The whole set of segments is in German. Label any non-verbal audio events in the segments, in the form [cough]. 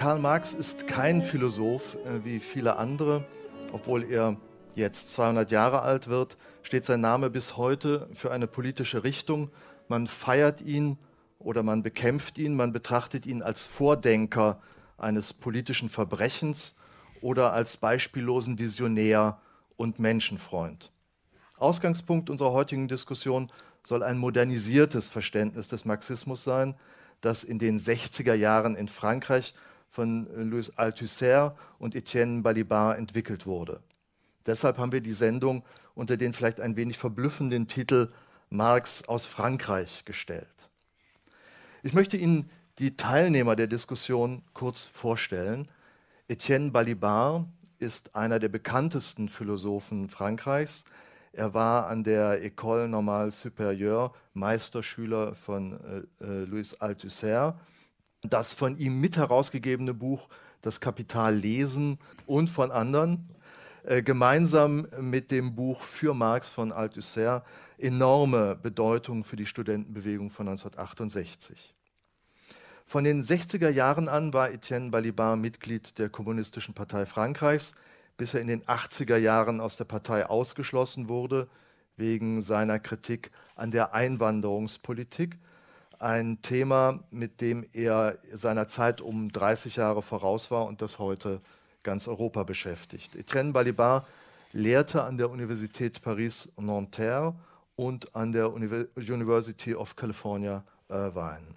Karl Marx ist kein Philosoph äh, wie viele andere. Obwohl er jetzt 200 Jahre alt wird, steht sein Name bis heute für eine politische Richtung. Man feiert ihn oder man bekämpft ihn, man betrachtet ihn als Vordenker eines politischen Verbrechens oder als beispiellosen Visionär und Menschenfreund. Ausgangspunkt unserer heutigen Diskussion soll ein modernisiertes Verständnis des Marxismus sein, das in den 60er Jahren in Frankreich von äh, Louis Althusser und Etienne Balibar entwickelt wurde. Deshalb haben wir die Sendung unter den vielleicht ein wenig verblüffenden Titel Marx aus Frankreich gestellt. Ich möchte Ihnen die Teilnehmer der Diskussion kurz vorstellen. Etienne Balibar ist einer der bekanntesten Philosophen Frankreichs. Er war an der École Normale Supérieure Meisterschüler von äh, äh Louis Althusser das von ihm mit herausgegebene Buch Das Kapital lesen und von anderen äh, gemeinsam mit dem Buch Für Marx von Althusser enorme Bedeutung für die Studentenbewegung von 1968. Von den 60er Jahren an war Etienne Balibar Mitglied der Kommunistischen Partei Frankreichs, bis er in den 80er Jahren aus der Partei ausgeschlossen wurde wegen seiner Kritik an der Einwanderungspolitik ein Thema, mit dem er seiner Zeit um 30 Jahre voraus war und das heute ganz Europa beschäftigt. Etienne Balibar lehrte an der Universität Paris-Nanterre und an der University of California Irvine. Äh,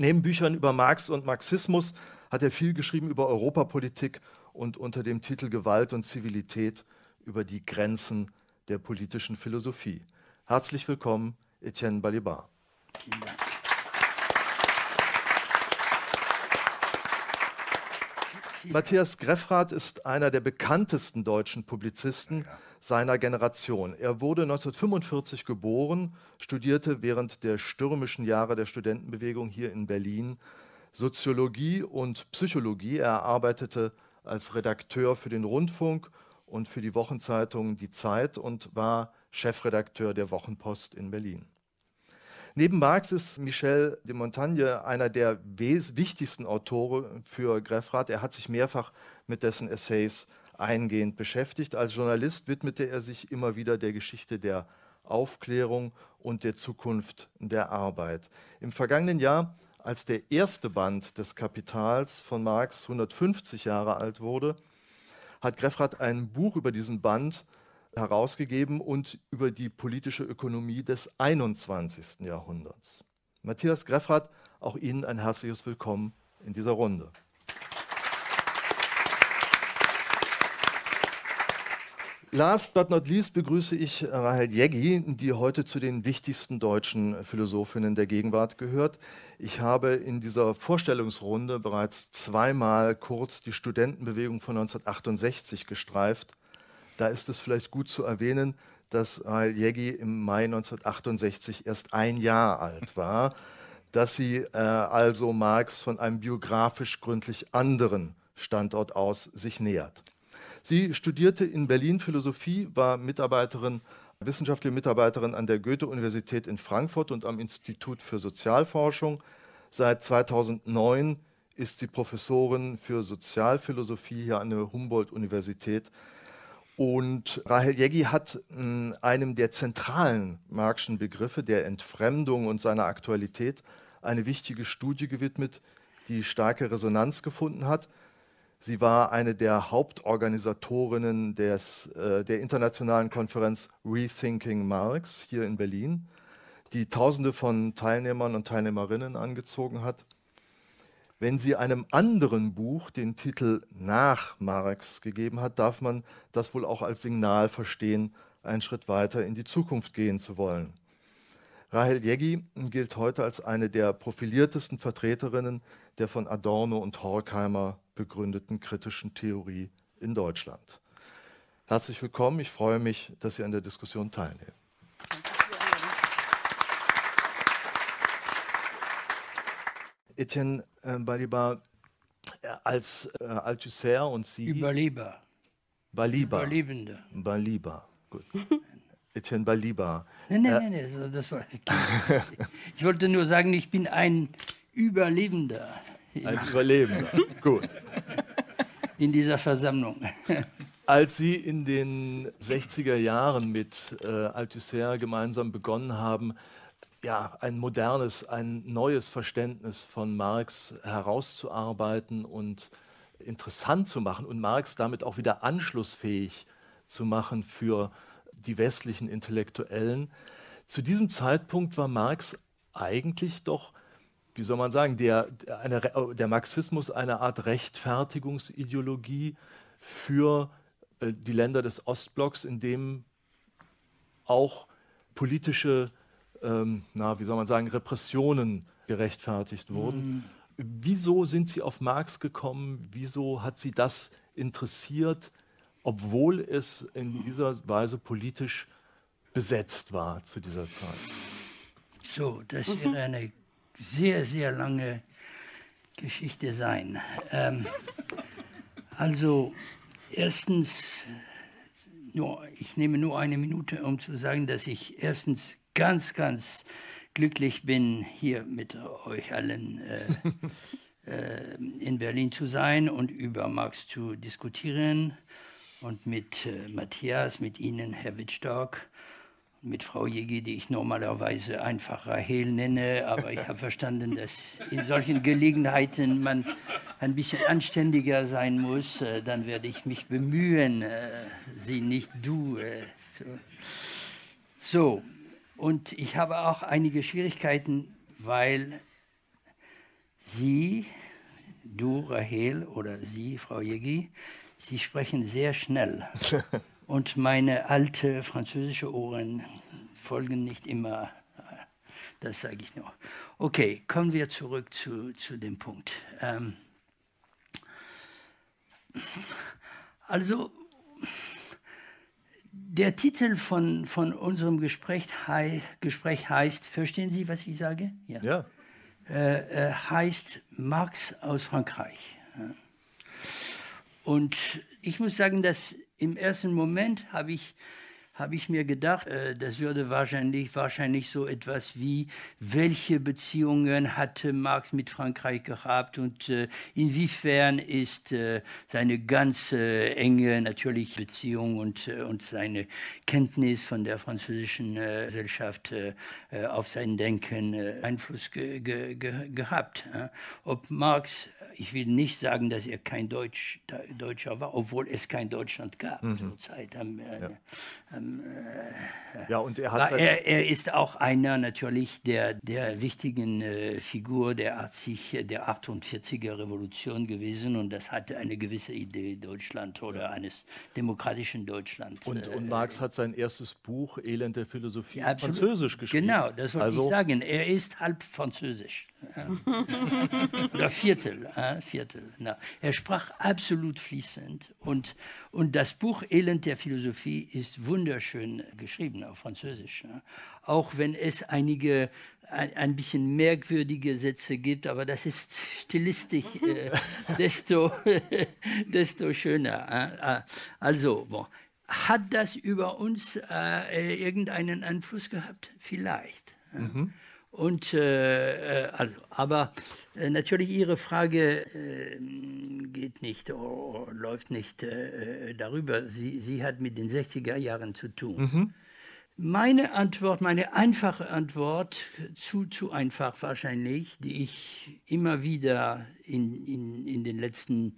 Neben Büchern über Marx und Marxismus hat er viel geschrieben über Europapolitik und unter dem Titel Gewalt und Zivilität über die Grenzen der politischen Philosophie. Herzlich willkommen, Etienne Balibar. Vielen Dank. Matthias Greffrath ist einer der bekanntesten deutschen Publizisten seiner Generation. Er wurde 1945 geboren, studierte während der stürmischen Jahre der Studentenbewegung hier in Berlin Soziologie und Psychologie. Er arbeitete als Redakteur für den Rundfunk und für die Wochenzeitung Die Zeit und war Chefredakteur der Wochenpost in Berlin. Neben Marx ist Michel de Montagne einer der wichtigsten Autoren für Greffrath. Er hat sich mehrfach mit dessen Essays eingehend beschäftigt. Als Journalist widmete er sich immer wieder der Geschichte der Aufklärung und der Zukunft der Arbeit. Im vergangenen Jahr, als der erste Band des Kapitals von Marx 150 Jahre alt wurde, hat Greffrath ein Buch über diesen Band herausgegeben und über die politische Ökonomie des 21. Jahrhunderts. Matthias Greffrath, auch Ihnen ein herzliches Willkommen in dieser Runde. Last but not least begrüße ich Rahel Jeggi, die heute zu den wichtigsten deutschen Philosophinnen der Gegenwart gehört. Ich habe in dieser Vorstellungsrunde bereits zweimal kurz die Studentenbewegung von 1968 gestreift. Da ist es vielleicht gut zu erwähnen, dass Yegi im Mai 1968 erst ein Jahr alt war, dass sie äh, also Marx von einem biografisch gründlich anderen Standort aus sich nähert. Sie studierte in Berlin Philosophie, war Mitarbeiterin, wissenschaftliche Mitarbeiterin an der Goethe-Universität in Frankfurt und am Institut für Sozialforschung. Seit 2009 ist sie Professorin für Sozialphilosophie hier an der Humboldt-Universität und Rahel Jeggi hat mh, hm, einem der zentralen Marxischen Begriffe der Entfremdung und seiner Aktualität eine wichtige Studie gewidmet, die starke Resonanz gefunden hat. Sie war eine der Hauptorganisatorinnen des, äh, der internationalen Konferenz Rethinking Marx hier in Berlin, die Tausende von Teilnehmern und Teilnehmerinnen angezogen hat. Wenn sie einem anderen Buch den Titel nach Marx gegeben hat, darf man das wohl auch als Signal verstehen, einen Schritt weiter in die Zukunft gehen zu wollen. Rahel Jeggi gilt heute als eine der profiliertesten Vertreterinnen der von Adorno und Horkheimer begründeten kritischen Theorie in Deutschland. Herzlich willkommen, ich freue mich, dass Sie an der Diskussion teilnehmen. Etienne äh, Balibar äh, als äh, Althusser und sie. Überleber. Baliba. Überlebende. Baliba, gut. [laughs] Etienne Baliba. Nein, nein, äh, nein, nein das war, [laughs] ich wollte nur sagen, ich bin ein Überlebender. Ein Überlebender, gut. [laughs] In dieser Versammlung. Als Sie in den 60er Jahren mit äh, Althusser gemeinsam begonnen haben, ja, ein modernes, ein neues Verständnis von Marx herauszuarbeiten und interessant zu machen und Marx damit auch wieder anschlussfähig zu machen für die westlichen Intellektuellen. Zu diesem Zeitpunkt war Marx eigentlich doch, wie soll man sagen, der, eine, äh, der Marxismus eine Art Rechtfertigungsideologie für äh, die Länder des Ostblocks, in dem auch politische ähm, na, wie soll man sagen, Repressionen gerechtfertigt wurden. Mhm. Wieso sind Sie auf Marx gekommen? Wieso hat Sie das interessiert, obwohl es in dieser Weise politisch besetzt war zu dieser Zeit? So, das wird mhm. eine sehr, sehr lange Geschichte sein. Ähm, also, erstens, nur, ich nehme nur eine Minute, um zu sagen, dass ich erstens ganz, ganz glücklich bin, hier mit euch allen äh, [laughs] äh, in Berlin zu sein und über Marx zu diskutieren und mit äh, Matthias, mit Ihnen, Herr Wittstock, mit Frau Jegi, die ich normalerweise einfach Rahel nenne, aber ich habe verstanden, dass in solchen Gelegenheiten man ein bisschen anständiger sein muss. Äh, dann werde ich mich bemühen, äh, sie nicht du. Äh, so. so. Und ich habe auch einige Schwierigkeiten, weil Sie, du Rahel oder Sie, Frau Jegi, Sie sprechen sehr schnell. [laughs] Und meine alte französische Ohren folgen nicht immer. Das sage ich nur. Okay, kommen wir zurück zu, zu dem Punkt. Ähm also, der Titel von, von unserem Gespräch, hei, Gespräch heißt, verstehen Sie, was ich sage? Ja. ja. Äh, äh heißt Marx aus Frankreich. Und ich muss sagen, dass im ersten Moment habe ich habe ich mir gedacht, äh, das würde wahrscheinlich, wahrscheinlich so etwas wie, welche Beziehungen hatte Marx mit Frankreich gehabt und äh, inwiefern ist äh, seine ganz enge natürliche Beziehung und, und seine Kenntnis von der französischen Gesellschaft auf sein Denken Einfluss ge ge ge gehabt. Ob Marx ich will nicht sagen, dass er kein Deutsch, Deutscher war, obwohl es kein Deutschland gab mhm. zur Zeit. Ähm, äh, ja. Ähm, äh, ja. und er, hat er, er, ist auch einer natürlich der, der wichtigen äh, Figur der, der 48er Revolution gewesen und das hatte eine gewisse Idee Deutschland oder ja. eines demokratischen Deutschlands. Und, und äh, Marx äh, hat sein erstes Buch Elend der Philosophie ja, französisch geschrieben. Genau, das wollte also, ich sagen. Er ist halb französisch. Oder Viertel, äh, Viertel. Er sprach absolut fließend und, und das Buch Elend der Philosophie ist wunderschön geschrieben auf Französisch. Ne. Auch wenn es einige ein, ein, bisschen merkwürdige Sätze gibt, aber das ist stilistisch äh, [laughs] desto, [laughs] desto schöner. Äh, äh. Also, bon. hat das über uns äh, irgendeinen Einfluss gehabt? Vielleicht. Mhm. Und, äh, äh, also, aber äh, natürlich Ihre Frage äh, geht nicht, oh, oh läuft nicht äh, äh, darüber. Sie, sie hat mit den 60er Jahren zu tun. Mhm. Meine Antwort, meine einfache Antwort, zu, zu einfach wahrscheinlich, die ich immer wieder in, in, in den letzten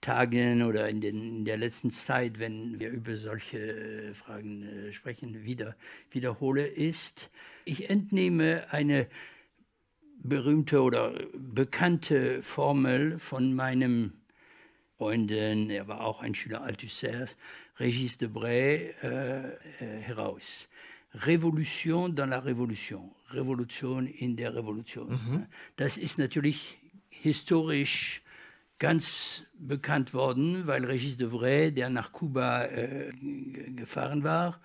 Tagen oder in, den, in der letzten Zeit, wenn wir über solche Fragen sprechen, wieder, wiederhole, ist, ich entnehme eine berühmte oder bekannte Formel von meinem Freundin, er war auch ein Schüler Althusser, Régis Debray, äh, äh, heraus. Revolution dans la Revolution, Revolution in der Revolution. Mhm. Das ist natürlich historisch ganz bekannt worden, weil Régis Debray, der nach Kuba äh, gefahren war,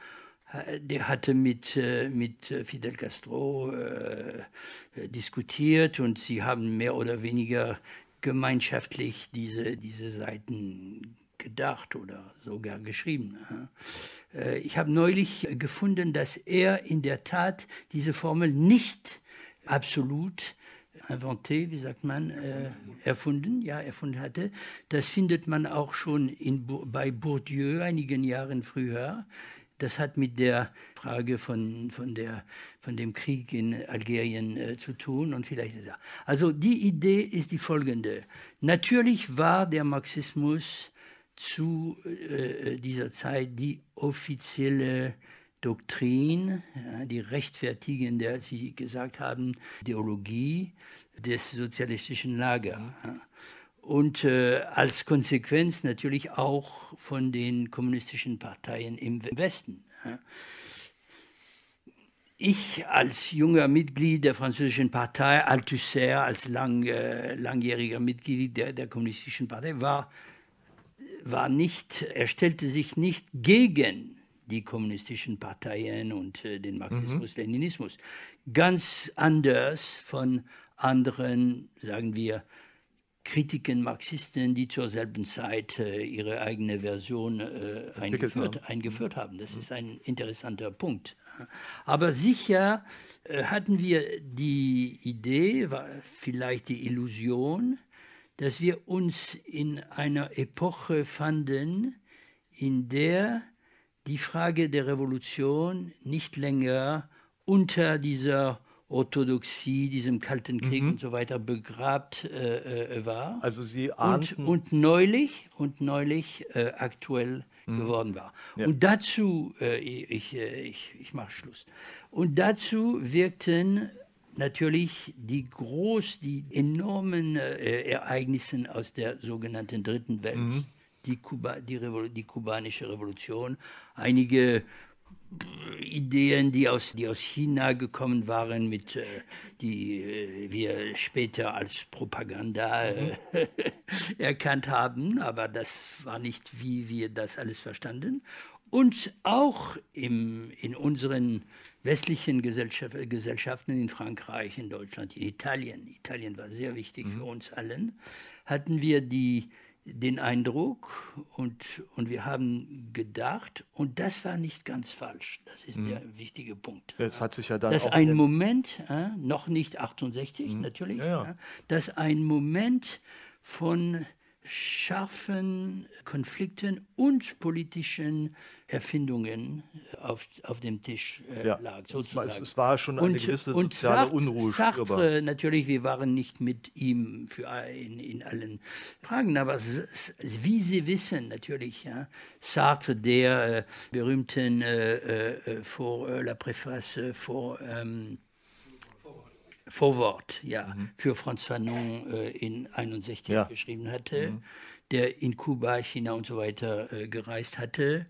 der hatte mit, äh, mit Fidel Castro äh, diskutiert und sie haben mehr oder weniger gemeinschaftlich diese, diese Seiten gedacht oder sogar geschrieben. Ne? Äh, ich habe neulich gefunden, dass er in der Tat diese Formel nicht absolut inventé, wie sagt man, äh, erfunden, ja, erfunden hatte. Das findet man auch schon in, bei Bourdieu einigen Jahren früher das hat mit der Frage von, von, der, von dem Krieg in Algerien äh, zu tun und vielleicht ist Also die Idee ist die folgende. Natürlich war der Marxismus zu äh, äh, dieser Zeit die offizielle Doktrin, ja, die rechtfertigende, als Sie gesagt haben, Ideologie des sozialistischen Lagers. Ja und äh, als Konsequenz natürlich auch von den kommunistischen Parteien im Westen. Ich als junger Mitglied der französischen Partei, Althusser als lang, äh, langjähriger Mitglied der, der kommunistischen Partei, war, war nicht, er stellte sich nicht gegen die kommunistischen Parteien und äh, den Marxismus, mhm. Leninismus. Ganz anders von anderen, sagen wir, Kritiken, Marxisten, die zur selben Zeit äh, ihre eigene Version äh, eingeführt, eingeführt, haben. Das mhm. ist ein interessanter Punkt. Aber sicher äh, hatten wir die Idee, vielleicht die Illusion, dass wir uns in einer Epoche fanden, in der die Frage der Revolution nicht länger unter dieser Orthodoxie, diesem Kalten Krieg mhm. und so weiter begrabt äh, äh war. Also sie ahnten... Und, und neulich, und neulich äh, aktuell mhm. geworden war. Ja. Und dazu, äh, ich, ich, äh, ich mache Schluss, und dazu wirkten natürlich die groß, die enormen äh, Ereignisse aus der sogenannten Dritten Welt. Mhm. Die, Kuba, die, die kubanische Revolution, einige Ideen, die aus, die aus China gekommen waren, mit, äh, die äh, wir später als Propaganda äh, [laughs] erkannt haben, aber das war nicht, wie wir das alles verstanden. Und auch im, in unseren westlichen Gesellschaft, Gesellschaften in Frankreich, in Deutschland, in Italien, Italien war sehr wichtig mhm. für uns allen, hatten wir die den Eindruck und, und wir haben gedacht, und das war nicht ganz falsch, das ist mhm. der wichtige Punkt. Das hat sich ja dann dass auch ein Moment, äh, noch nicht 68 mhm. natürlich, ja, ja. Äh, dass ein Moment von scharfen Konflikten und politischen Erfindungen auf, auf dem Tisch äh, ja, lag. Sozusagen. Es, es, war schon eine und, gewisse und soziale Sartre, Unruhe. Sartre, natürlich, wir waren nicht mit ihm für, in, in allen Fragen, aber wie Sie wissen, natürlich, ja, Sartre, der äh, berühmten äh, äh, äh vor äh, La Préface, vor. Ähm, Vorwort, ja, mhm. für Franz Fanon äh, in 61 ja. geschrieben hatte, mhm. der in Kuba, China und so weiter äh, gereist hatte,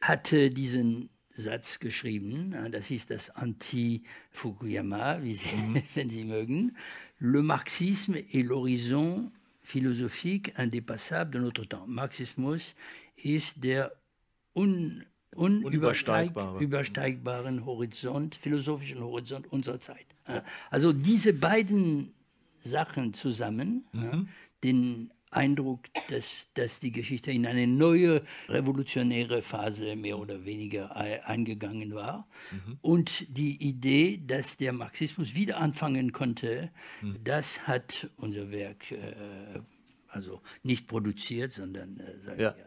hatte diesen Satz geschrieben, äh, das ist das Anti-Fukuyama, mhm. [laughs] wenn Sie mögen, Le Marxisme est l'horizon philosophique indépassable de notre temps. Marxismus ist der un, unübersteigbaren Horizont, philosophischen Horizont unserer Zeit. Also diese beiden Sachen zusammen, mhm. den Eindruck, dass, dass die Geschichte in eine neue revolutionäre Phase mehr oder weniger e-, eingegangen war. Mhm. Und die Idee, dass der Marxismus wieder anfangen konnte, mhm. das hat unser Werk äh, also nicht produziert, sondern äh, ja. ich, äh,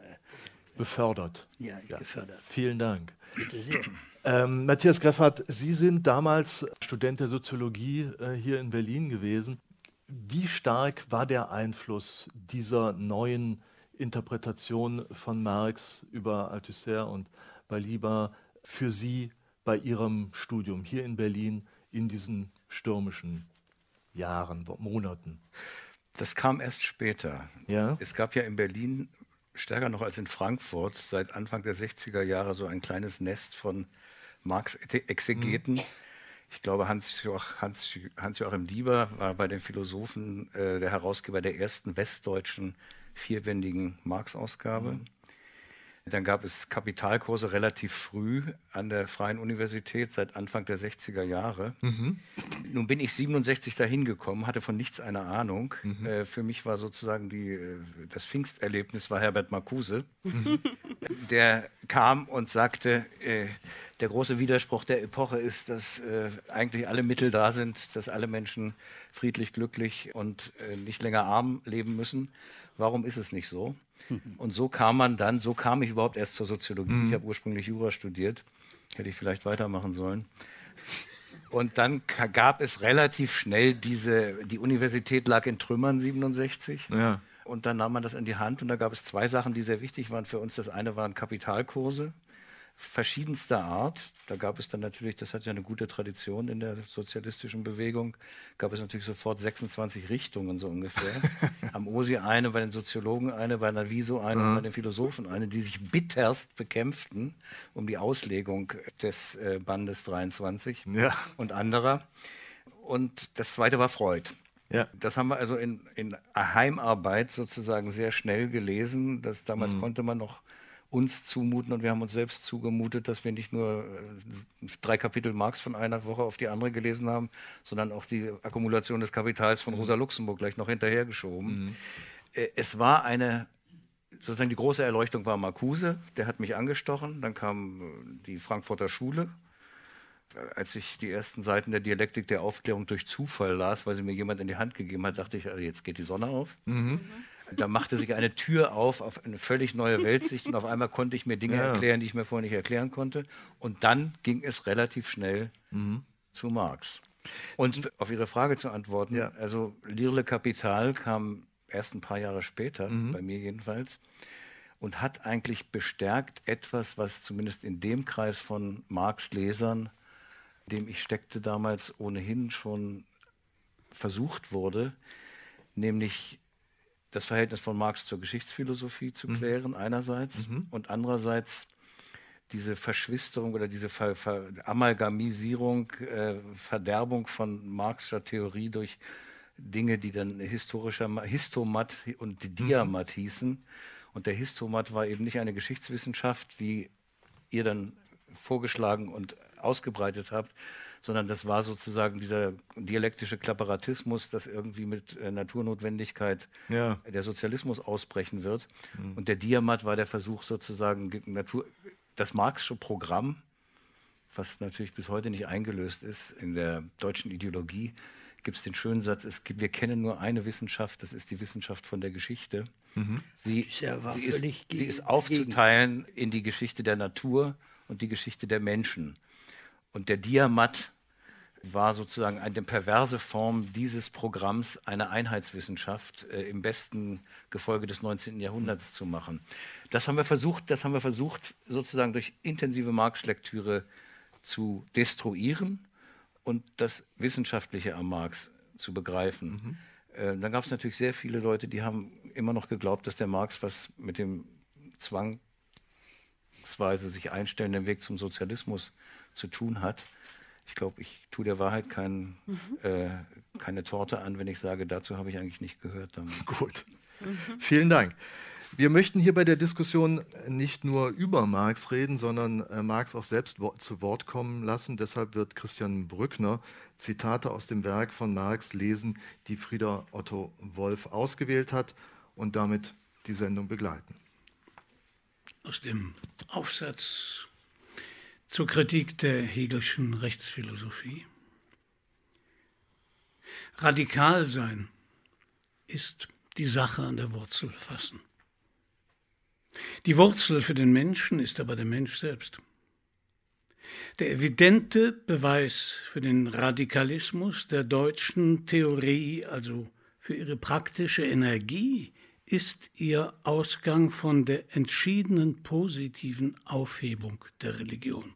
befördert. Ja, ja, gefördert. Vielen Dank. Bitte sehr. Ähm, Matthias Greffert, Sie sind damals Student der Soziologie äh, hier in Berlin gewesen. Wie stark war der Einfluss dieser neuen Interpretation von Marx über Althusser und Baliba für Sie bei Ihrem Studium hier in Berlin in diesen stürmischen Jahren, Monaten? Das kam erst später. Ja? Es gab ja in Berlin stärker noch als in Frankfurt seit Anfang der 60er Jahre so ein kleines Nest von Marx-Exegeten. Hm. Ich glaube, Hans-Joachim Hans, Hans Lieber war bei den Philosophen äh, der Herausgeber der ersten westdeutschen vierwendigen Marx-Ausgabe. Hm. Dann gab es Kapitalkurse relativ früh an der Freien Universität seit Anfang der 60er Jahre. Mhm. Nun bin ich 67 dahin gekommen, hatte von nichts eine Ahnung. Mhm. Äh, für mich war sozusagen die, äh, das Pfingsterlebnis war Herbert Marcuse. Mhm. [laughs] Der kam und sagte, äh, der große Widerspruch der Epoche ist, dass äh, eigentlich alle Mittel da sind, dass alle Menschen friedlich, glücklich und äh, nicht länger arm leben müssen. Warum ist es nicht so? Und so kam man dann, so kam ich überhaupt erst zur Soziologie. Mhm. Ich habe ursprünglich Jura studiert, hätte ich vielleicht weitermachen sollen. Und dann gab es relativ schnell diese, die Universität lag in Trümmern 67. Ja. Und dann nahm man das in die Hand und da gab es zwei Sachen, die sehr wichtig waren für uns. Das eine waren Kapitalkurse verschiedenster Art. Da gab es dann natürlich, das hat ja eine gute Tradition in der sozialistischen Bewegung, gab es natürlich sofort 26 Richtungen so ungefähr. [laughs] Am OSI eine, bei den Soziologen eine, bei der Wieso eine, mhm. bei den Philosophen eine, die sich bitterst bekämpften um die Auslegung des äh, Bandes 23 ja. und anderer. Und das zweite war Freud. Ja. Das haben wir also in, in Heimarbeit sozusagen sehr schnell gelesen. Das, damals mhm. konnte man noch uns zumuten und wir haben uns selbst zugemutet, dass wir nicht nur äh, drei Kapitel Marx von einer Woche auf die andere gelesen haben, sondern auch die Akkumulation des Kapitals von Rosa mhm. Luxemburg gleich noch hinterhergeschoben. Mhm. Äh, es war eine, sozusagen die große Erleuchtung war Marcuse, der hat mich angestochen, dann kam äh, die Frankfurter Schule. Als ich die ersten Seiten der Dialektik der Aufklärung durch Zufall las, weil sie mir jemand in die Hand gegeben hat, dachte ich, also jetzt geht die Sonne auf. Mhm. Mhm. Da machte sich eine Tür auf, auf eine völlig neue Weltsicht und auf einmal konnte ich mir Dinge ja. erklären, die ich mir vorher nicht erklären konnte. Und dann ging es relativ schnell mhm. zu Marx. Und mhm. auf Ihre Frage zu antworten, ja. also Lirle Kapital kam erst ein paar Jahre später, mhm. bei mir jedenfalls, und hat eigentlich bestärkt etwas, was zumindest in dem Kreis von Marx-Lesern, dem ich steckte damals, ohnehin schon versucht wurde, nämlich das Verhältnis von Marx zur Geschichtsphilosophie zu mhm. klären, mhm. einerseits, mhm. und andererseits diese Verschwisterung oder diese Ver Ver Amalgamisierung, äh, Verderbung von Marxischer Theorie durch Dinge, die dann historischer Histomat und mhm. Diamat mhm. hießen. Und der Histomat war eben nicht eine Geschichtswissenschaft, wie ihr dann vorgeschlagen und ausgebreitet habt, sondern das war sozusagen dieser dialektische Klapperatismus, dass irgendwie mit äh, Naturnotwendigkeit ja. der Sozialismus ausbrechen wird. Mhm. Und der Diamat war der Versuch sozusagen, Natur, das Marxische Programm, was natürlich bis heute nicht eingelöst ist in der deutschen Ideologie, gibt es den schönen Satz, es gibt, wir kennen nur eine Wissenschaft, das ist die Wissenschaft von der Geschichte. Mhm. Sie, sie, ist, sie, ist, aufzuteilen in die Geschichte der Natur und die Geschichte der Menschen. Und der Diamat war sozusagen eine perverse Form dieses Programms, eine Einheitswissenschaft äh, im besten Gefolge des 19. Jahrhunderts zu machen. Das haben wir versucht, das haben wir versucht sozusagen durch intensive Marx-Lektüre zu destruieren und das Wissenschaftliche am Marx zu begreifen. Mhm. Äh, dann gab es natürlich sehr viele Leute, die haben immer noch geglaubt, dass der Marx was mit dem zwangsweise sich einstellenden Weg zum Sozialismus zu tun hat. Ich glaube, ich tue der Wahrheit kein, mhm. äh, keine Torte an, wenn ich sage, dazu habe ich eigentlich nicht gehört. Damit. [laughs] Gut, mhm. vielen Dank. Wir möchten hier bei der Diskussion nicht nur über Marx reden, sondern äh, Marx auch selbst zu Wort kommen lassen. Deshalb wird Christian Brückner Zitate aus dem Werk von Marx lesen, die Frieda Otto Wolf ausgewählt hat und damit die Sendung begleiten. Aus dem Aufsatz zur Kritik der Hegelschen Rechtsphilosophie. Radikal sein ist die Sache an der Wurzel fassen. Die Wurzel für den Menschen ist aber der Mensch selbst. Der evidente Beweis für den Radikalismus der deutschen Theorie, also für ihre praktische Energie, ist ihr Ausgang von der entschiedenen positiven Aufhebung der Religion.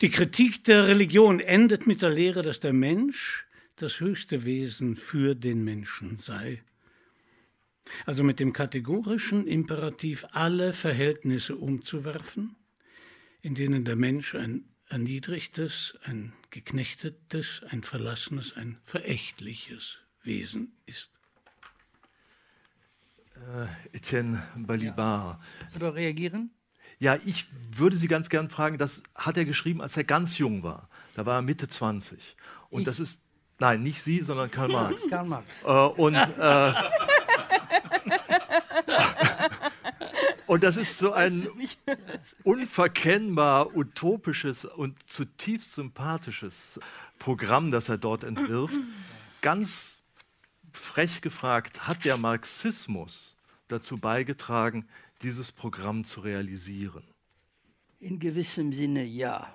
Die Kritik der Religion endet mit der Lehre, dass der Mensch das höchste Wesen für den Menschen sei. Also mit dem kategorischen Imperativ, alle Verhältnisse umzuwerfen, in denen der Mensch ein erniedrigtes, ein geknechtetes, ein verlassenes, ein verächtliches Wesen ist. Äh, Etienne Balibar. Ja. Oder reagieren? Ja, ich würde Sie ganz gern fragen, das hat er geschrieben, als er ganz jung war. Da war er Mitte 20. Und das ist, nein, nicht Sie, sondern Karl Marx. [laughs] Karl Marx. Äh, und, äh, [laughs] und das ist so ein unverkennbar utopisches und zutiefst sympathisches Programm, das er dort entwirft. Ganz frech gefragt, hat der Marxismus dazu beigetragen, dieses Programm zu realisieren? In gewissem Sinne ja.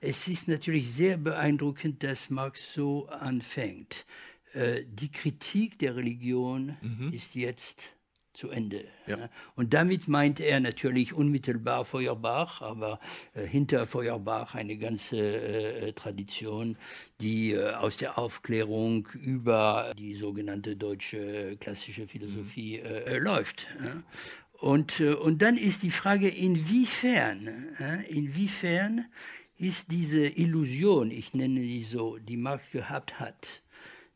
Es ist natürlich sehr beeindruckend, dass Marx so anfängt. Äh, die Kritik der Religion mhm. ist jetzt zu Ende. Ja. Ne? Und damit meint er natürlich unmittelbar Feuerbach, aber äh, hinter Feuerbach eine ganze äh, äh, Tradition, die äh, aus der Aufklärung über die sogenannte deutsche klassische Philosophie mhm. Äh, äh, läuft. Ne? Und, und dann ist die Frage, inwiefern, inwiefern ist diese Illusion, ich nenne die so, die Marx gehabt hat,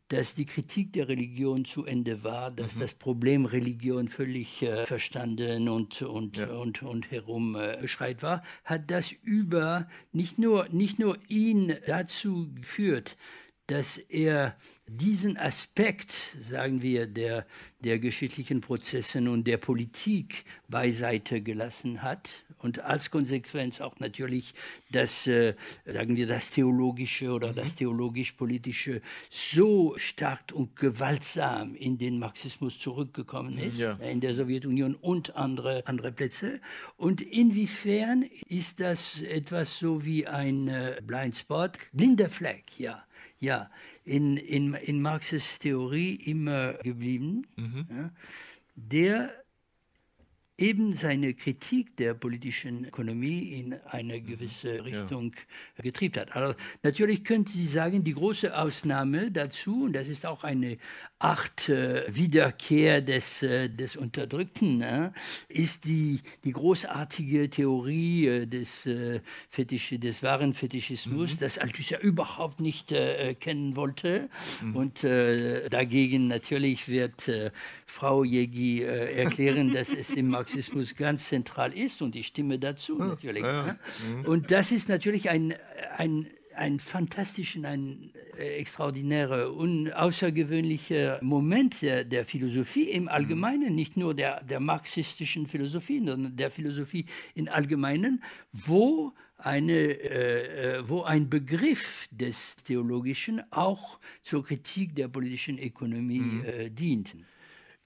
dass die Kritik der Religion zu Ende war, dass mhm. das Problem Religion völlig äh, verstanden und, und, ja. und, und herumschreit äh, war, hat das über nicht nur, nicht nur ihn dazu geführt, dass er diesen Aspekt, sagen wir, der, der geschichtlichen Prozesse und der Politik beiseite gelassen hat und als Konsequenz auch natürlich das, äh, sagen wir, das theologische oder mhm. das theologisch-politische so stark und gewaltsam in den Marxismus zurückgekommen mhm. ist, ja. Äh, in der Sowjetunion und andere, andere Plätze. Und inwiefern ist das etwas so wie ein äh, Blindspot, blinder Fleck, ja ja, in, in, in Marxes Theorie immer geblieben, mhm. ja, der eben seine Kritik der politischen Ökonomie in eine mhm. gewisse mhm. Richtung ja. getrieben hat. Also natürlich könnte Sie sagen, die große Ausnahme dazu, und das ist auch eine acht äh, Wiederkehr des, äh, des Unterdrückten, ne? ist die, die großartige Theorie äh, des, äh, Fetisch, des wahren Fetischismus, mhm. das Althusser überhaupt nicht äh, äh, kennen wollte. Mhm. Und dagegen natürlich wird Frau Jegi erklären, dass es im Marxismus ganz zentral ist und ich stimme dazu ah, natürlich. Ja, ja. Ne? Mhm. Und das ist natürlich ein, ein ein fantastischen, ein äh, extraordinären und außergewöhnlicher Moment der, der, Philosophie im mhm. Allgemeinen, mhm. nicht nur der, der marxistischen Philosophie, sondern der Philosophie im Allgemeinen, wo, eine, äh, äh, wo ein Begriff des Theologischen auch zur Kritik der politischen Ökonomie mhm. äh, dient.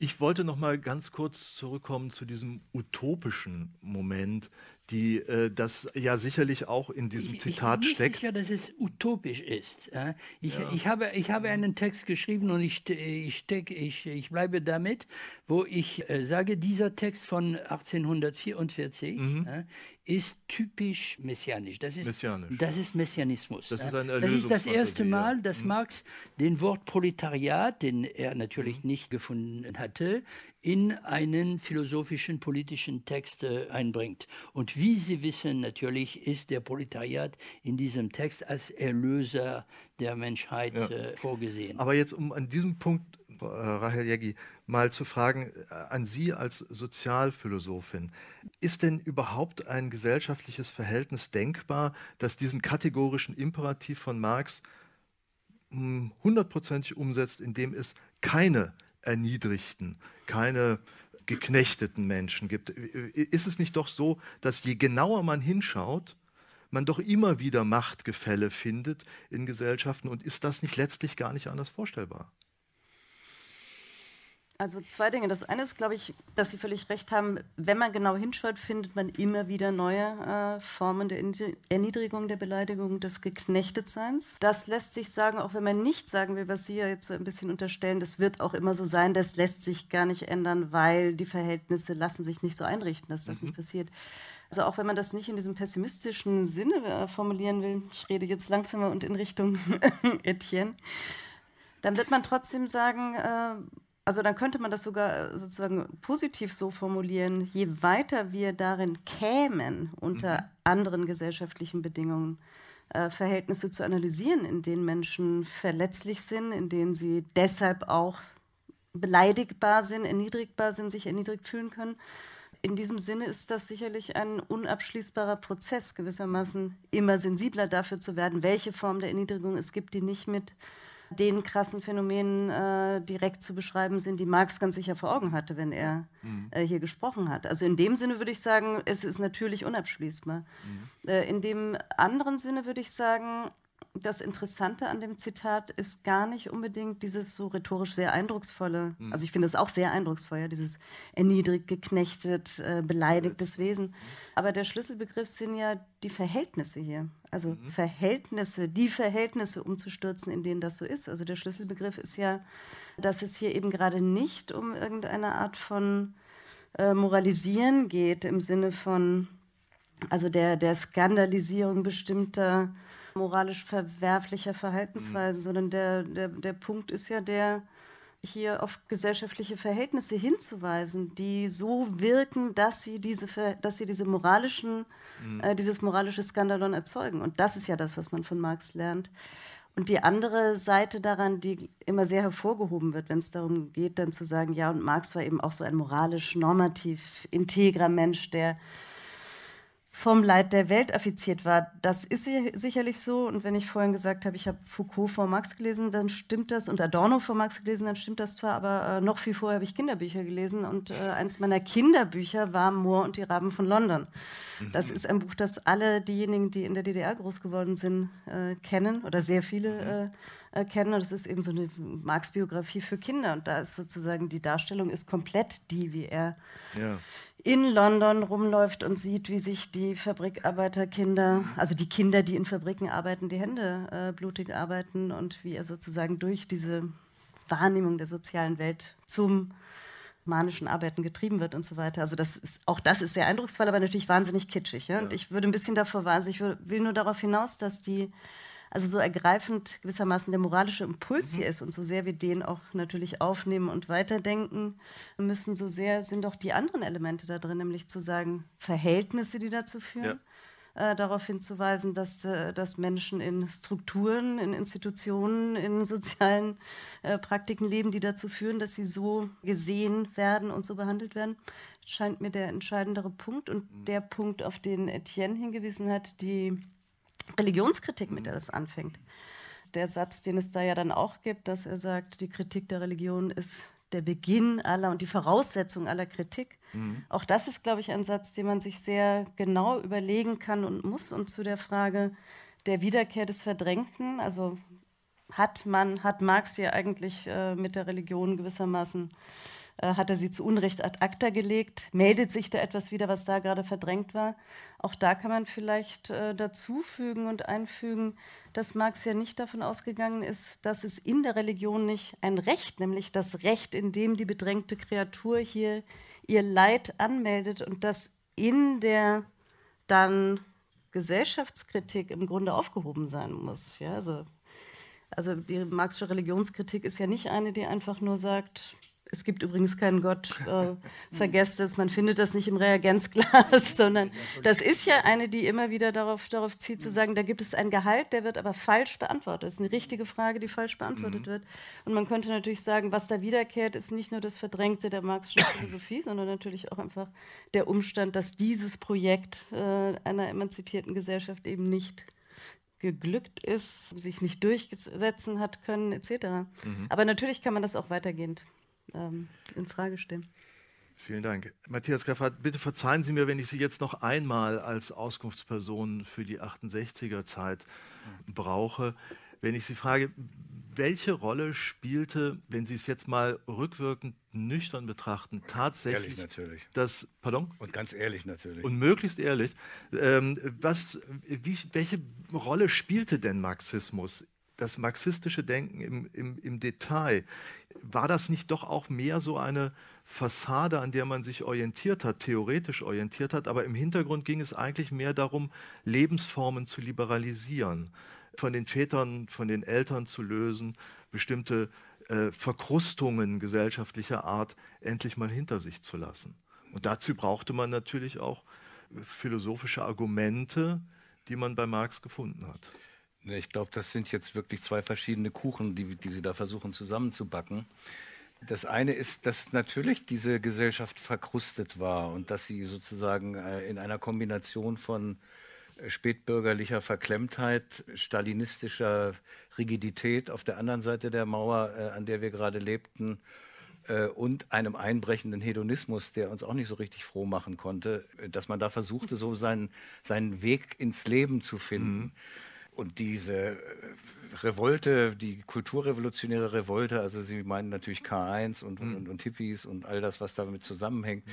Ich wollte noch mal ganz kurz zurückkommen zu diesem utopischen Moment, die äh, das ja sicherlich auch in diesem ich, Zitat ich steckt. Ich bin mir sicher, dass es utopisch ist. Äh? Ich, ja. ich, habe, ich habe einen Text geschrieben und ich, ich, steck, ich, ich bleibe damit, wo ich äh, sage, dieser Text von 1844 mhm. äh, ist typisch messianisch. Das ist, Messianisch. Das ist Messianismus. Das, äh. ist, das ist, das erste Mal, dass mhm. Marx den Wort Proletariat, den er natürlich mhm. nicht gefunden hatte, in einen philosophischen, politischen Text äh, einbringt. Und wie Sie wissen, natürlich ist der Proletariat in diesem Text als Erlöser der Menschheit ja. Äh, vorgesehen. Aber jetzt, um an diesem Punkt äh, Rahel Jeggi, mal zu fragen äh, an Sie als Sozialphilosophin. Ist denn überhaupt ein gesellschaftliches Verhältnis denkbar, das diesen kategorischen Imperativ von Marx hm, hundertprozentig umsetzt, indem es keine erniedrigten, keine geknechteten Menschen gibt? Ist es nicht doch so, dass je genauer man hinschaut, man doch immer wieder Machtgefälle findet in Gesellschaften und ist das nicht letztlich gar nicht anders vorstellbar? Also zwei Dinge. Das eine ist, glaube ich, dass Sie völlig recht haben. Wenn man genau hinschaut, findet man immer wieder neue äh, Formen der Erniedrigung, der Beleidigung, des Geknechtetseins. Das lässt sich sagen, auch wenn man nicht sagen will, was Sie ja jetzt so ein bisschen unterstellen, das wird auch immer so sein, das lässt sich gar nicht ändern, weil die Verhältnisse lassen sich nicht so einrichten, dass das mhm. nicht passiert. Also auch wenn man das nicht in diesem pessimistischen Sinne äh, formulieren will, ich rede jetzt langsamer und in Richtung [laughs] Etienne, dann wird man trotzdem sagen, äh, also dann könnte man das sogar äh, sozusagen positiv so formulieren, je weiter wir darin kämen, unter mhm. anderen gesellschaftlichen Bedingungen äh, Verhältnisse zu analysieren, in denen Menschen verletzlich sind, in denen sie deshalb auch beleidigbar sind, erniedrigbar sind, sich erniedrigt fühlen können. In diesem Sinne ist das sicherlich ein unabschließbarer Prozess, gewissermaßen immer sensibler dafür zu werden, welche Form der Erniedrigung es gibt, die nicht mit den krassen Phänomenen äh, direkt zu beschreiben sind, die Marx ganz sicher vor Augen hatte, wenn er mhm. äh, hier gesprochen hat. Also in dem Sinne würde ich sagen, es ist natürlich unabschließbar. Mhm. Äh, in dem anderen Sinne würde ich sagen, das Interessante an dem Zitat ist gar nicht unbedingt dieses so rhetorisch sehr eindrucksvolle, mhm. also ich finde es auch sehr eindrucksvoll, ja, dieses erniedrigt, geknechtet, äh, beleidigtes ja, Wesen. Hm. Aber der Schlüsselbegriff sind ja die Verhältnisse hier. Also mhm. Verhältnisse, die Verhältnisse umzustürzen, in denen das so ist. Also der Schlüsselbegriff ist ja, dass es hier eben gerade nicht um irgendeine Art von äh, Moralisieren geht im Sinne von, also der, der Skandalisierung bestimmter moralisch verwerflicher Verhaltensweisen, mhm. sondern der, der, der Punkt ist ja der, hier auf gesellschaftliche Verhältnisse hinzuweisen, die so wirken, dass sie diese, dass sie diese moralischen, mhm. äh, dieses moralische Skandalon erzeugen. Und das ist ja das, was man von Marx lernt. Und die andere Seite daran, die immer sehr hervorgehoben wird, wenn es darum geht, dann zu sagen, ja, und Marx war eben auch so ein moralisch normativ integrer Mensch, der vom Leid der Welt affiziert war. Das ist sicherlich so. Und wenn ich vorhin gesagt habe, ich habe Foucault vor Marx gelesen, dann stimmt das. Und Adorno vor Marx gelesen, dann stimmt das zwar. Aber äh, noch viel vorher habe ich Kinderbücher gelesen. Und äh, eins meiner Kinderbücher war Moor und die Raben von London. Mhm. Das ist ein Buch, das alle diejenigen, die in der DDR groß geworden sind, äh, kennen oder sehr viele mhm. äh, äh, kennen. Und es ist eben so eine Marx-Biografie für Kinder. Und da ist sozusagen die Darstellung ist komplett die, wie er. Ja in London rumläuft und sieht, wie sich die Fabrikarbeiterkinder, also die Kinder, die in Fabriken arbeiten, die Hände äh, blutig arbeiten und wie er sozusagen durch diese Wahrnehmung der sozialen Welt zum manischen Arbeiten getrieben wird und so weiter. Also das ist, auch das ist sehr eindrucksvoll, aber natürlich wahnsinnig kitschig. Ja? Ja. Und ich würde ein bisschen davor warnen, also ich will nur darauf hinaus, dass die also so ergreifend gewissermaßen der moralische Impuls mhm. hier ist und so sehr wir den auch natürlich aufnehmen und weiterdenken müssen, so sehr sind auch die anderen Elemente da drin, nämlich zu sagen, Verhältnisse, die dazu führen. Ja. Äh, darauf hinzuweisen, dass, äh, dass Menschen in Strukturen, in Institutionen, in [laughs] sozialen äh, Praktiken leben, die dazu führen, dass sie so gesehen werden und so behandelt werden scheint mir der entscheidendere Punkt und mhm. der Punkt, auf den Etienne hingewiesen hat, die Religionskritik, mit der mhm. das anfängt. Der Satz, den es da ja dann auch gibt, dass er sagt, die Kritik der Religion ist der Beginn aller und die Voraussetzung aller Kritik. Mhm. Auch das ist, glaube ich, ein Satz, den man sich sehr genau überlegen kann und muss. Und zu der Frage der Wiederkehr des Verdrängten, also hat man, hat Marx hier eigentlich äh, mit der Religion gewissermaßen äh, hat er sie zu Unrecht ad acta gelegt? Meldet sich da etwas wieder, was da gerade verdrängt war? Auch da kann man vielleicht äh, dazufügen und einfügen, dass Marx ja nicht davon ausgegangen ist, dass es in der Religion nicht ein Recht, nämlich das Recht, in dem die bedrängte Kreatur hier ihr Leid anmeldet und das in der dann Gesellschaftskritik im Grunde aufgehoben sein muss. Ja, also, also die marxische Religionskritik ist ja nicht eine, die einfach nur sagt, es gibt übrigens keinen Gott, äh, vergesst es, man findet das nicht im Reagenzglas, [laughs] sondern das ist ja eine, die immer wieder darauf, darauf zielt, zu mhm. sagen, da gibt es ein Gehalt, der wird aber falsch beantwortet. Das ist eine richtige Frage, die falsch beantwortet mhm. wird. Und man könnte natürlich sagen, was da wiederkehrt, ist nicht nur das Verdrängte der marxischen [coughs] Philosophie, sondern natürlich auch einfach der Umstand, dass dieses Projekt äh, einer emanzipierten Gesellschaft eben nicht geglückt ist, sich nicht durchsetzen hat können, etc. Mhm. Aber natürlich kann man das auch weitergehend ähm, in Frage stehen. Vielen Dank. Matthias Greffert, bitte verzeihen Sie mir, wenn ich Sie jetzt noch einmal als Auskunftsperson für die 68er-Zeit brauche. Wenn ich Sie frage, welche Rolle spielte, wenn Sie es jetzt mal rückwirkend nüchtern betrachten, tatsächlich ehrlich, das, pardon? Und ganz ehrlich natürlich. Und möglichst ehrlich. Ähm, was, wie, welche Rolle spielte denn Marxismus das marxistische Denken im, im, im Detail, war das nicht doch auch mehr so eine Fassade, an der man sich orientiert hat, theoretisch orientiert hat, aber im Hintergrund ging es eigentlich mehr darum, Lebensformen zu liberalisieren, von den Vätern, von den Eltern zu lösen, bestimmte äh, Verkrustungen gesellschaftlicher Art endlich mal hinter sich zu lassen. Und dazu brauchte man natürlich auch philosophische Argumente, die man bei Marx gefunden hat. Ne, ich glaube, das sind jetzt wirklich zwei verschiedene Kuchen, die, die Sie da versuchen zusammenzubacken. Das eine ist, dass natürlich diese Gesellschaft verkrustet war und dass sie sozusagen äh, in einer Kombination von äh, spätbürgerlicher Verklemmtheit, stalinistischer Rigidität auf der anderen Seite der Mauer, äh, an der wir gerade lebten, und einem einbrechenden Hedonismus, der uns auch nicht so richtig froh machen konnte, dass man da versuchte, so seinen, seinen Weg ins Leben zu finden. Mhm und diese äh, Revolte, die kulturrevolutionäre Revolte, also Sie meinen natürlich K1 und, mhm. und, und, Hippies und all das, was damit zusammenhängt, mhm.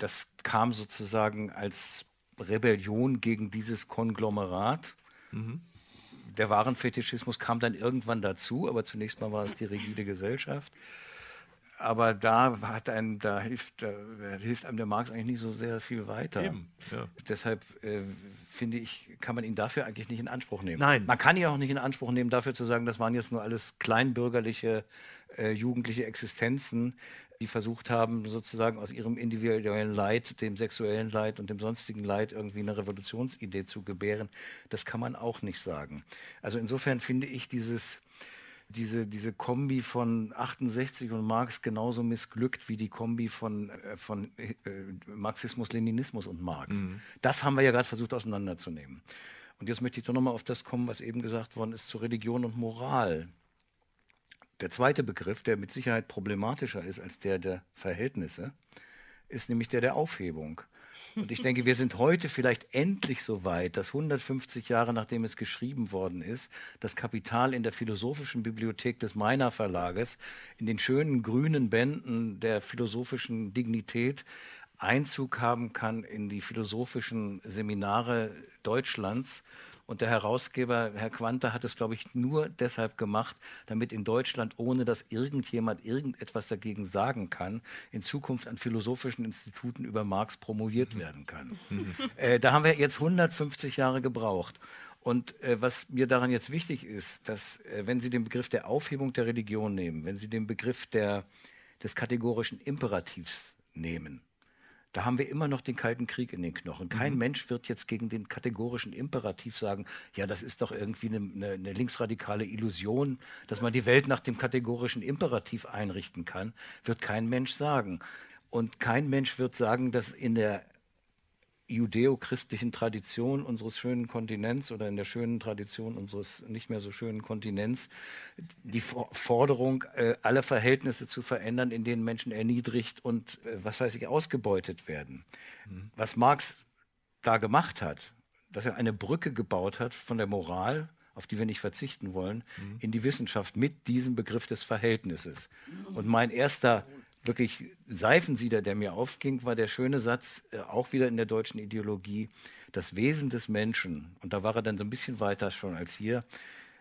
das kam sozusagen als Rebellion gegen dieses Konglomerat. Mhm. Der Warenfetischismus kam dann irgendwann dazu, aber zunächst mal war es die rigide Gesellschaft aber da hat einem, da hilft, da hilft einem der Marx eigentlich nicht so sehr viel weiter. Eben, ja. Deshalb äh, finde ich, kann man ihn dafür eigentlich nicht in Anspruch nehmen. Nein. Man kann ihn auch nicht in Anspruch nehmen, dafür zu sagen, das waren jetzt nur alles kleinbürgerliche, äh, jugendliche Existenzen, die versucht haben, sozusagen aus ihrem individuellen Leid, dem sexuellen Leid und dem sonstigen Leid irgendwie eine Revolutionsidee zu gebären. Das kann man auch nicht sagen. Also insofern finde ich dieses diese, diese Kombi von 68 und Marx genauso missglückt wie die Kombi von, äh, von äh, Marxismus, Leninismus und Marx. Mhm. Das haben wir ja gerade versucht auseinanderzunehmen. Und jetzt möchte ich doch nochmal auf das kommen, was eben gesagt worden ist zu Religion und Moral. Der zweite Begriff, der mit Sicherheit problematischer ist als der der Verhältnisse, ist nämlich der der Aufhebung. Und ich denke, wir sind heute vielleicht endlich so weit, dass 150 Jahre nachdem es geschrieben worden ist, das Kapital in der philosophischen Bibliothek des Meiner Verlages in den schönen grünen Bänden der philosophischen Dignität Einzug haben kann in die philosophischen Seminare Deutschlands und der Herausgeber, Herr Quanter, hat es, glaube ich, nur deshalb gemacht, damit in Deutschland, ohne dass irgendjemand irgendetwas dagegen sagen kann, in Zukunft an philosophischen Instituten über Marx promoviert mhm. werden kann. Mhm. äh, da haben wir jetzt 150 Jahre gebraucht. Und äh, was mir daran jetzt wichtig ist, dass äh, wenn Sie den Begriff der Aufhebung der Religion nehmen, wenn Sie den Begriff der, des kategorischen Imperativs nehmen, da haben wir immer noch den Kalten Krieg in den Knochen. Kein mhm. Mensch wird jetzt gegen den kategorischen Imperativ sagen, ja, das ist doch irgendwie eine, eine, eine linksradikale Illusion, dass man die Welt nach dem kategorischen Imperativ einrichten kann, wird kein Mensch sagen. Und kein Mensch wird sagen, dass in der judeo-christlichen Tradition unseres schönen Kontinents oder in der schönen Tradition unseres nicht mehr so schönen Kontinents die Forderung, äh, alle Verhältnisse zu verändern, in denen Menschen erniedrigt und, äh, was weiß ich, ausgebeutet werden. Mhm. Was Marx da gemacht hat, dass er eine Brücke gebaut hat von der Moral auf die wir nicht verzichten wollen, mhm. in die Wissenschaft mit diesem Begriff des Verhältnisses. Mhm. Und mein erster wirklich Seifensieder, der mir aufging, war der schöne Satz, äh, auch wieder in der deutschen Ideologie, das Wesen des Menschen, und da war er dann so ein bisschen weiter schon als hier,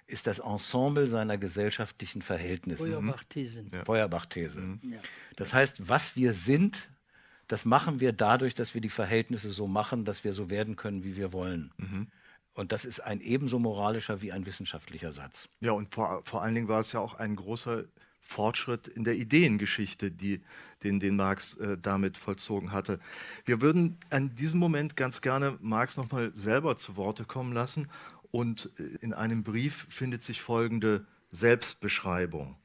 ist das Ensemble seiner gesellschaftlichen Verhältnisse. Mhm. Feuerbach-These. Ja. Feuerbach-These. Mhm. Das heißt, was wir sind, das machen wir dadurch, dass wir die Verhältnisse so machen, dass wir so werden können, wie wir wollen. Mhm. Und das ist ein ebenso moralischer wie ein wissenschaftlicher Satz. Ja, und vor, vor allen Dingen war es ja auch ein großer Fortschritt in der Ideengeschichte, die, den, den Marx äh, damit vollzogen hatte. Wir würden an diesem Moment ganz gerne Marx nochmal selber zu Worte kommen lassen und äh, in einem Brief findet sich folgende Selbstbeschreibung.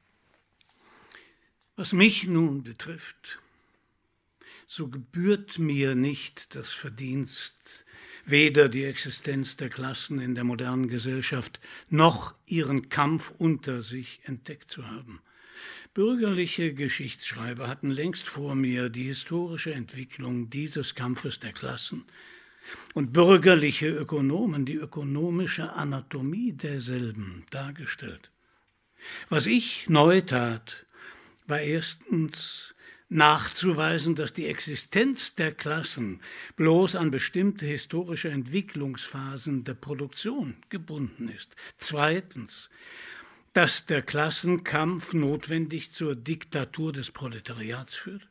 Was mich nun betrifft, so gebührt mir nicht das Verdienst, weder die Existenz der Klassen in der modernen Gesellschaft noch ihren Kampf unter sich entdeckt zu haben. Bürgerliche Geschichtsschreiber hatten längst vor mir die historische Entwicklung dieses Kampfes der Klassen und bürgerliche Ökonomen die ökonomische Anatomie derselben dargestellt. Was ich neu tat, war erstens nachzuweisen, dass die Existenz der Klassen bloß an bestimmte historische Entwicklungsphasen der Produktion gebunden ist. Zweitens dass der Klassenkampf notwendig zur Diktatur des Proletariats führt.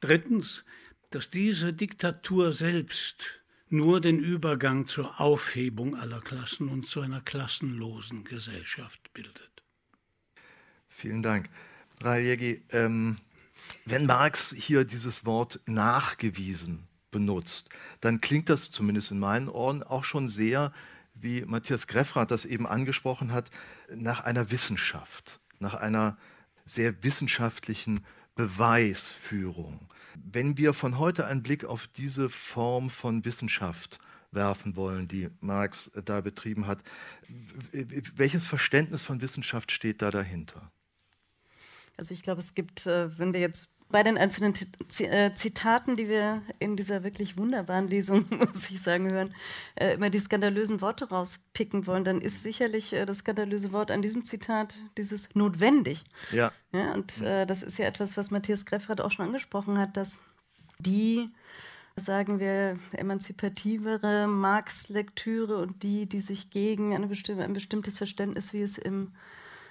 Drittens, dass diese Diktatur selbst nur den Übergang zur Aufhebung aller Klassen und zu einer klassenlosen Gesellschaft bildet. Vielen Dank. Raljegi, ähm, wenn Marx hier dieses Wort nachgewiesen benutzt, dann klingt das zumindest in meinen Ohren auch schon sehr, wie Matthias Greffrath das eben angesprochen hat, nach einer Wissenschaft, nach einer sehr wissenschaftlichen Beweisführung. Wenn wir von heute einen Blick auf diese Form von Wissenschaft werfen wollen, die Marx da betrieben hat, welches Verständnis von Wissenschaft steht da dahinter? Also ich glaube, es gibt, äh, wenn wir jetzt bei den einzelnen äh, Zitaten, die wir in dieser wirklich wunderbaren Lesung, [laughs] muss ich sagen, hören, äh, immer die skandalösen Worte rauspicken wollen, dann ist sicherlich äh, das skandalöse Wort an diesem Zitat dieses notwendig. Ja. ja und äh, das ist ja etwas, was Matthias Greffrath auch schon angesprochen hat, dass die, sagen wir, emanzipativere Marx-Lektüre und die, die sich gegen bestimm ein bestimmtes Verständnis, wie es im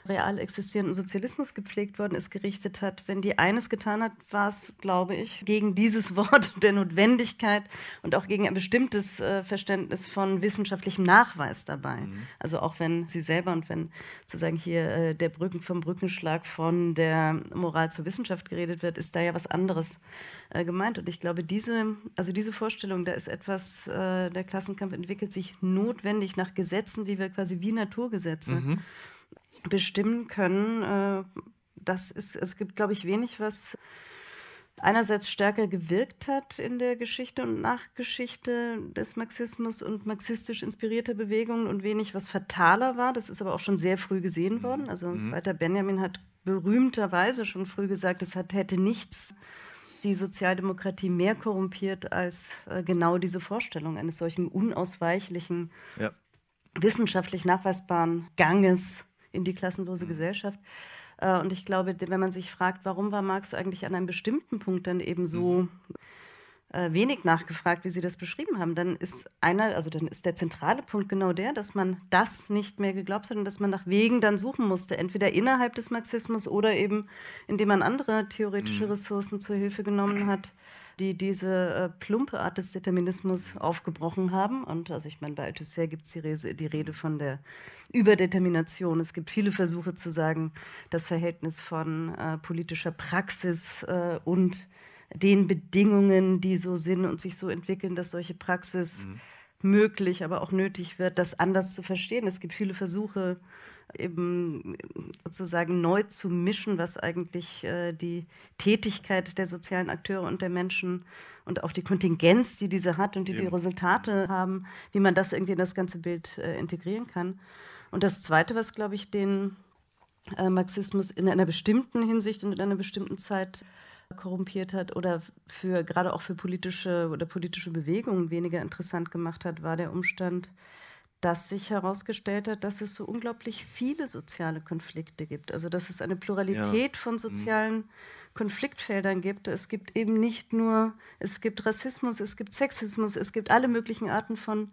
real existierenden Sozialismus gepflegt worden ist, gerichtet hat. Wenn die eines getan hat, war es, glaube ich, gegen dieses [laughs] Wort der Notwendigkeit und auch gegen ein bestimmtes äh, Verständnis von wissenschaftlichem Nachweis dabei. Mhm. Also auch wenn sie selber und wenn sozusagen hier äh, der Brücken vom Brückenschlag von der Moral zur Wissenschaft geredet wird, ist da ja was anderes äh, gemeint. Und ich glaube, diese, also diese Vorstellung, da ist etwas, äh, der Klassenkampf entwickelt sich notwendig nach Gesetzen, die wir quasi wie Naturgesetze mhm bestimmen können. Äh, das ist, es gibt, glaube ich, wenig, was einerseits stärker gewirkt hat in der Geschichte und Nachgeschichte des Marxismus und marxistisch inspirierter Bewegungen und wenig, was fataler war. Das ist aber auch schon sehr früh gesehen mhm. worden. Also mhm. Walter Benjamin hat berühmterweise schon früh gesagt, es hat, hätte nichts die Sozialdemokratie mehr korrumpiert als äh, genau diese Vorstellung eines solchen unausweichlichen, ja. wissenschaftlich nachweisbaren Ganges in die klassenlose mhm. Gesellschaft. Äh, und ich glaube, wenn man sich fragt, warum war Marx eigentlich an einem bestimmten Punkt dann eben so mhm. äh, wenig nachgefragt, wie Sie das beschrieben haben, dann ist einer, also dann ist der zentrale Punkt genau der, dass man das nicht mehr geglaubt hat und dass man nach Wegen dann suchen musste, entweder innerhalb des Marxismus oder eben, indem man andere theoretische mhm. Ressourcen zur Hilfe genommen hat die diese äh, plumpe Art des Determinismus aufgebrochen haben. Und also ich meine, bei Althusser gibt es die, die, Rede von der Überdetermination. Es gibt viele Versuche zu sagen, das Verhältnis von äh, politischer Praxis äh, und den Bedingungen, die so sind und sich so entwickeln, dass solche Praxis mhm. möglich, aber auch nötig wird, das anders zu verstehen. Es gibt viele Versuche, eben sozusagen neu zu mischen, was eigentlich äh, die Tätigkeit der sozialen Akteure und der Menschen und auch die Kontingenz, die diese hat und die eben. die Resultate haben, wie man das irgendwie in das ganze Bild äh, integrieren kann. Und das Zweite, was, glaube ich, den äh, Marxismus in einer bestimmten Hinsicht und in einer bestimmten Zeit korrumpiert hat oder für gerade auch für politische oder politische Bewegungen weniger interessant gemacht hat, war der Umstand, dass sich herausgestellt hat, dass es so unglaublich viele soziale Konflikte gibt. Also dass es eine Pluralität ja. von mhm. sozialen Konfliktfeldern gibt. Es gibt eben nicht nur, es gibt Rassismus, es gibt Sexismus, es gibt alle möglichen Arten von.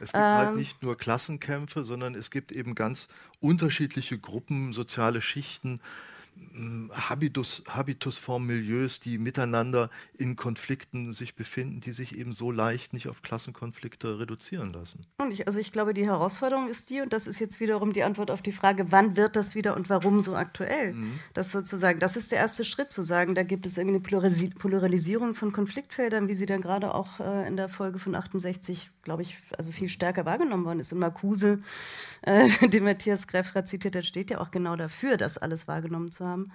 Es gibt halt ähm, halt nicht nur Klassenkämpfe, sondern es gibt eben ganz unterschiedliche Gruppen, soziale Schichten, Habitus, Habitusform, Milieus, die miteinander in Konflikten sich befinden, die sich eben so leicht nicht auf Klassenkonflikte reduzieren lassen. Und ich, also ich glaube, die Herausforderung ist die, und das ist jetzt wiederum die Antwort auf die Frage, wann wird das wieder und warum so aktuell? Mhm. Das sozusagen, das ist der erste Schritt zu sagen, da gibt es irgendeine Pluralisi Pluralisierung von Konfliktfeldern, wie sie dann gerade auch äh, in der Folge von 68, glaube ich, also viel stärker wahrgenommen worden ist. Und Marcuse, äh, [laughs] den Matthias Greffrath zitiert hat, steht ja auch genau dafür, das alles wahrgenommen zu haben haben.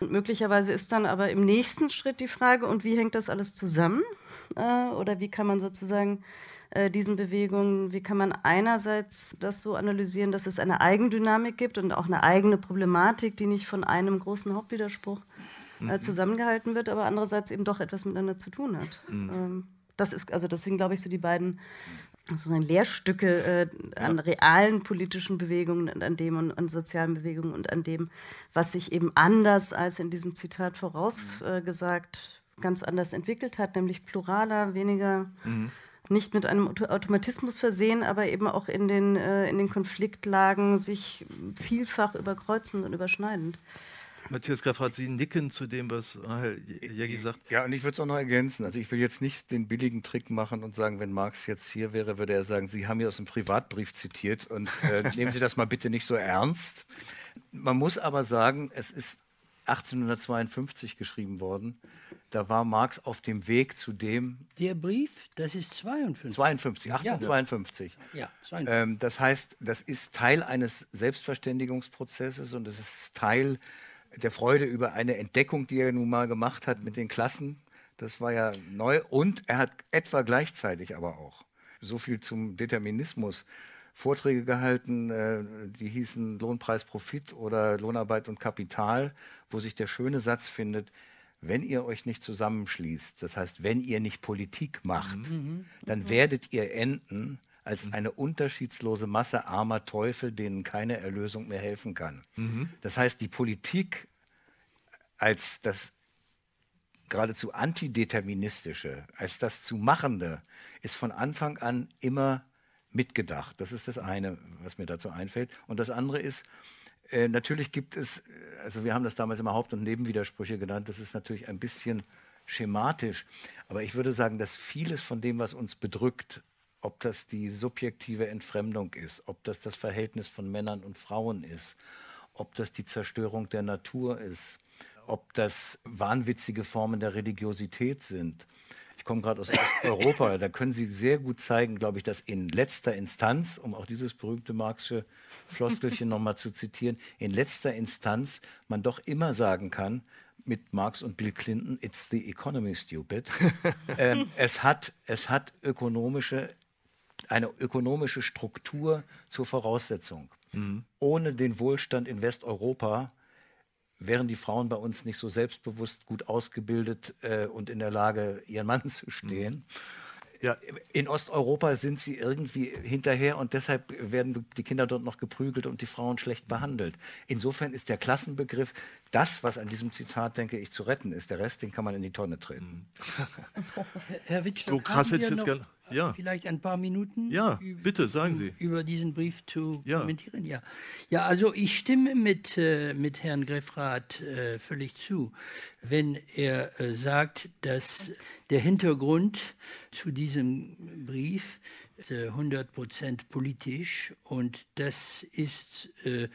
Und möglicherweise ist dann aber im nächsten Schritt die Frage, und wie hängt das alles zusammen? Äh, oder wie kann man sozusagen äh, diesen Bewegungen, wie kann man einerseits das so analysieren, dass es eine Eigendynamik gibt und auch eine eigene Problematik, die nicht von einem großen Hauptwiderspruch äh, mhm. zusammengehalten wird, aber andererseits eben doch etwas miteinander zu tun hat. Mhm. Ähm, das ist, also deswegen glaube ich, so die beiden sozusagen also Lehrstücke äh, an realen politischen Bewegungen und an dem und an sozialen Bewegungen und an dem, was sich eben anders als in diesem Zitat vorausgesagt äh, ganz anders entwickelt hat, nämlich pluraler, weniger mhm. nicht mit einem Automatismus versehen, aber eben auch in den, äh, in den Konfliktlagen sich vielfach überkreuzend und überschneidend. Matthias Graf hat Sie nicken zu dem, was Rahel Jägi sagt. Ja, und ich würde es auch noch ergänzen. Also ich will jetzt nicht den billigen Trick machen und sagen, wenn Marx jetzt hier wäre, würde er sagen, Sie haben hier aus einem Privatbrief zitiert und äh, [laughs] nehmen Sie das mal bitte nicht so ernst. Man muss aber sagen, es ist 1852 geschrieben worden. Da war Marx auf dem Weg zu dem. Der Brief, das ist 52. 52, 1852. Ja, ja Ähm, das heißt, das ist Teil eines Selbstverständigungsprozesses und es ist Teil der Freude über eine Entdeckung, die er nun mal gemacht hat mit den Klassen. Das war ja neu. Und er hat etwa gleichzeitig aber auch so viel zum Determinismus Vorträge gehalten, äh, die hießen Lohnpreis, Profit oder Lohnarbeit und Kapital, wo sich der schöne Satz findet, wenn ihr euch nicht zusammenschließt, das heißt, wenn ihr nicht Politik macht, mhm. mhm dann mhm. werdet ihr enden als mhm. eine unterschiedslose Masse armer Teufel, denen keine Erlösung mehr helfen kann. Mhm. Das heißt, die Politik als das geradezu antideterministische, als das zu Machende, ist von Anfang an immer mitgedacht. Das ist das eine, was mir dazu einfällt. Und das andere ist, äh, natürlich gibt es, also wir haben das damals immer Haupt- und Nebenwidersprüche genannt, das ist natürlich ein bisschen schematisch, aber ich würde sagen, dass vieles von dem, was uns bedrückt, ob das die subjektive Entfremdung ist, ob das das Verhältnis von Männern und Frauen ist, ob das die Zerstörung der Natur ist, ob das wahnwitzige Formen der Religiosität sind. Ich komme gerade aus Europa, [laughs] da können Sie sehr gut zeigen, glaube ich, dass in letzter Instanz, um auch dieses berühmte Marxische Floskelchen nochmal zu zitieren, in letzter Instanz man doch immer sagen kann, mit Marx und Bill Clinton, it's the economy stupid. [laughs] ähm, es, hat, es hat ökonomische eine ökonomische Struktur zur Voraussetzung. Mhm. Ohne den Wohlstand in Westeuropa wären die Frauen bei uns nicht so selbstbewusst, gut ausgebildet äh, und in der Lage, ihren Mann [laughs] zu stehen. Ja. In Osteuropa sind sie irgendwie hinterher und deshalb werden die Kinder dort noch geprügelt und die Frauen schlecht behandelt. Insofern ist der Klassenbegriff das, was an diesem Zitat, denke ich, zu retten ist. Der Rest, den kann man in die Tonne treten. Mhm. [laughs] Herr Witsch, so krass hätte ich jetzt gerne. Ja. Vielleicht ein paar Minuten. Ja, bitte, sagen Sie. Über diesen Brief zu ja. kommentieren. Ja. ja, also ich stimme mit, äh, mit Herrn Greffrath äh, völlig zu, wenn er äh, sagt, dass der Hintergrund zu diesem Brief 100 äh, Prozent politisch und das ist äh,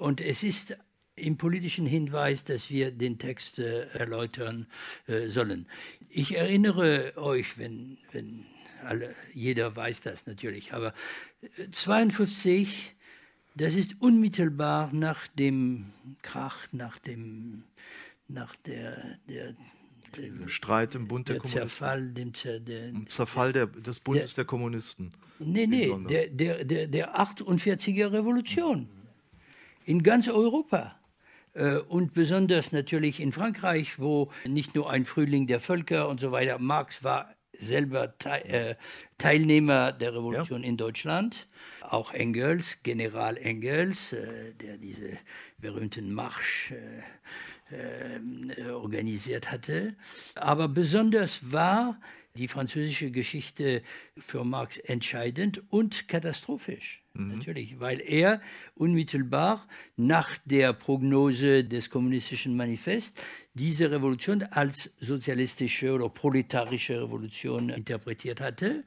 und es ist im politischen Hinweis, dass wir den Text äh, erläutern äh, sollen. Ich erinnere euch, wenn, wenn alle, jeder weiß das natürlich, aber 1952, äh, das ist unmittelbar nach dem Krach, nach dem, nach der, der dem Streit im Bund der, der Kommunisten. Zerfall, dem Zer, der, Zerfall der, des Bundes der, der Kommunisten. Nee, nee, der, der, der, der 48er Revolution in ganz Europa. Äh, und besonders natürlich in Frankreich, wo nicht nur ein Frühling der Völker und so weiter, Marx war selber äh, Teilnehmer der Revolution ja. in Deutschland, auch Engels, General Engels, äh, der diese berühmten Marsch organisiert hatte. Aber besonders war die französische Geschichte für Marx entscheidend und katastrophisch. Mhm. Natürlich, weil er unmittelbar nach der Prognose des kommunistischen Manifests diese Revolution als sozialistische oder proletarische Revolution interpretiert hatte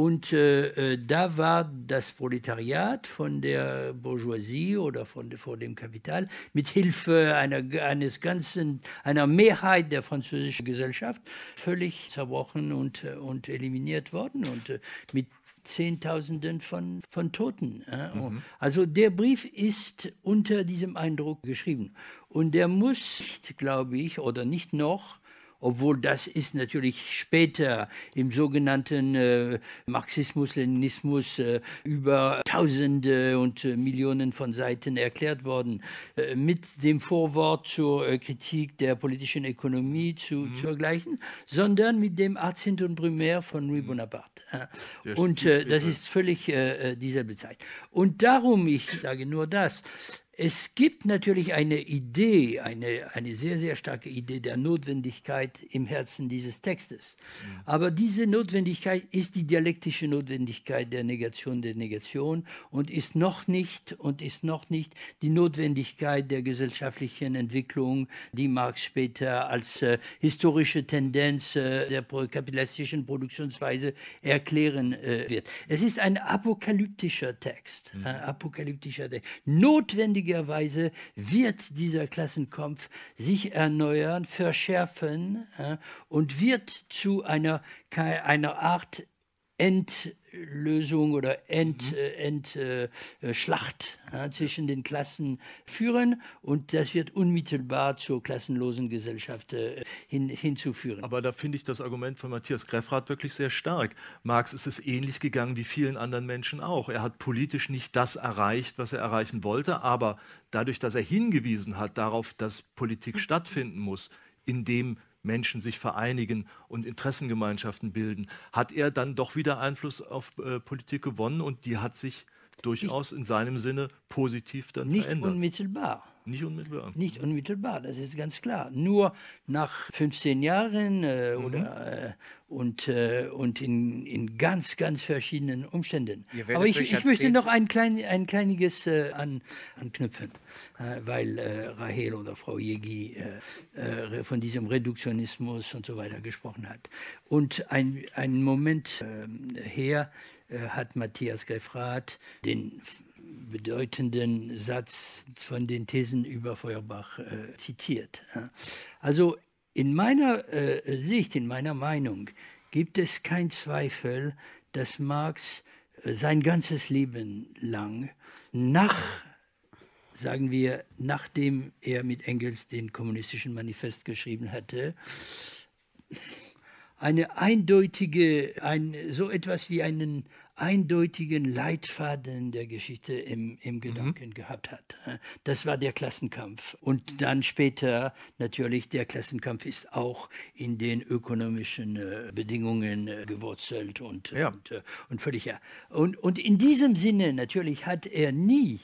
und äh, äh, da war das Proletariat von der Bourgeoisie oder von, von dem Kapital mit Hilfe einer, eines ganzen, einer Mehrheit der französischen Gesellschaft völlig zerbrochen und, äh, und eliminiert worden und äh, mit Zehntausenden von, von Toten. Äh? Mhm. Also der Brief ist unter diesem Eindruck geschrieben. Und der muss, glaube ich, oder nicht noch, obwohl das ist natürlich später im sogenannten äh, Marxismus, Leninismus äh, über Tausende und äh, Millionen von Seiten erklärt worden. Äh, mit dem Vorwort zur äh, Kritik der politischen Ökonomie zu, mhm. zu vergleichen, sondern mit dem Arzind und Brumaire von Louis mhm. Bonaparte. Und äh, das ist völlig dieselbe Zeit. Und darum, ich sage nur das, es gibt natürlich eine Idee, eine, eine sehr, sehr starke Idee der Notwendigkeit im Herzen dieses Textes. Mhm. Aber diese Notwendigkeit ist die dialektische Notwendigkeit der Negation der Negation und ist noch nicht, und ist noch nicht die Notwendigkeit der gesellschaftlichen Entwicklung, die Marx später als äh, historische Tendenz äh, der kapitalistischen Produktionsweise erklären äh, wird. Es ist ein apokalyptischer Text, mhm. ein äh, apokalyptischer Text. Notwendig notwendigerweise wird dieser Klassenkampf sich erneuern, verschärfen äh, und wird zu einer, einer Art Endlösung oder End, mhm. Endschlacht äh, äh, äh ja, zwischen den Klassen führen. Und das wird unmittelbar zur klassenlosen Gesellschaft äh, hin, hinzuführen. Aber da finde ich das Argument von Matthias Greffrath wirklich sehr stark. Marx ist es ähnlich gegangen wie vielen anderen Menschen auch. Er hat politisch nicht das erreicht, was er erreichen wollte, aber dadurch, dass er hingewiesen hat darauf, dass Politik stattfinden muss, in dem Menschen sich vereinigen und Interessengemeinschaften bilden, hat er dann doch wieder Einfluss auf äh, Politik gewonnen und die hat sich durchaus nicht, in seinem Sinne positiv dann nicht verändert. Nicht unmittelbar. Nicht unmittelbar. Nicht unmittelbar, das ist ganz klar. Nur nach 15 Jahren äh, mhm. oder, äh, und, äh, und in, in ganz, ganz verschiedenen Umständen. Aber ich, ich möchte noch ein, klein, ein kleiniges äh, an, anknüpfen, äh, weil äh, Rahel oder Frau Jegi von diesem Reduktionismus und so weiter gesprochen hat. Und einen ein Moment ähm, her hat Matthias Greffrath den bedeutenden Satz von den Thesen über Feuerbach äh, zitiert. Also in meiner äh, Sicht, in meiner Meinung gibt es keinen Zweifel, dass Marx äh, sein ganzes Leben lang nach sagen wir, nachdem er mit Engels den kommunistischen Manifest geschrieben hatte, eine eindeutige, ein, so etwas wie einen eindeutigen Leitfaden der Geschichte im, im mhm. Gedanken mhm. gehabt hat. Das war der Klassenkampf. Und dann später natürlich, der Klassenkampf ist auch in den ökonomischen äh, Bedingungen äh, gewurzelt und, ja. und, äh, und, völlig ja. Und, und in diesem Sinne natürlich hat er nie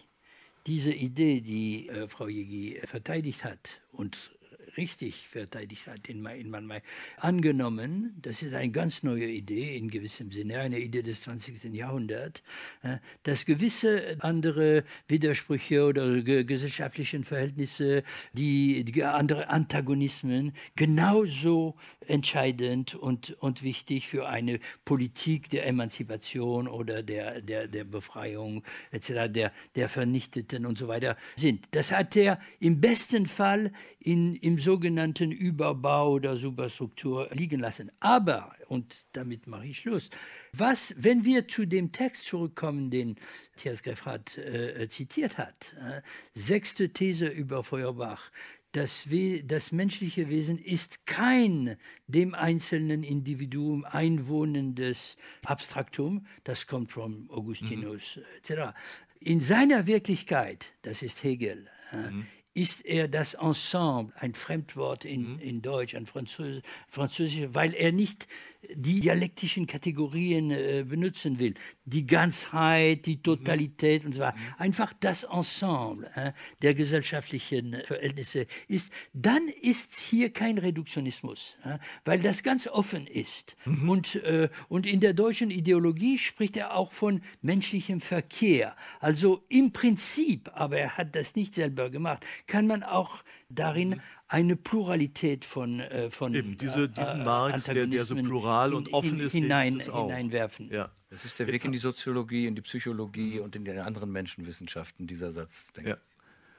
diese Idee, die äh, Frau Jegi äh, verteidigt hat und richtig verteidigt hat, in Mann Mai, angenommen. Das ist eine ganz neue Idee in gewissem Sinne, eine Idee des 20. Jahrhunderts, äh, dass gewisse andere Widersprüche oder gesellschaftlichen Verhältnisse, die, die andere Antagonismen genauso entscheidend und, und wichtig für eine Politik der Emanzipation oder der, der, der Befreiung etc., der, der Vernichteten und so weiter sind. Das hat er im besten Fall in, im sogenannten Überbau oder Superstruktur liegen lassen. Aber, und damit mache ich Schluss, was, wenn wir zu dem Text zurückkommen, den Thiers Greffrath äh, zitiert hat, äh, sechste These über Feuerbach, das, We das menschliche Wesen ist kein dem einzelnen Individuum einwohnendes Abstraktum, das kommt von mhm. Augustinus mhm. etc. In seiner Wirklichkeit, das ist Hegel, äh, mhm ist er das Ensemble, ein Fremdwort in, mhm. in Deutsch, ein Französisch, Französisch, weil er nicht die dialektischen Kategorien äh, benutzen will. Die Ganzheit, die Totalität und so weiter. Mhm. Einfach das Ensemble äh, der gesellschaftlichen äh, Verhältnisse ist, dann ist hier kein Reduktionismus, äh, weil das ganz offen ist. Mhm. Und, äh, und in der deutschen Ideologie spricht er auch von menschlichem Verkehr. Also im Prinzip, aber er hat das nicht selber gemacht, kann man auch darin mhm eine Pluralität von, äh, von Eben, äh, diese, diesen äh, Markt, der, der, so plural und offen ist, hinein, hineinwerfen. Ja. Das ist der Weg in die Soziologie, in die Psychologie und in den anderen Menschenwissenschaften, dieser Satz. Denke ja.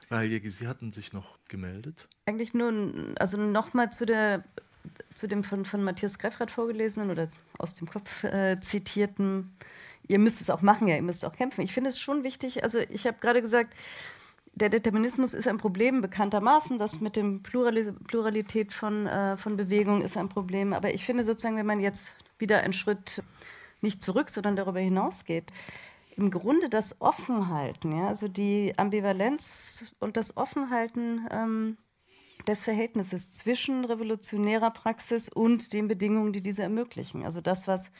Herr Jäger, Sie hatten sich noch gemeldet. Eigentlich nur, also nochmal zu der zu dem von, von Matthias Greffrath vorgelesenen oder aus dem Kopf äh, zitierten, ihr müsst es auch machen, ja, ihr müsst auch kämpfen. Ich finde es schon wichtig, also ich habe gerade gesagt, der Determinismus ist ein Problem bekanntermaßen. Das mit dem Pluralis Pluralität von, äh, von Bewegungen ist ein Problem. Aber ich finde sozusagen, wenn man jetzt wieder einen Schritt nicht zurück, sondern darüber hinausgeht, im Grunde das Offenhalten, ja, also die Ambivalenz und das Offenhalten ähm, des Verhältnisses zwischen revolutionärer Praxis und den Bedingungen, die diese ermöglichen. Also das, was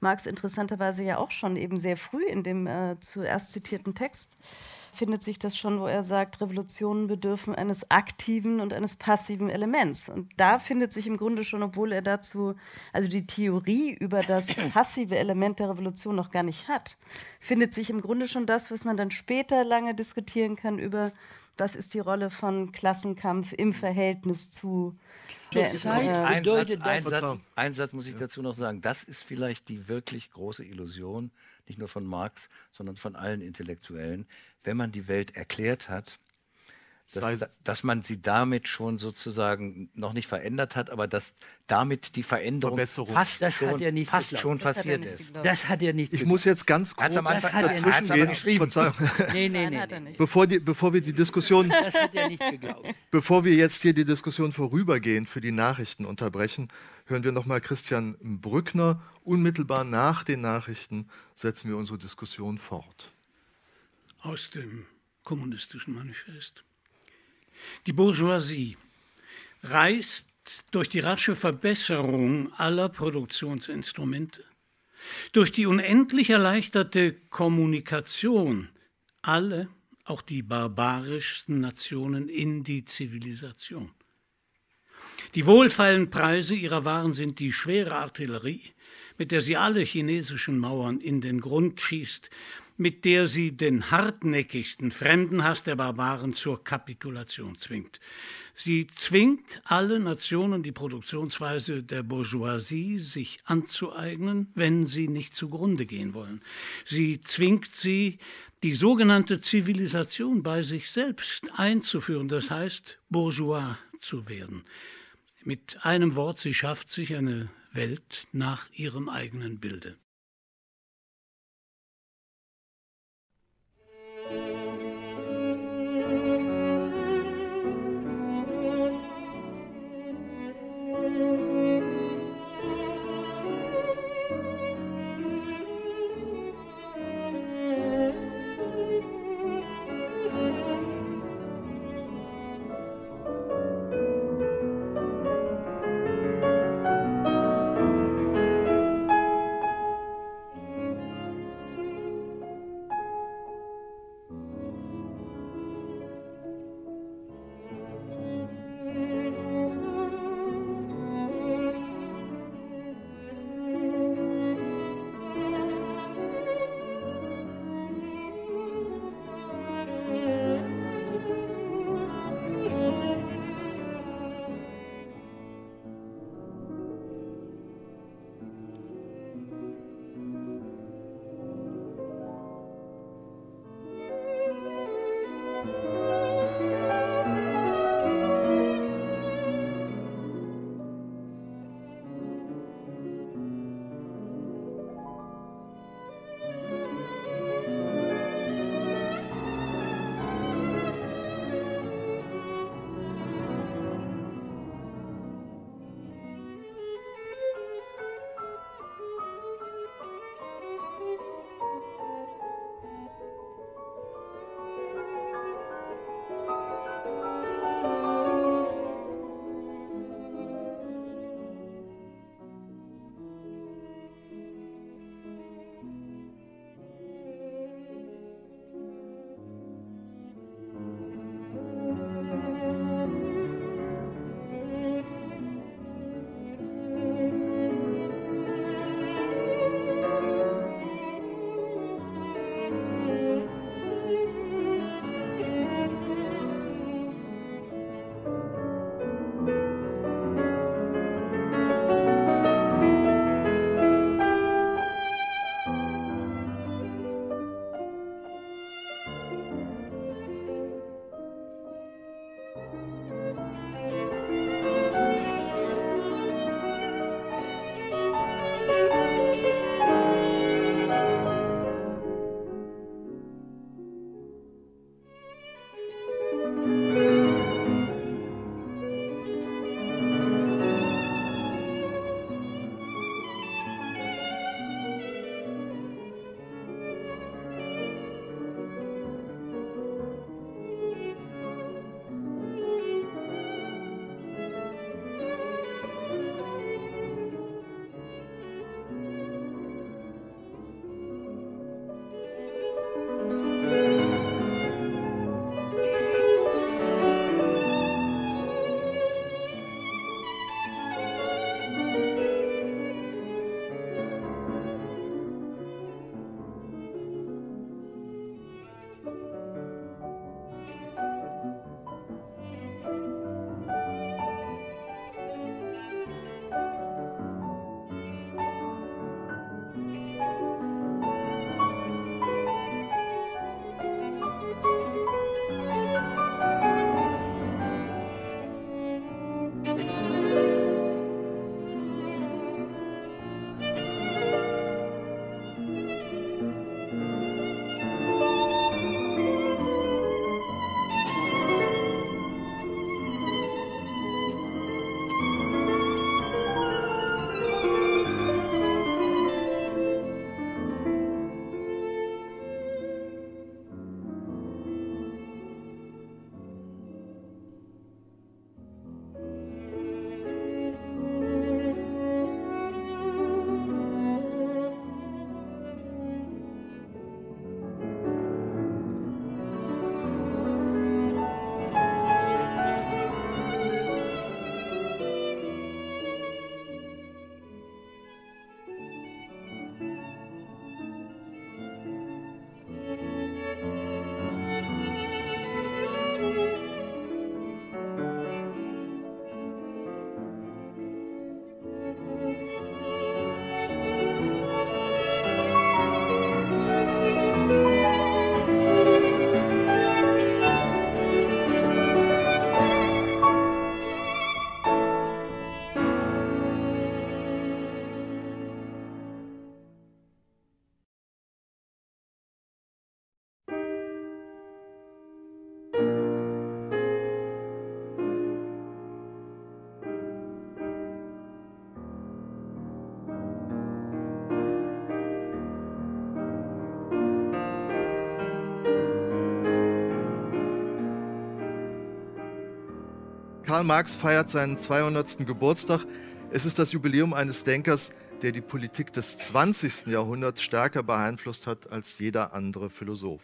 Marx interessanterweise ja auch schon eben sehr früh in dem äh, zuerst zitierten Text äh, findet sich das schon, wo er sagt, Revolutionen bedürfen eines aktiven und eines passiven Elements. Und da findet sich im Grunde schon, obwohl er dazu, also die Theorie über das [clears throat] passive Element der Revolution noch gar nicht hat, findet sich im Grunde schon das, was man dann später lange diskutieren kann über was ist die Rolle von Klassenkampf im Verhältnis zu der Zeit ein Satz, Satz muss ich dazu noch sagen, das ist vielleicht die wirklich große Illusion, nicht nur von Marx, sondern von allen Intellektuellen, wenn man die Welt erklärt hat, dass, dass, man sie damit schon sozusagen noch nicht verändert hat, aber dass damit die Veränderung fast, schon, fast schon, passiert ist. Das hat er nicht. Ich muss jetzt ganz kurz am Anfang dazwischen gehen. Verzeihung. [laughs] Nee, nee, nee. nee. Bevor, die, bevor wir die Diskussion, das hat er nicht geglaubt. [laughs] bevor wir jetzt hier die Diskussion vorübergehend für die Nachrichten unterbrechen, hören wir nochmal Christian Brückner. Unmittelbar nach den Nachrichten setzen wir unsere Diskussion fort. Aus dem kommunistischen Manifest. Die Bourgeoisie reißt durch die rasche Verbesserung aller Produktionsinstrumente, durch die unendlich erleichterte Kommunikation alle, auch die barbarischsten Nationen in die Zivilisation. Die wohlfeilen Preise ihrer Waren sind die schwere Artillerie, mit der sie alle chinesischen Mauern in den Grund schießt mit der sie den hartnäckigsten Fremdenhass der Barbaren zur Kapitulation zwingt. Sie zwingt alle Nationen, die Produktionsweise der Bourgeoisie sich anzueignen, wenn sie nicht zugrunde gehen wollen. Sie zwingt sie, die sogenannte Zivilisation bei sich selbst einzuführen, das heißt bourgeois zu werden. Mit einem Wort, sie schafft sich eine Welt nach ihrem eigenen Bilde. Karl Marx feiert seinen 200. Geburtstag. Es ist das Jubiläum eines Denkers, der die Politik des 20. Jahrhunderts stärker beeinflusst hat als jeder andere Philosoph.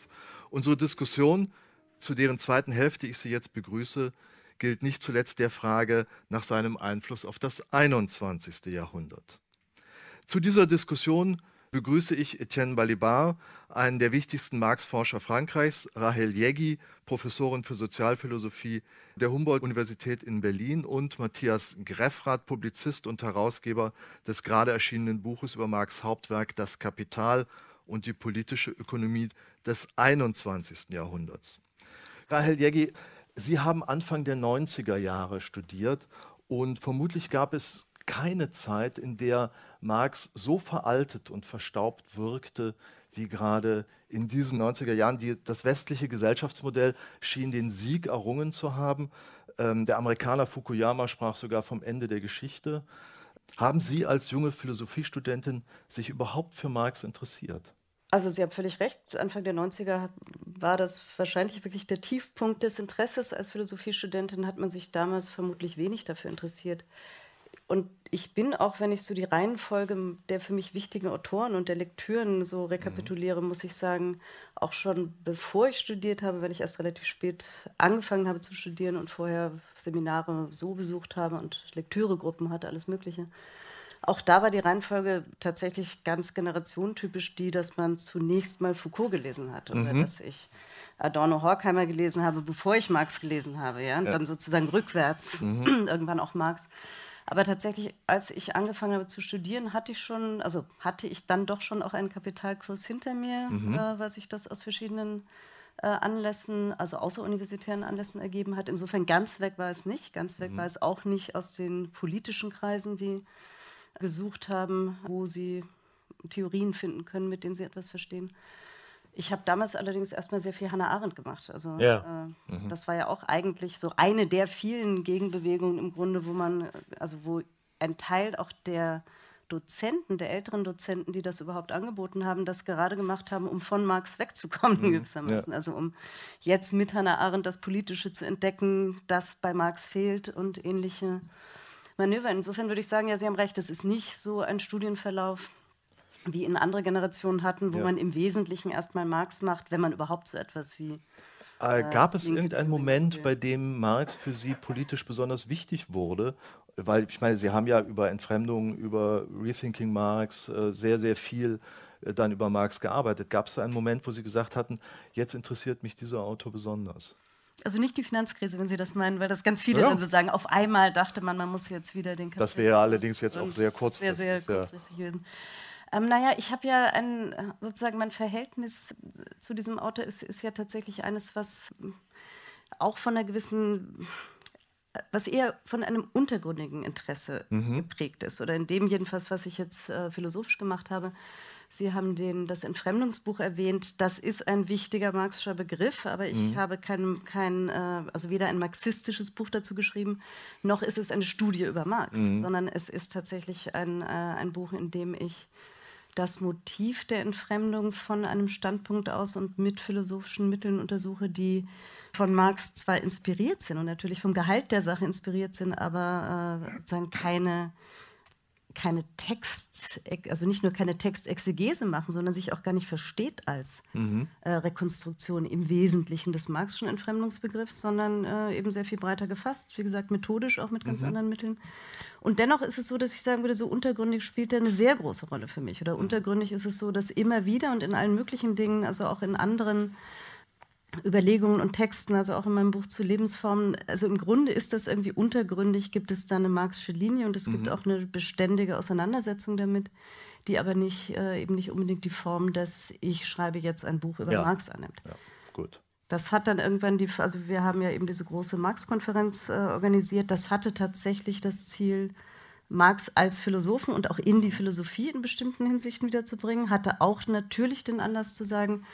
Unsere Diskussion, zu deren zweiten Hälfte ich Sie jetzt begrüße, gilt nicht zuletzt der Frage nach seinem Einfluss auf das 21. Jahrhundert. Zu dieser Diskussion begrüße ich Etienne Balibar, einen der wichtigsten Marx-Forscher Frankreichs, Rahel Jeggi, Professorin für Sozialphilosophie der Humboldt-Universität in Berlin und Matthias Greffrath, Publizist und Herausgeber des gerade erschienenen Buches über Marx Hauptwerk Das Kapital und die politische Ökonomie des 21. Jahrhunderts. Rahel Jeggi, Sie haben Anfang der 90er Jahre studiert und vermutlich gab es keine Zeit, in der Marx so veraltet und verstaubt wirkte wie gerade in diesen 90er Jahren die, das westliche Gesellschaftsmodell schien den Sieg errungen zu haben. Ähm, der Amerikaner Fukuyama sprach sogar vom Ende der Geschichte. Haben Sie als junge Philosophiestudentin sich überhaupt für Marx interessiert? Also Sie haben völlig recht. Anfang der 90er war das wahrscheinlich wirklich der Tiefpunkt des Interesses. Als Philosophiestudentin hat man sich damals vermutlich wenig dafür interessiert. Und ich bin, auch wenn ich so die Reihenfolge der für mich wichtigen Autoren und der Lektüren so rekapituliere, mhm. muss ich sagen, auch schon bevor ich studiert habe, weil ich erst relativ spät angefangen habe zu studieren und vorher Seminare so besucht habe und Lektüregruppen hatte, alles Mögliche. Auch da war die Reihenfolge tatsächlich ganz generationentypisch die, dass man zunächst mal Foucault gelesen hat oder mhm. dass ich Adorno Horkheimer gelesen habe, bevor ich Marx gelesen habe, ja, und ja. dann sozusagen rückwärts mhm. [clears throat] irgendwann auch Marx. Aber tatsächlich, als ich angefangen habe zu studieren, hatte ich schon, also hatte ich dann doch schon auch einen Kapitalkurs hinter mir, mhm. äh, weil sich das aus verschiedenen äh, Anlässen, also außeruniversitären Anlässen ergeben hat. Insofern ganz weg war es nicht. Ganz weg mhm. war es auch nicht aus den politischen Kreisen, die gesucht haben, wo sie Theorien finden können, mit denen sie etwas verstehen. Ich habe damals allerdings erstmal sehr viel Hannah Arendt gemacht. Also ja. äh, mhm. das war ja auch eigentlich so eine der vielen Gegenbewegungen im Grunde, wo man, also wo ein Teil auch der Dozenten, der älteren Dozenten, die das überhaupt angeboten haben, das gerade gemacht haben, um von Marx wegzukommen, mhm. gewissermaßen. Ja. Also um jetzt mit Hannah Arendt das Politische zu entdecken, das bei Marx fehlt und ähnliche Manöver. Insofern würde ich sagen, ja, Sie haben recht, es ist nicht so ein Studienverlauf, wie in andere Generationen hatten, wo ja. man im Wesentlichen erstmal Marx macht, wenn man überhaupt so etwas wie. Äh, äh Gab es irgendeinen Moment, bei dem Marx für Sie politisch besonders wichtig wurde? Weil ich meine, Sie haben ja über Entfremdung, über Rethinking Marx äh, sehr, sehr viel äh, dann über Marx gearbeitet. Gab es einen Moment, wo Sie gesagt hatten, jetzt interessiert mich dieser Autor besonders? Also nicht die Finanzkrise, wenn Sie das meinen, weil das ganz viele ja. dann so sagen. Auf einmal dachte man, man muss jetzt wieder den Kapitalismus. Das wäre allerdings jetzt auch sehr kurzfristig. Das wäre sehr kurzfristig ja. gewesen. Ähm, naja, ich habe ja ein, sozusagen mein Verhältnis zu diesem Autor ist, ist ja tatsächlich eines, was auch von einer gewissen was eher von einem untergründigen Interesse mhm. geprägt ist oder in dem jedenfalls, was ich jetzt äh, philosophisch gemacht habe. Sie haben den, das Entfremdungsbuch erwähnt. Das ist ein wichtiger marxischer Begriff, aber ich mhm. habe kein, kein äh, also weder ein marxistisches Buch dazu geschrieben, noch ist es eine Studie über Marx, mhm. sondern es ist tatsächlich ein, äh, ein Buch, in dem ich das Motiv der Entfremdung von einem Standpunkt aus und mit philosophischen Mitteln untersuche, die von Marx zwar inspiriert sind und natürlich vom Gehalt der Sache inspiriert sind, aber äh, keine keine Text, also nicht nur keine Textexegese machen, sondern sich auch gar nicht versteht als mhm. äh, Rekonstruktion im Wesentlichen des Marxischen Entfremdungsbegriffs, sondern äh, eben sehr viel breiter gefasst, wie gesagt, methodisch auch mit ganz mhm. anderen Mitteln. Und dennoch ist es so, dass ich sagen würde, so untergründig spielt er eine sehr große Rolle für mich. Oder mhm. untergründig ist es so, dass immer wieder und in allen möglichen Dingen, also auch in anderen äh, Überlegungen und Texten, also auch in meinem Buch zu Lebensformen. Also im Grunde ist das irgendwie untergründig, gibt es da eine marxische Linie und es mhm. gibt auch eine beständige Auseinandersetzung damit, die aber nicht äh, eben nicht unbedingt die Form, dass ich schreibe jetzt ein Buch über ja. Marx annimmt. Ja, gut. Das hat dann irgendwann die, also wir haben ja eben diese große Marx-Konferenz äh, organisiert. Das hatte tatsächlich das Ziel, Marx als Philosophen und auch in die Philosophie in bestimmten Hinsichten wiederzubringen. Hatte auch natürlich den Anlass zu sagen,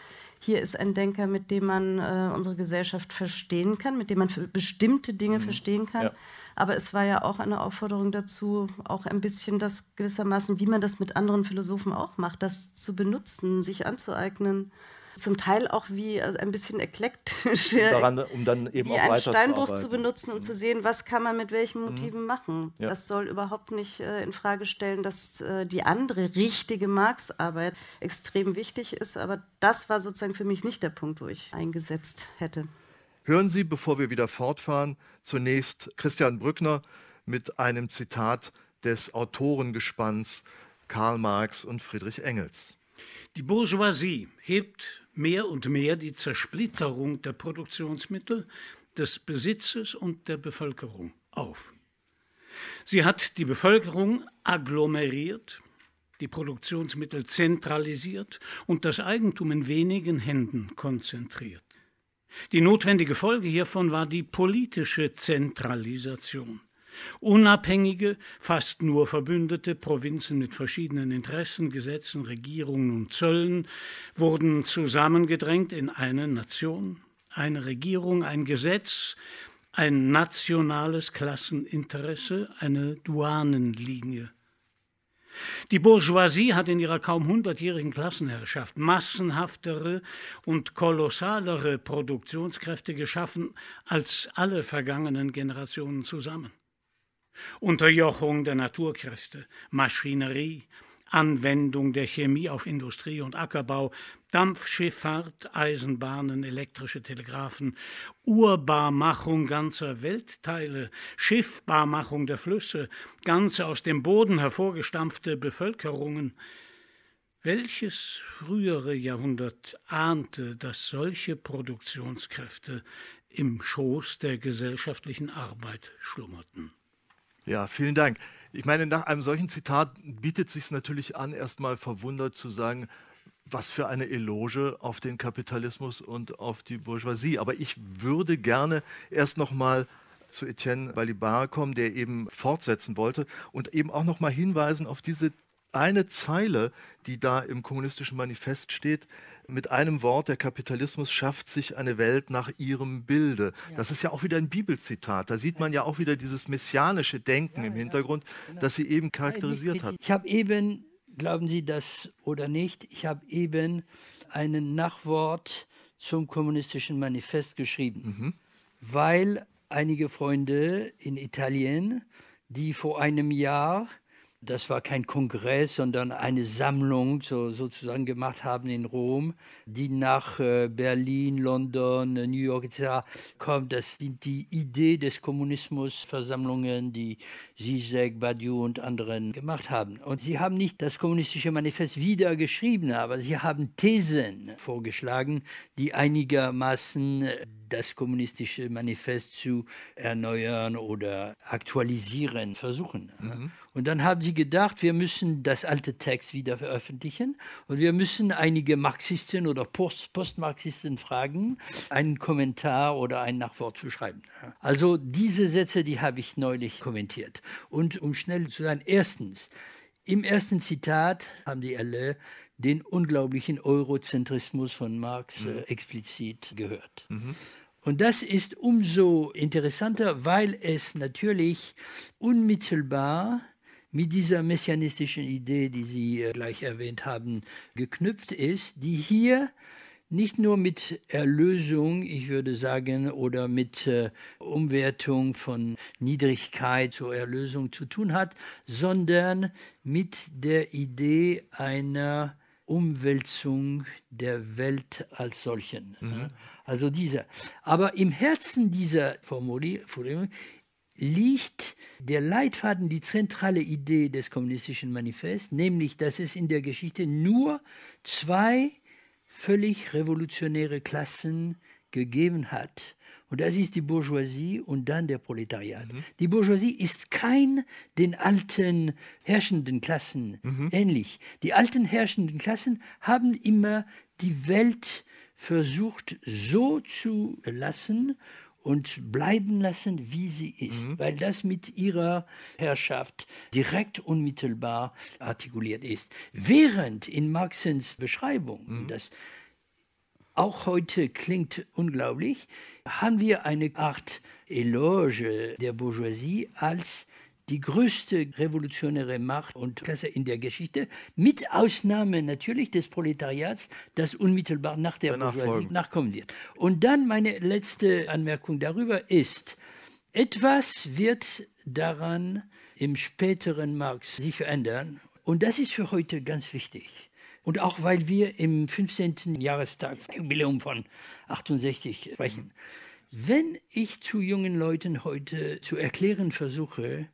hier ist ein Denker, mit dem man äh, unsere Gesellschaft verstehen kann, mit dem man bestimmte Dinge mhm. verstehen kann. Ja. Aber es war ja auch eine Aufforderung dazu, auch ein bisschen das gewissermaßen, wie man das mit anderen Philosophen auch macht, das zu benutzen, sich anzueignen zum Teil auch wie also ein bisschen eklektisch. Daran, [laughs] um dann eben auch weiter Steinbruch zu, zu benutzen und mhm. zu sehen, was kann man mit welchen mhm. Motiven mhm. machen. Ja. Das soll überhaupt nicht äh, in Frage stellen, dass äh, die andere richtige Marx-Arbeit extrem wichtig ist. Aber das war sozusagen für mich nicht der Punkt, wo ich eingesetzt hätte. Hören Sie, bevor wir wieder fortfahren, zunächst Christian Brückner mit einem Zitat des Autorengespanns Karl Marx und Friedrich Engels. Die Bourgeoisie hebt mehr und mehr die Zersplitterung der Produktionsmittel, des Besitzes und der Bevölkerung auf. Sie hat die Bevölkerung agglomeriert, die Produktionsmittel zentralisiert und das Eigentum in wenigen Händen konzentriert. Die notwendige Folge hiervon war die politische Zentralisation. Unabhängige, fast nur verbündete Provinzen mit verschiedenen Interessen, Gesetzen, Regierungen und Zöllen wurden zusammengedrängt in eine Nation, eine Regierung, ein Gesetz, ein nationales Klasseninteresse, eine Duanenlinie. Die Bourgeoisie hat in ihrer kaum hundertjährigen Klassenherrschaft massenhaftere und kolossalere Produktionskräfte geschaffen als alle vergangenen Generationen zusammen. Unterjochung der Naturkräfte, Maschinerie, Anwendung der Chemie auf Industrie und Ackerbau, Dampfschifffahrt, Eisenbahnen, elektrische Telegraphen, Urbarmachung ganzer Weltteile, Schiffbarmachung der Flüsse, ganze aus dem Boden hervorgestampfte Bevölkerungen. Welches frühere Jahrhundert ahnte, dass solche Produktionskräfte im Schoß der gesellschaftlichen Arbeit schlummerten? Ja, vielen Dank. Ich meine, nach einem solchen Zitat bietet sich natürlich an, erstmal verwundert zu sagen, was für eine Eloge auf den Kapitalismus und auf die Bourgeoisie. Aber ich würde gerne erst nochmal zu Etienne Balibar kommen, der eben fortsetzen wollte und eben auch nochmal hinweisen auf diese eine Zeile, die da im kommunistischen Manifest steht, mit einem Wort, der Kapitalismus schafft sich eine Welt nach ihrem Bilde. Ja. Das ist ja auch wieder ein Bibelzitat. Da sieht man ja auch wieder dieses messianische Denken ja, im Hintergrund, ja, genau. das sie eben charakterisiert hat. Ich habe eben, glauben Sie das oder nicht, ich habe eben einen Nachwort zum kommunistischen Manifest geschrieben, mhm. weil einige Freunde in Italien, die vor einem Jahr das war kein Kongress, sondern eine Sammlung so, sozusagen gemacht haben in Rom, die nach äh, Berlin, London, äh, New York etc. kommt. Das sind die Idee des Kommunismus, Versammlungen, die Zizek, Badiou und anderen gemacht haben. Und sie haben nicht das kommunistische Manifest wieder geschrieben, aber sie haben Thesen vorgeschlagen, die einigermaßen äh, das kommunistische Manifest zu erneuern oder aktualisieren versuchen. Ne? Mhm. Und dann haben sie gedacht, wir müssen das alte Text wieder veröffentlichen und wir müssen einige Marxisten oder Post Postmarxisten fragen, einen Kommentar oder ein Nachwort zu schreiben. Ne? Also diese Sätze, die habe ich neulich kommentiert. Und um schnell zu sein, erstens, im ersten Zitat haben die alle den unglaublichen Eurozentrismus von Marx äh, mhm. äh, explizit gehört. Mhm. Und das ist umso interessanter, weil es natürlich unmittelbar mit dieser messianistischen Idee, die Sie äh, gleich erwähnt haben, geknüpft ist, die hier nicht nur mit Erlösung, ich würde sagen, oder mit äh, Umwertung von Niedrigkeit zur Erlösung zu tun hat, sondern mit der Idee einer Umwälzung der Welt als solchen. Mhm. Also dieser. Aber im Herzen dieser Formulierung liegt der Leitfaden, die zentrale Idee des kommunistischen Manifests, nämlich, dass es in der Geschichte nur zwei völlig revolutionäre Klassen gegeben hat. Und das ist die Bourgeoisie und dann der Proletariat. Mhm. Die Bourgeoisie ist kein den alten herrschenden Klassen mhm. ähnlich. Die alten herrschenden Klassen haben immer die Welt versucht so zu lassen und bleiben lassen, wie sie ist, mhm. weil das mit ihrer Herrschaft direkt unmittelbar artikuliert ist. Während in Marxens Beschreibung, mhm. das auch heute klingt unglaublich, haben wir eine Art Eloge der Bourgeoisie als die größte revolutionäre Macht und Klasse in der Geschichte, mit Ausnahme natürlich des Proletariats, das unmittelbar nach der Bourgeoisie nachkommen wird. Und dann meine letzte Anmerkung darüber ist, etwas wird daran im späteren Marx sich verändern. Und das ist für heute ganz wichtig. Und auch weil wir im 15. Jahrestagsjubiläum von 68 sprechen. Wenn ich zu jungen Leuten heute zu erklären versuche,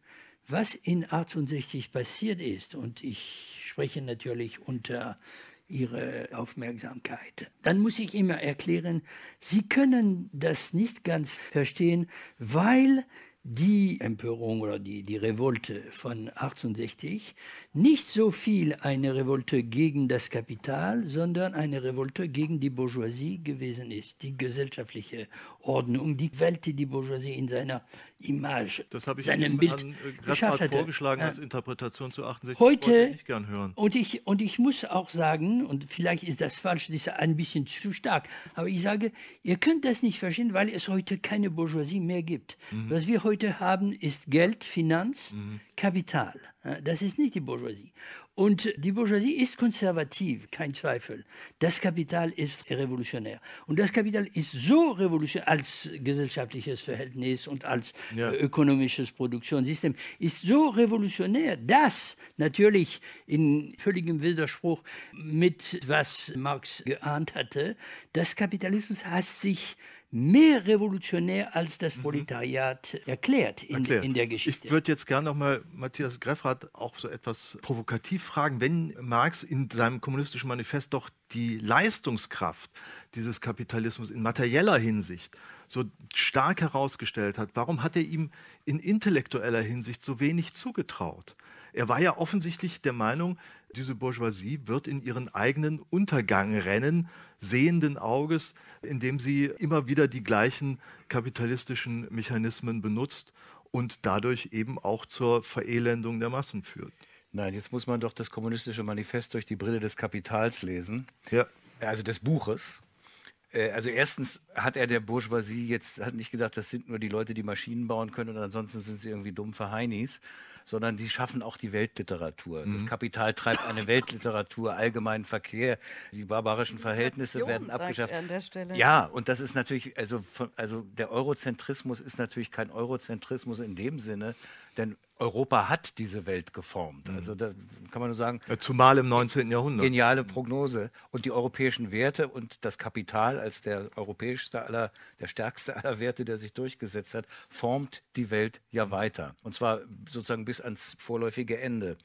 was in 68 passiert ist, und ich spreche natürlich unter ihre Aufmerksamkeit. Dann muss ich immer erklären, sie können das nicht ganz verstehen, weil die Empörung oder die, die Revolte von 1860 nicht so viel eine Revolte gegen das Kapital, sondern eine Revolte gegen die Bourgeoisie gewesen ist, die gesellschaftliche Ordnung, die Welt, die die Bourgeoisie in seiner Image, das habe ich seinem Bild an, äh, geschafft hatte. vorgeschlagen als Interpretation zu 68. Heute, ich gern hören. Und, ich, und ich muss auch sagen, und vielleicht ist das falsch, das ist ein bisschen zu stark, aber ich sage, ihr könnt das nicht verstehen, weil es heute keine Bourgeoisie mehr gibt. Mhm. Was wir heute heute haben, ist Geld, Finanz, mhm. Kapital. Das ist nicht die Bourgeoisie. Und die Bourgeoisie ist konservativ, kein Zweifel. Das Kapital ist revolutionär. Und das Kapital ist so revolutionär als gesellschaftliches Verhältnis und als ja. ökonomisches Produktionssystem, ist so revolutionär, dass natürlich in völligem Widerspruch mit, was Marx geahnt hatte, das Kapitalismus hat sich mehr revolutionär als das mhm. Proletariat mhm. erklärt, in, erklärt in, der Geschichte. Ich würde jetzt gerne nochmal Matthias Greffrath auch so etwas provokativ fragen, wenn Marx in seinem kommunistischen Manifest doch die Leistungskraft dieses Kapitalismus in materieller Hinsicht so stark herausgestellt hat, warum hat er ihm in intellektueller Hinsicht so wenig zugetraut? Er war ja offensichtlich der Meinung, diese Bourgeoisie wird in ihren eigenen Untergang rennen, sehenden Auges, indem sie immer wieder die gleichen kapitalistischen Mechanismen benutzt und dadurch eben auch zur Verelendung der Massen führt. Nein, jetzt muss man doch das kommunistische Manifest durch die Brille des Kapitals lesen. Ja. Also des Buches. Äh, also erstens hat er der Bourgeoisie jetzt hat nicht gedacht, das sind nur die Leute, die Maschinen bauen können und ansonsten sind sie irgendwie dumme Heinis sondern die schaffen auch die Weltliteratur. Mhm. Das Kapital treibt eine Weltliteratur, allgemeinen Verkehr, die barbarischen Verhältnisse Nation, werden abgeschafft. Ja, und das ist natürlich, also, von, also der Eurozentrismus ist natürlich kein Eurozentrismus in dem Sinne, denn Europa hat diese Welt geformt. Mhm. Also da kann man nur sagen. Zumal im 19. Jahrhundert. Geniale Prognose. Und die europäischen Werte und das Kapital als der europäischste aller, der stärkste aller Werte, der sich durchgesetzt hat, formt die Welt ja weiter. Und zwar sozusagen bis bis ans vorläufige Ende.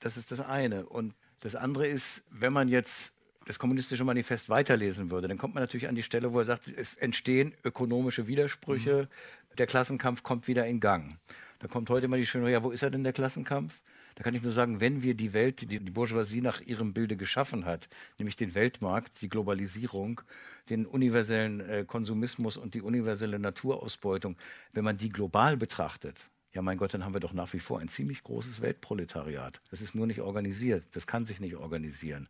Das ist das eine. Und das andere ist, wenn man jetzt das kommunistische Manifest weiterlesen würde, dann kommt man natürlich an die Stelle, wo er sagt, es entstehen ökonomische Widersprüche, mhm. der Klassenkampf kommt wieder in Gang. Da kommt heute immer die schöne, ja, wo ist er denn der Klassenkampf? Da kann ich nur sagen, wenn wir die Welt, die die Bourgeoisie nach ihrem Bilde geschaffen hat, nämlich den Weltmarkt, die Globalisierung, den universellen äh, Konsumismus und die universelle Naturausbeutung, wenn man die global betrachtet, ja, mein Gott, dann haben wir doch nach wie vor ein ziemlich großes Weltproletariat. Das ist nur nicht organisiert. Das kann sich nicht organisieren.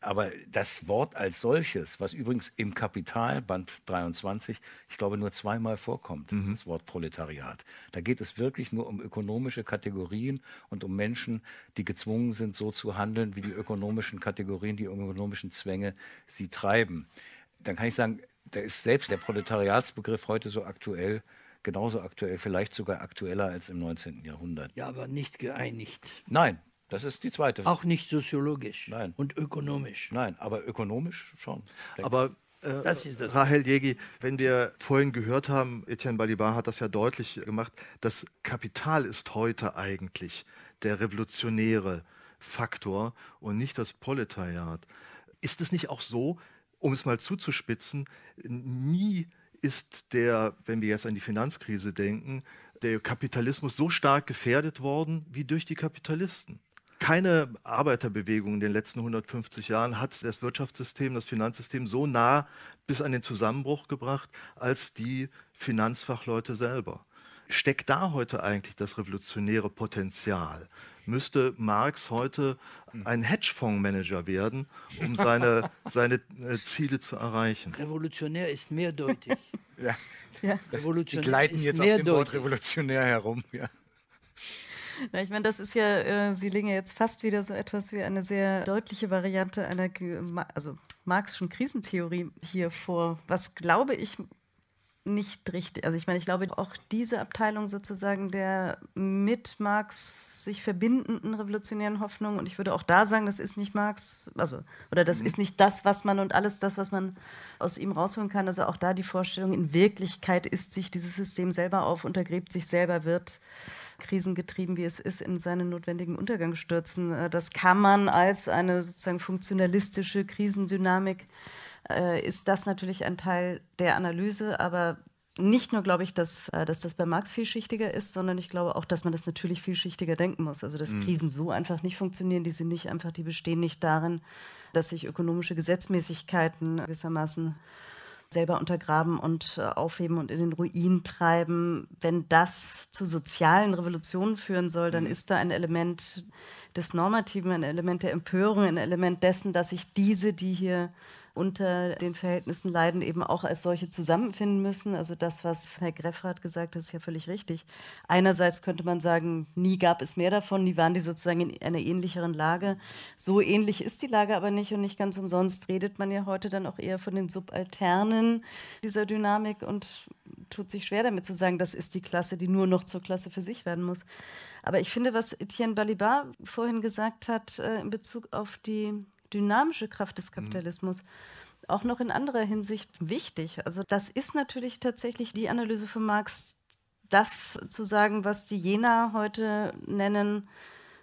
Aber das Wort als solches, was übrigens im Kapital, Band 23, ich glaube nur zweimal vorkommt, mhm. das Wort Proletariat. Da geht es wirklich nur um ökonomische Kategorien und um Menschen, die gezwungen sind, so zu handeln, wie die ökonomischen Kategorien, die ökonomischen Zwänge sie treiben. Dann kann ich sagen, da ist selbst der Proletariatsbegriff heute so aktuell genauso aktuell, vielleicht sogar aktueller als im 19. Jahrhundert. Ja, aber nicht geeinigt. Nein, das ist die zweite. Auch nicht soziologisch Nein. und ökonomisch. Nein, aber ökonomisch schon. Aber äh, das ist das Rahel Jegi, wenn wir vorhin gehört haben, Etienne Balibar hat das ja deutlich gemacht, das Kapital ist heute eigentlich der revolutionäre Faktor und nicht das Proletariat. Ist es nicht auch so, um es mal zuzuspitzen, nie ist der, wenn wir jetzt an die Finanzkrise denken, der Kapitalismus so stark gefährdet worden wie durch die Kapitalisten. Keine Arbeiterbewegung in den letzten 150 Jahren hat das Wirtschaftssystem, das Finanzsystem so nah bis an den Zusammenbruch gebracht als die Finanzfachleute selber. Steckt da heute eigentlich das revolutionäre Potenzial? müsste Marx heute ein Hedgefondsmanager werden, um seine, [laughs] seine äh, Ziele zu erreichen. Revolutionär ist mehrdeutig. [laughs] ja. ja. Revolutionär Die gleiten jetzt auf dem Wort revolutionär herum. Ja. Ja, ich meine, das ist ja, äh, Sie legen ja jetzt fast wieder so etwas wie eine sehr deutliche Variante einer also Marxischen Krisentheorie hier vor, was glaube ich nicht richtig. Also ich meine, ich glaube, auch diese Abteilung sozusagen der mit Marx sich verbindenden revolutionären Hoffnung, und ich würde auch da sagen, das ist nicht Marx, also, oder das mhm. ist nicht das, was man und alles das, was man aus ihm rausholen kann. Also auch da die Vorstellung, in Wirklichkeit ist sich dieses System selber auf, untergräbt sich selber, wird krisengetrieben, wie es ist, in seinen notwendigen Untergang stürzen. Äh, das kann man als eine sozusagen funktionalistische Krisendynamik äh, ist das natürlich ein Teil der Analyse, aber nicht nur glaube ich, dass, äh, dass das bei Marx vielschichtiger ist, sondern ich glaube auch, dass man das natürlich vielschichtiger denken muss. Also dass mhm. Krisen so einfach nicht funktionieren, die sind nicht einfach, die bestehen nicht darin, dass sich ökonomische Gesetzmäßigkeiten gewissermaßen selber untergraben und äh, aufheben und in den Ruin treiben. Wenn das zu sozialen Revolutionen führen soll, dann mhm. ist da ein Element des Normativen, ein Element der Empörung, ein Element dessen, dass sich diese, die hier unter den Verhältnissen leiden, eben auch als solche zusammenfinden müssen. Also das, was Herr Greffrath gesagt hat, ist ja völlig richtig. Einerseits könnte man sagen, nie gab es mehr davon, nie waren die sozusagen in einer ähnlicheren Lage. So ähnlich ist die Lage aber nicht und nicht ganz umsonst redet man ja heute dann auch eher von den Subalternen dieser Dynamik und tut sich schwer damit zu sagen, das ist die Klasse, die nur noch zur Klasse für sich werden muss. Aber ich finde, was Etienne Balibar vorhin gesagt hat äh, in Bezug auf die dynamische Kraft des mhm. Kapitalismus. Mhm auch noch in anderer Hinsicht wichtig. Also das ist natürlich tatsächlich die Analyse von Marx, das zu sagen, was die Jena heute nennen,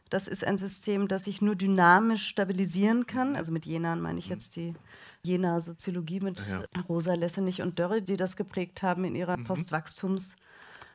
das ist ein System, das sich nur dynamisch stabilisieren kann. Mhm. Also mit Jena meine ich mhm. jetzt die Jena-Soziologie mit ja. Rosa Lessenich und Dörre, die das geprägt haben in ihrer Postwachstums-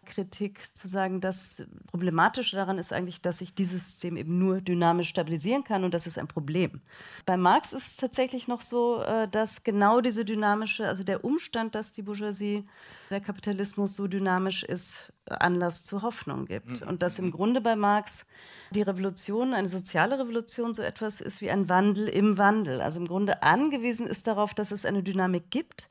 Kritik zu sagen, das Problematische daran ist eigentlich, dass sich dieses System eben nur dynamisch stabilisieren kann und das ist ein Problem. Bei Marx ist es tatsächlich noch so, äh, dass genau diese dynamische, also der Umstand, dass die Bourgeoisie, der Kapitalismus so dynamisch ist, Anlass zur Hoffnung gibt. Mhm. Und dass im mhm. Grunde bei Marx die Revolution, eine soziale Revolution, so etwas ist wie ein Wandel im Wandel. Also im Grunde angewiesen ist darauf, dass es eine Dynamik gibt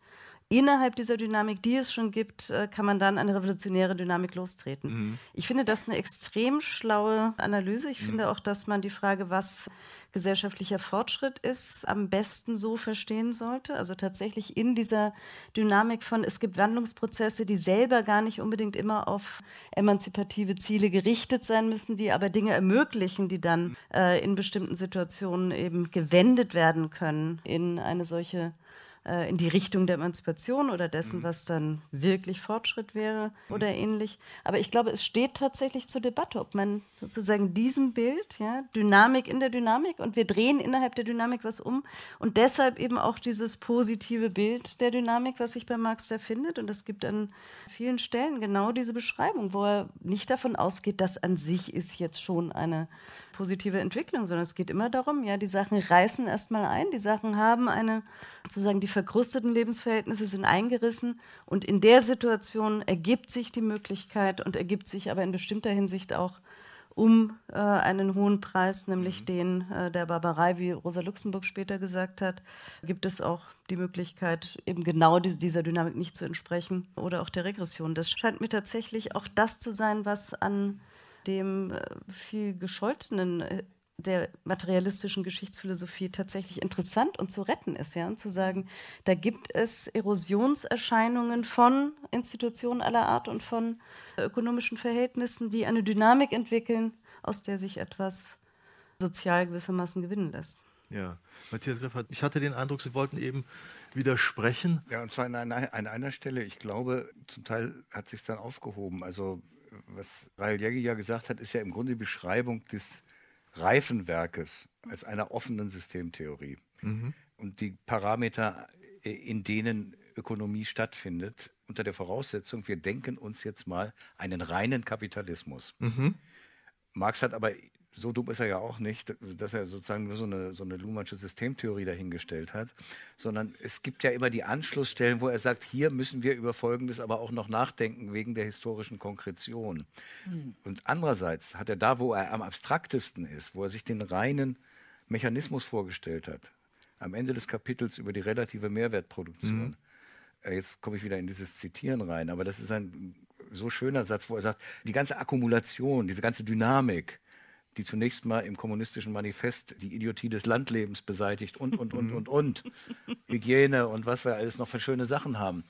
innerhalb dieser Dynamik, die es schon gibt, äh, kann man dann eine revolutionäre Dynamik lostreten. Mhm. Ich finde das eine extrem schlaue Analyse. Ich mhm. finde auch, dass man die Frage, was gesellschaftlicher Fortschritt ist, am besten so verstehen sollte. Also tatsächlich in dieser Dynamik von, es gibt Wandlungsprozesse, die selber gar nicht unbedingt immer auf emanzipative Ziele gerichtet sein müssen, die aber Dinge ermöglichen, die dann äh, in bestimmten Situationen eben gewendet werden können in eine solche äh, in die Richtung der Emanzipation oder dessen, mhm. was dann wirklich Fortschritt wäre mhm. oder ähnlich. Aber ich glaube, es steht tatsächlich zur Debatte, ob man sozusagen diesem Bild, ja, Dynamik in der Dynamik und wir drehen innerhalb der Dynamik was um und deshalb eben auch dieses positive Bild der Dynamik, was sich bei Marx da findet. Und es gibt an vielen Stellen genau diese Beschreibung, wo er nicht davon ausgeht, das an sich ist jetzt schon eine positive Entwicklung, sondern es geht immer darum, ja, die Sachen reißen erstmal ein, die Sachen haben eine, sozusagen die verkrusteten Lebensverhältnisse sind eingerissen und in der Situation ergibt sich die Möglichkeit und ergibt sich aber in bestimmter Hinsicht auch um äh, einen hohen Preis, nämlich mhm. den äh, der Barbarei, wie Rosa Luxemburg später gesagt hat, gibt es auch die Möglichkeit, eben genau die, dieser Dynamik nicht zu entsprechen oder auch der Regression. Das scheint mir tatsächlich auch das zu sein, was an dem äh, viel gescholtenen äh, der materialistischen Geschichtsphilosophie tatsächlich interessant und zu retten ist, ja, und zu sagen, da gibt es Erosionserscheinungen von Institutionen aller Art und von ökonomischen Verhältnissen, die eine Dynamik entwickeln, aus der sich etwas sozial gewissermaßen gewinnen lässt. Ja, Matthias Griff hat, ich hatte den Eindruck, Sie wollten eben widersprechen. Ja, und zwar an einer, an einer Stelle. Ich glaube, zum Teil hat sich dann aufgehoben. Also was Rael Jäger ja gesagt hat, ist ja im Grunde die Beschreibung des Reifenwerkes als einer offenen Systemtheorie. Mhm. Und die Parameter, äh, in denen Ökonomie stattfindet, unter der Voraussetzung, wir denken uns jetzt mal einen reinen Kapitalismus. Mhm. Marx hat aber so dumm ist er ja auch nicht, dass er sozusagen nur so eine, so eine Luhmannsche Systemtheorie dahingestellt hat, sondern es gibt ja immer die Anschlussstellen, wo er sagt, hier müssen wir über Folgendes aber auch noch nachdenken wegen der historischen Konkretion. Mhm. Und andererseits hat er da, wo er am abstraktesten ist, wo er sich den reinen Mechanismus vorgestellt hat, am Ende des Kapitels über die relative Mehrwertproduktion. Mhm. Äh, jetzt komme ich wieder in dieses Zitieren rein, aber das ist ein so schöner Satz, wo er sagt, die ganze Akkumulation, diese ganze Dynamik, die zunächst mal im kommunistischen Manifest die Idiotie des Landlebens beseitigt und, und, und, mhm. und, und. Hygiene und was wir alles noch für schöne Sachen haben.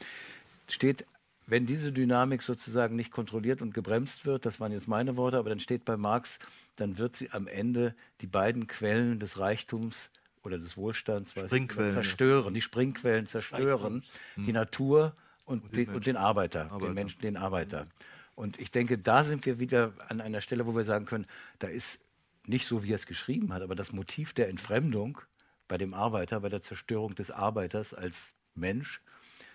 Steht, wenn diese Dynamik sozusagen nicht kontrolliert und gebremst wird, das waren jetzt meine Worte, aber dann steht bei Marx, dann wird sie am Ende die beiden Quellen des Reichtums oder des Wohlstands ich, zerstören, die Springquellen zerstören, Springquellen. die Natur und, und den, den, und den Arbeiter, Arbeiter, den Menschen, den Arbeiter. Mhm. Und ich denke, da sind wir wieder an einer Stelle, wo wir sagen können, da ist nicht so, wie er es geschrieben hat, aber das Motiv der Entfremdung bei dem Arbeiter, bei der Zerstörung des Arbeiters als Mensch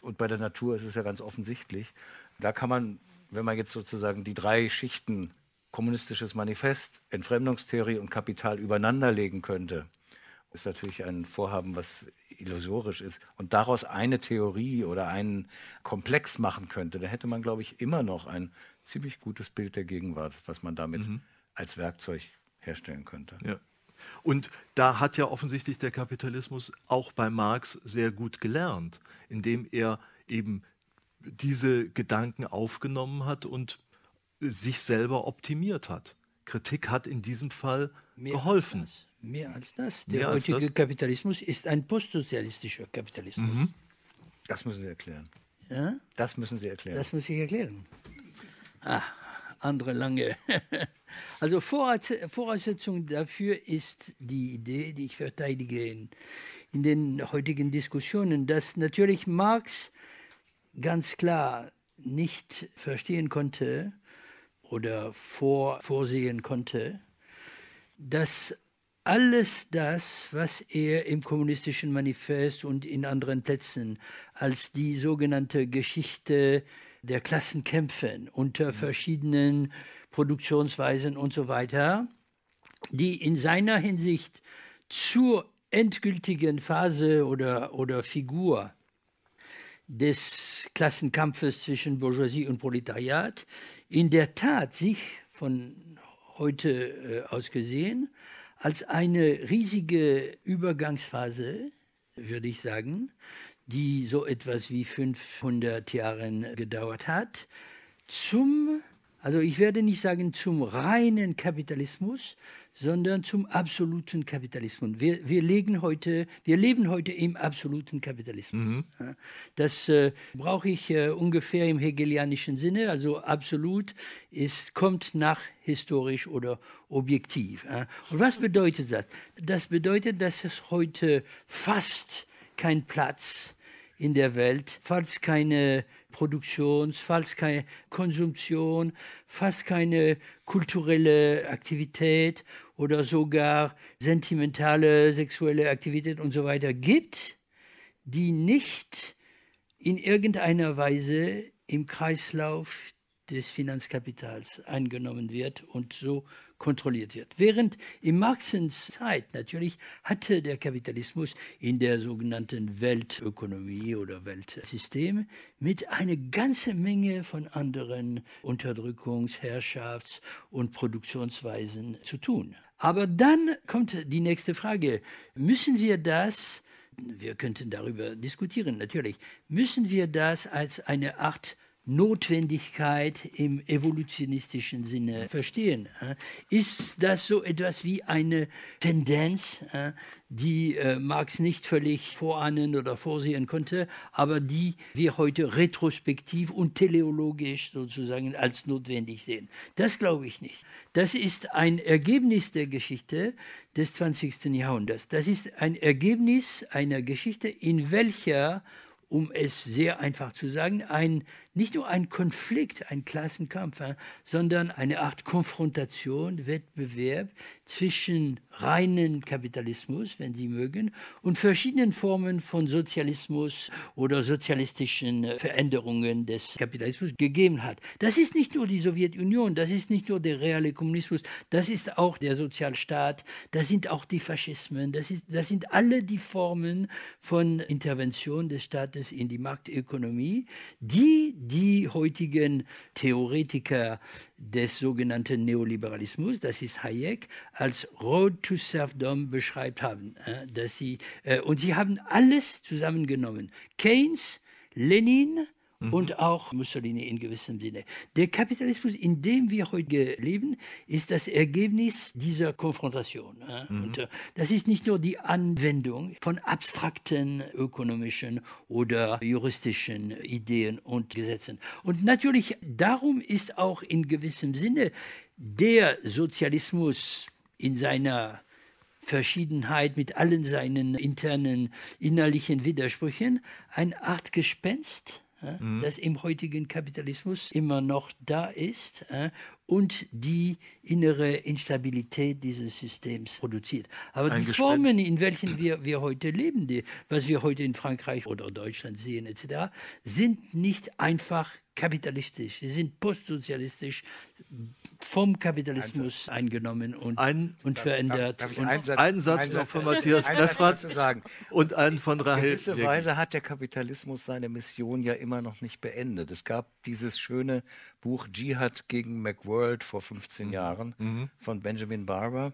und bei der Natur ist es ja ganz offensichtlich. Da kann man, wenn man jetzt sozusagen die drei Schichten kommunistisches Manifest, Entfremdungstheorie und Kapital übereinanderlegen könnte, ist natürlich ein Vorhaben, was illusorisch ist, und daraus eine Theorie oder einen Komplex machen könnte, da hätte man, glaube ich, immer noch ein ziemlich gutes Bild der Gegenwart, was man damit mhm. als Werkzeug herstellen könnte. Ja. Und da hat ja offensichtlich der Kapitalismus auch bei Marx sehr gut gelernt, indem er eben diese Gedanken aufgenommen hat und äh, sich selber optimiert hat. Kritik hat in diesem Fall mehr geholfen. Als mehr als das. Der mehr heutige das? Kapitalismus ist ein postsozialistischer Kapitalismus. Mhm. Das müssen Sie erklären. Ja? Das müssen Sie erklären. Das muss ich erklären. Ah, andere lange. [laughs] Also Voraussetzung dafür ist die Idee, die ich verteidige in, in den heutigen Diskussionen, dass natürlich Marx ganz klar nicht verstehen konnte oder vor, vorsehen konnte, dass alles das, was er im kommunistischen Manifest und in anderen Plätzen als die sogenannte Geschichte der Klassenkämpfen unter mhm. verschiedenen Produktionsweisen und so weiter, die in seiner Hinsicht zur endgültigen Phase oder, oder Figur des Klassenkampfes zwischen Bourgeoisie und Proletariat in der Tat sich von heute äh, aus gesehen als eine riesige Übergangsphase, würde ich sagen, die so etwas wie 500 Jahre gedauert hat, zum, also ich werde nicht sagen zum reinen Kapitalismus, sondern zum absoluten Kapitalismus. Wir, wir, legen heute, wir leben heute im absoluten Kapitalismus. Mhm. Das äh, brauche ich äh, ungefähr im hegelianischen Sinne. Also absolut ist, kommt nach historisch oder objektiv. Äh. Und was bedeutet das? Das bedeutet, dass es heute fast keinen Platz in der Welt, falls keine Produktion, falls keine Konsumtion, fast keine kulturelle Aktivität oder sogar sentimentale sexuelle Aktivität und so weiter gibt, die nicht in irgendeiner Weise im Kreislauf des Finanzkapitals eingenommen wird und so kontrolliert wird. Während in Marxens Zeit natürlich hatte der Kapitalismus in der sogenannten Weltökonomie oder Weltsystem mit einer ganzen Menge von anderen Unterdrückungs-, Herrschafts- und Produktionsweisen zu tun. Aber dann kommt die nächste Frage. Müssen wir das, wir könnten darüber diskutieren natürlich, müssen wir das als eine Art Notwendigkeit im evolutionistischen Sinne verstehen. Äh? Ist das so etwas wie eine Tendenz, äh, die äh, Marx nicht völlig vorahnen oder vorsehen konnte, aber die wir heute retrospektiv und teleologisch sozusagen als notwendig sehen? Das glaube ich nicht. Das ist ein Ergebnis der Geschichte des 20. Jahrhunderts. Das ist ein Ergebnis einer Geschichte, in welcher um es sehr einfach zu sagen, ein nicht nur ein Konflikt, ein Klassenkampf, äh, sondern eine Art Konfrontation, Wettbewerb zwischen reinen Kapitalismus, wenn Sie mögen, und verschiedenen Formen von Sozialismus oder sozialistischen äh, Veränderungen des Kapitalismus gegeben hat. Das ist nicht nur die Sowjetunion, das ist nicht nur der reale Kommunismus, das ist auch der Sozialstaat, das sind auch die Faschismen, das, ist, das sind alle die Formen von Intervention des Staates in die Marktökonomie, die die heutigen Theoretiker des sogenannten Neoliberalismus, das ist Hayek, als Road to Serfdom beschreibt haben. Äh, dass sie, äh, und sie haben alles zusammengenommen. Keynes, Lenin, mhm. und auch Mussolini in gewissem Sinne. Der Kapitalismus, in dem wir heute leben, ist das Ergebnis dieser Konfrontation. Ja? Äh? Mhm. Und, äh, das ist nicht nur die Anwendung von abstrakten ökonomischen oder juristischen Ideen und Gesetzen. Und natürlich darum ist auch in gewissem Sinne der Sozialismus in seiner Verschiedenheit mit allen seinen internen innerlichen Widersprüchen eine Art Gespenst äh, mhm. das im heutigen Kapitalismus immer noch da ist äh, und die innere Instabilität dieses Systems produziert. Aber die Formen, in welchen wir, wir heute leben, die, was wir heute in Frankreich oder Deutschland sehen etc., sind nicht einfach kapitalistisch, sie sind postsozialistisch vom Kapitalismus ein eingenommen und, ein, und verändert. Darf, darf und einen Satz, einen Satz noch von Matthias Kleffert zu sagen. und einen von Rahel. In gewisser Weise hat der Kapitalismus seine Mission ja immer noch nicht beendet. Es gab dieses schöne Buch Jihad gegen Macworld vor 15 mhm. Jahren mhm. von Benjamin Barber,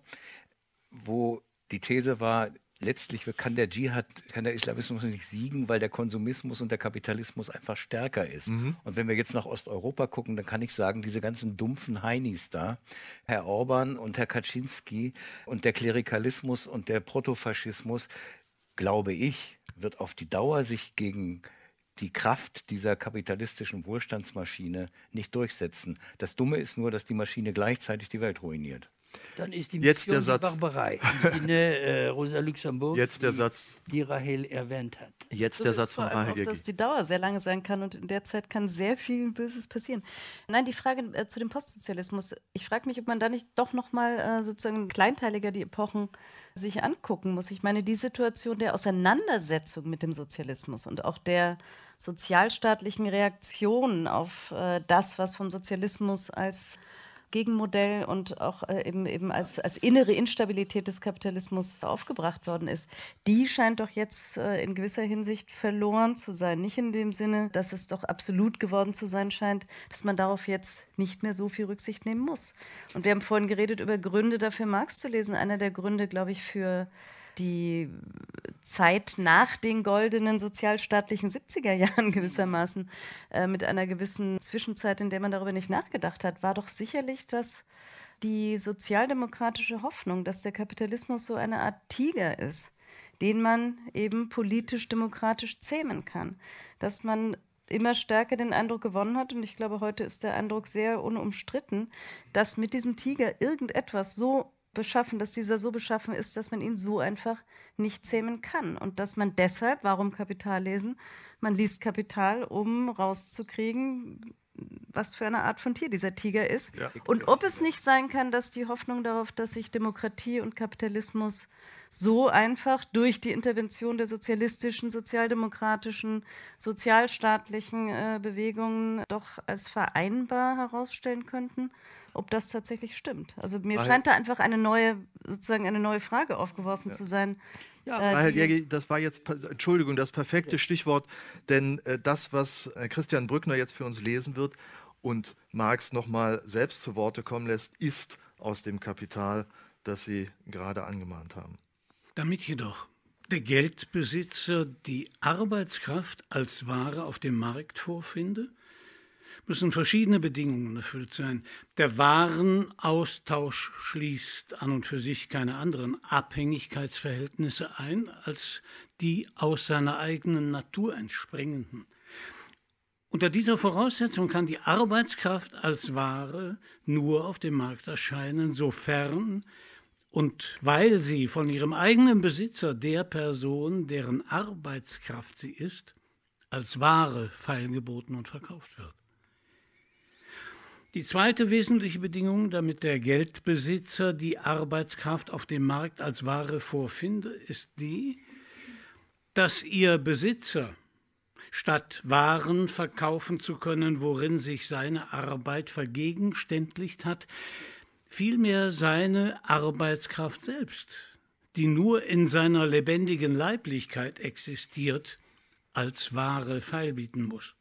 wo die These war, letztlich kann der Dschihad, kann der Islamismus nicht siegen, weil der Konsumismus und der Kapitalismus einfach stärker ist. Mhm. Und wenn wir jetzt nach Osteuropa gucken, dann kann ich sagen, diese ganzen dumpfen Heinis da, Herr Orban und Herr Kaczynski und der Klerikalismus und der Protofaschismus, glaube ich, wird auf die Dauer sich gegen die Kraft dieser kapitalistischen Wohlstandsmaschine nicht durchsetzen. Das Dumme ist nur, dass die Maschine gleichzeitig die Welt ruiniert. Dann ist die Mission Jetzt der Satz. Barbarei im Sinne äh, Rosa Luxemburg, Jetzt der die, Satz. die Rahel erwähnt hat. Jetzt so der Satz von Rahel. Auch, dass die Dauer sehr lange sein kann und in der Zeit kann sehr viel Böses passieren. Nein, die Frage äh, zu dem Postsozialismus. Ich frage mich, ob man da nicht doch nochmal äh, sozusagen kleinteiliger die Epochen sich angucken muss. Ich meine, die Situation der Auseinandersetzung mit dem Sozialismus und auch der sozialstaatlichen Reaktion auf äh, das, was vom Sozialismus als Gegenmodell und auch äh, eben, eben als, als innere Instabilität des Kapitalismus aufgebracht worden ist, die scheint doch jetzt äh, in gewisser Hinsicht verloren zu sein. Nicht in dem Sinne, dass es doch absolut geworden zu sein scheint, dass man darauf jetzt nicht mehr so viel Rücksicht nehmen muss. Und wir haben vorhin geredet über Gründe dafür, Marx zu lesen. Einer der Gründe, glaube ich, für die Zeit nach den goldenen sozialstaatlichen 70er Jahren [laughs] gewissermaßen äh, mit einer gewissen Zwischenzeit, in der man darüber nicht nachgedacht hat, war doch sicherlich das die sozialdemokratische Hoffnung, dass der Kapitalismus so eine Art Tiger ist, den man eben politisch-demokratisch zähmen kann. Dass man immer stärker den Eindruck gewonnen hat, und ich glaube, heute ist der Eindruck sehr unumstritten, dass mit diesem Tiger irgendetwas so beschaffen, dass dieser so beschaffen ist, dass man ihn so einfach nicht zähmen kann. Und dass man deshalb, warum Kapital lesen? Man liest Kapital, um rauszukriegen, was für eine Art von Tier dieser Tiger ist. Ja. Und ob es nicht sein kann, dass die Hoffnung darauf, dass sich Demokratie und Kapitalismus so einfach durch die Intervention der sozialistischen, sozialdemokratischen, sozialstaatlichen äh, Bewegungen doch als vereinbar herausstellen könnten ob das tatsächlich stimmt. Also mir Weil scheint da einfach eine neue, sozusagen eine neue Frage aufgeworfen ja. zu sein. Ja, äh, Jäger, das war jetzt, Entschuldigung, das perfekte ja. Stichwort, denn äh, das, was äh, Christian Brückner jetzt für uns lesen wird und Marx nochmal selbst zu Worte kommen lässt, ist aus dem Kapital, das Sie gerade angemahnt haben. Damit jedoch der Geldbesitzer die Arbeitskraft als Ware auf dem Markt vorfinde müssen verschiedene Bedingungen erfüllt sein. Der Warenaustausch schließt an und für sich keine anderen Abhängigkeitsverhältnisse ein, als die aus seiner eigenen Natur entspringenden. Unter dieser Voraussetzung kann die Arbeitskraft als Ware nur auf dem Markt erscheinen, sofern und weil sie von ihrem eigenen Besitzer, der Person, deren Arbeitskraft sie ist, als Ware feilgeboten und verkauft wird. Die zweite wesentliche Bedingung, damit der Geldbesitzer die Arbeitskraft auf dem Markt als Ware vorfinde, ist die, dass ihr Besitzer statt Waren verkaufen zu können, worin sich seine Arbeit vergegenständlicht hat, vielmehr seine Arbeitskraft selbst, die nur in seiner lebendigen Leiblichkeit existiert, als Ware feilbieten muss.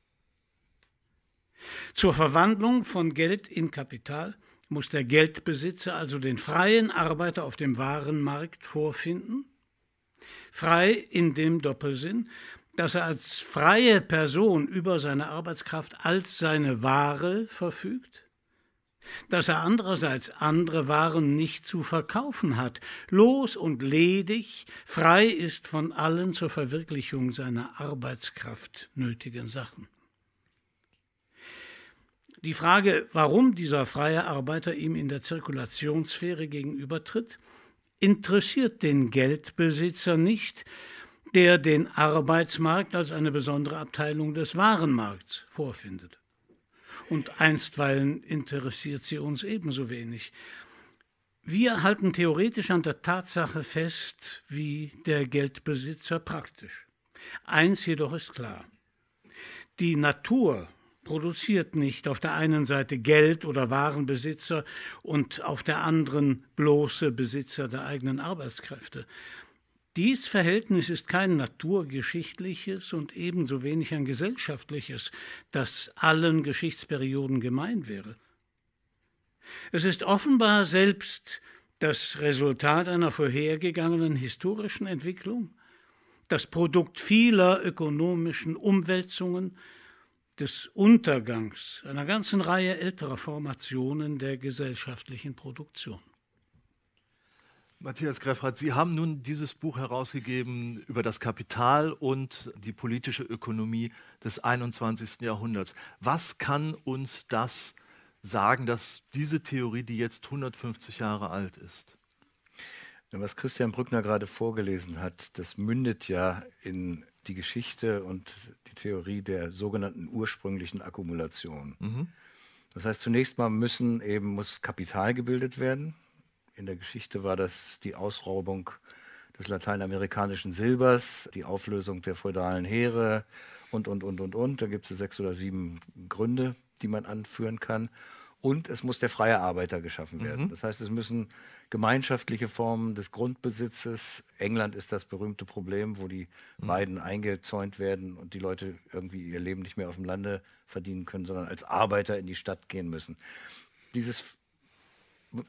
Zur Verwandlung von Geld in Kapital muss der Geldbesitzer also den freien Arbeiter auf dem Warenmarkt vorfinden. Frei in dem Doppelsinn, dass er als freie Person über seine Arbeitskraft als seine Ware verfügt, dass er andererseits andere Waren nicht zu verkaufen hat, los und ledig, frei ist von allen zur Verwirklichung seiner Arbeitskraft nötigen Sachen. Die Frage, warum dieser freie Arbeiter ihm in der Zirkulationssphäre gegenübertritt, interessiert den Geldbesitzer nicht, der den Arbeitsmarkt als eine besondere Abteilung des Warenmarkts vorfindet. Und einstweilen interessiert sie uns ebenso wenig. Wir halten theoretisch an der Tatsache fest, wie der Geldbesitzer praktisch. Eins jedoch ist klar. Die Natur produziert nicht auf der einen Seite Geld oder Warenbesitzer und auf der anderen bloße Besitzer der eigenen Arbeitskräfte. Dies Verhältnis ist kein naturgeschichtliches und ebenso wenig ein gesellschaftliches, das allen Geschichtsperioden gemein wäre. Es ist offenbar selbst das Resultat einer vorhergegangenen historischen Entwicklung, das Produkt vieler ökonomischen Umwälzungen, des Untergangs einer ganzen Reihe älterer Formationen der gesellschaftlichen Produktion. Matthias Greffrath, Sie haben nun dieses Buch herausgegeben über das Kapital und die politische Ökonomie des 21. Jahrhunderts. Was kann uns das sagen, dass diese Theorie, die jetzt 150 Jahre alt ist? Was Christian Brückner gerade vorgelesen hat, das mündet ja in die Geschichte und die Theorie der sogenannten ursprünglichen Akkumulation. Mhm. Das heißt, zunächst mal müssen eben muss Kapital gebildet werden. In der Geschichte war das die Ausraubung des lateinamerikanischen Silbers, die Auflösung der feudalen Heere und, und, und, und, und. Da gibt es sechs oder sieben Gründe, die man anführen kann und es muss der freie Arbeiter geschaffen werden. Mhm. Das heißt, es müssen gemeinschaftliche Formen des Grundbesitzes. England ist das berühmte Problem, wo die mhm. Weiden eingezäunt werden und die Leute irgendwie ihr Leben nicht mehr auf dem Lande verdienen können, sondern als Arbeiter in die Stadt gehen müssen. Dieses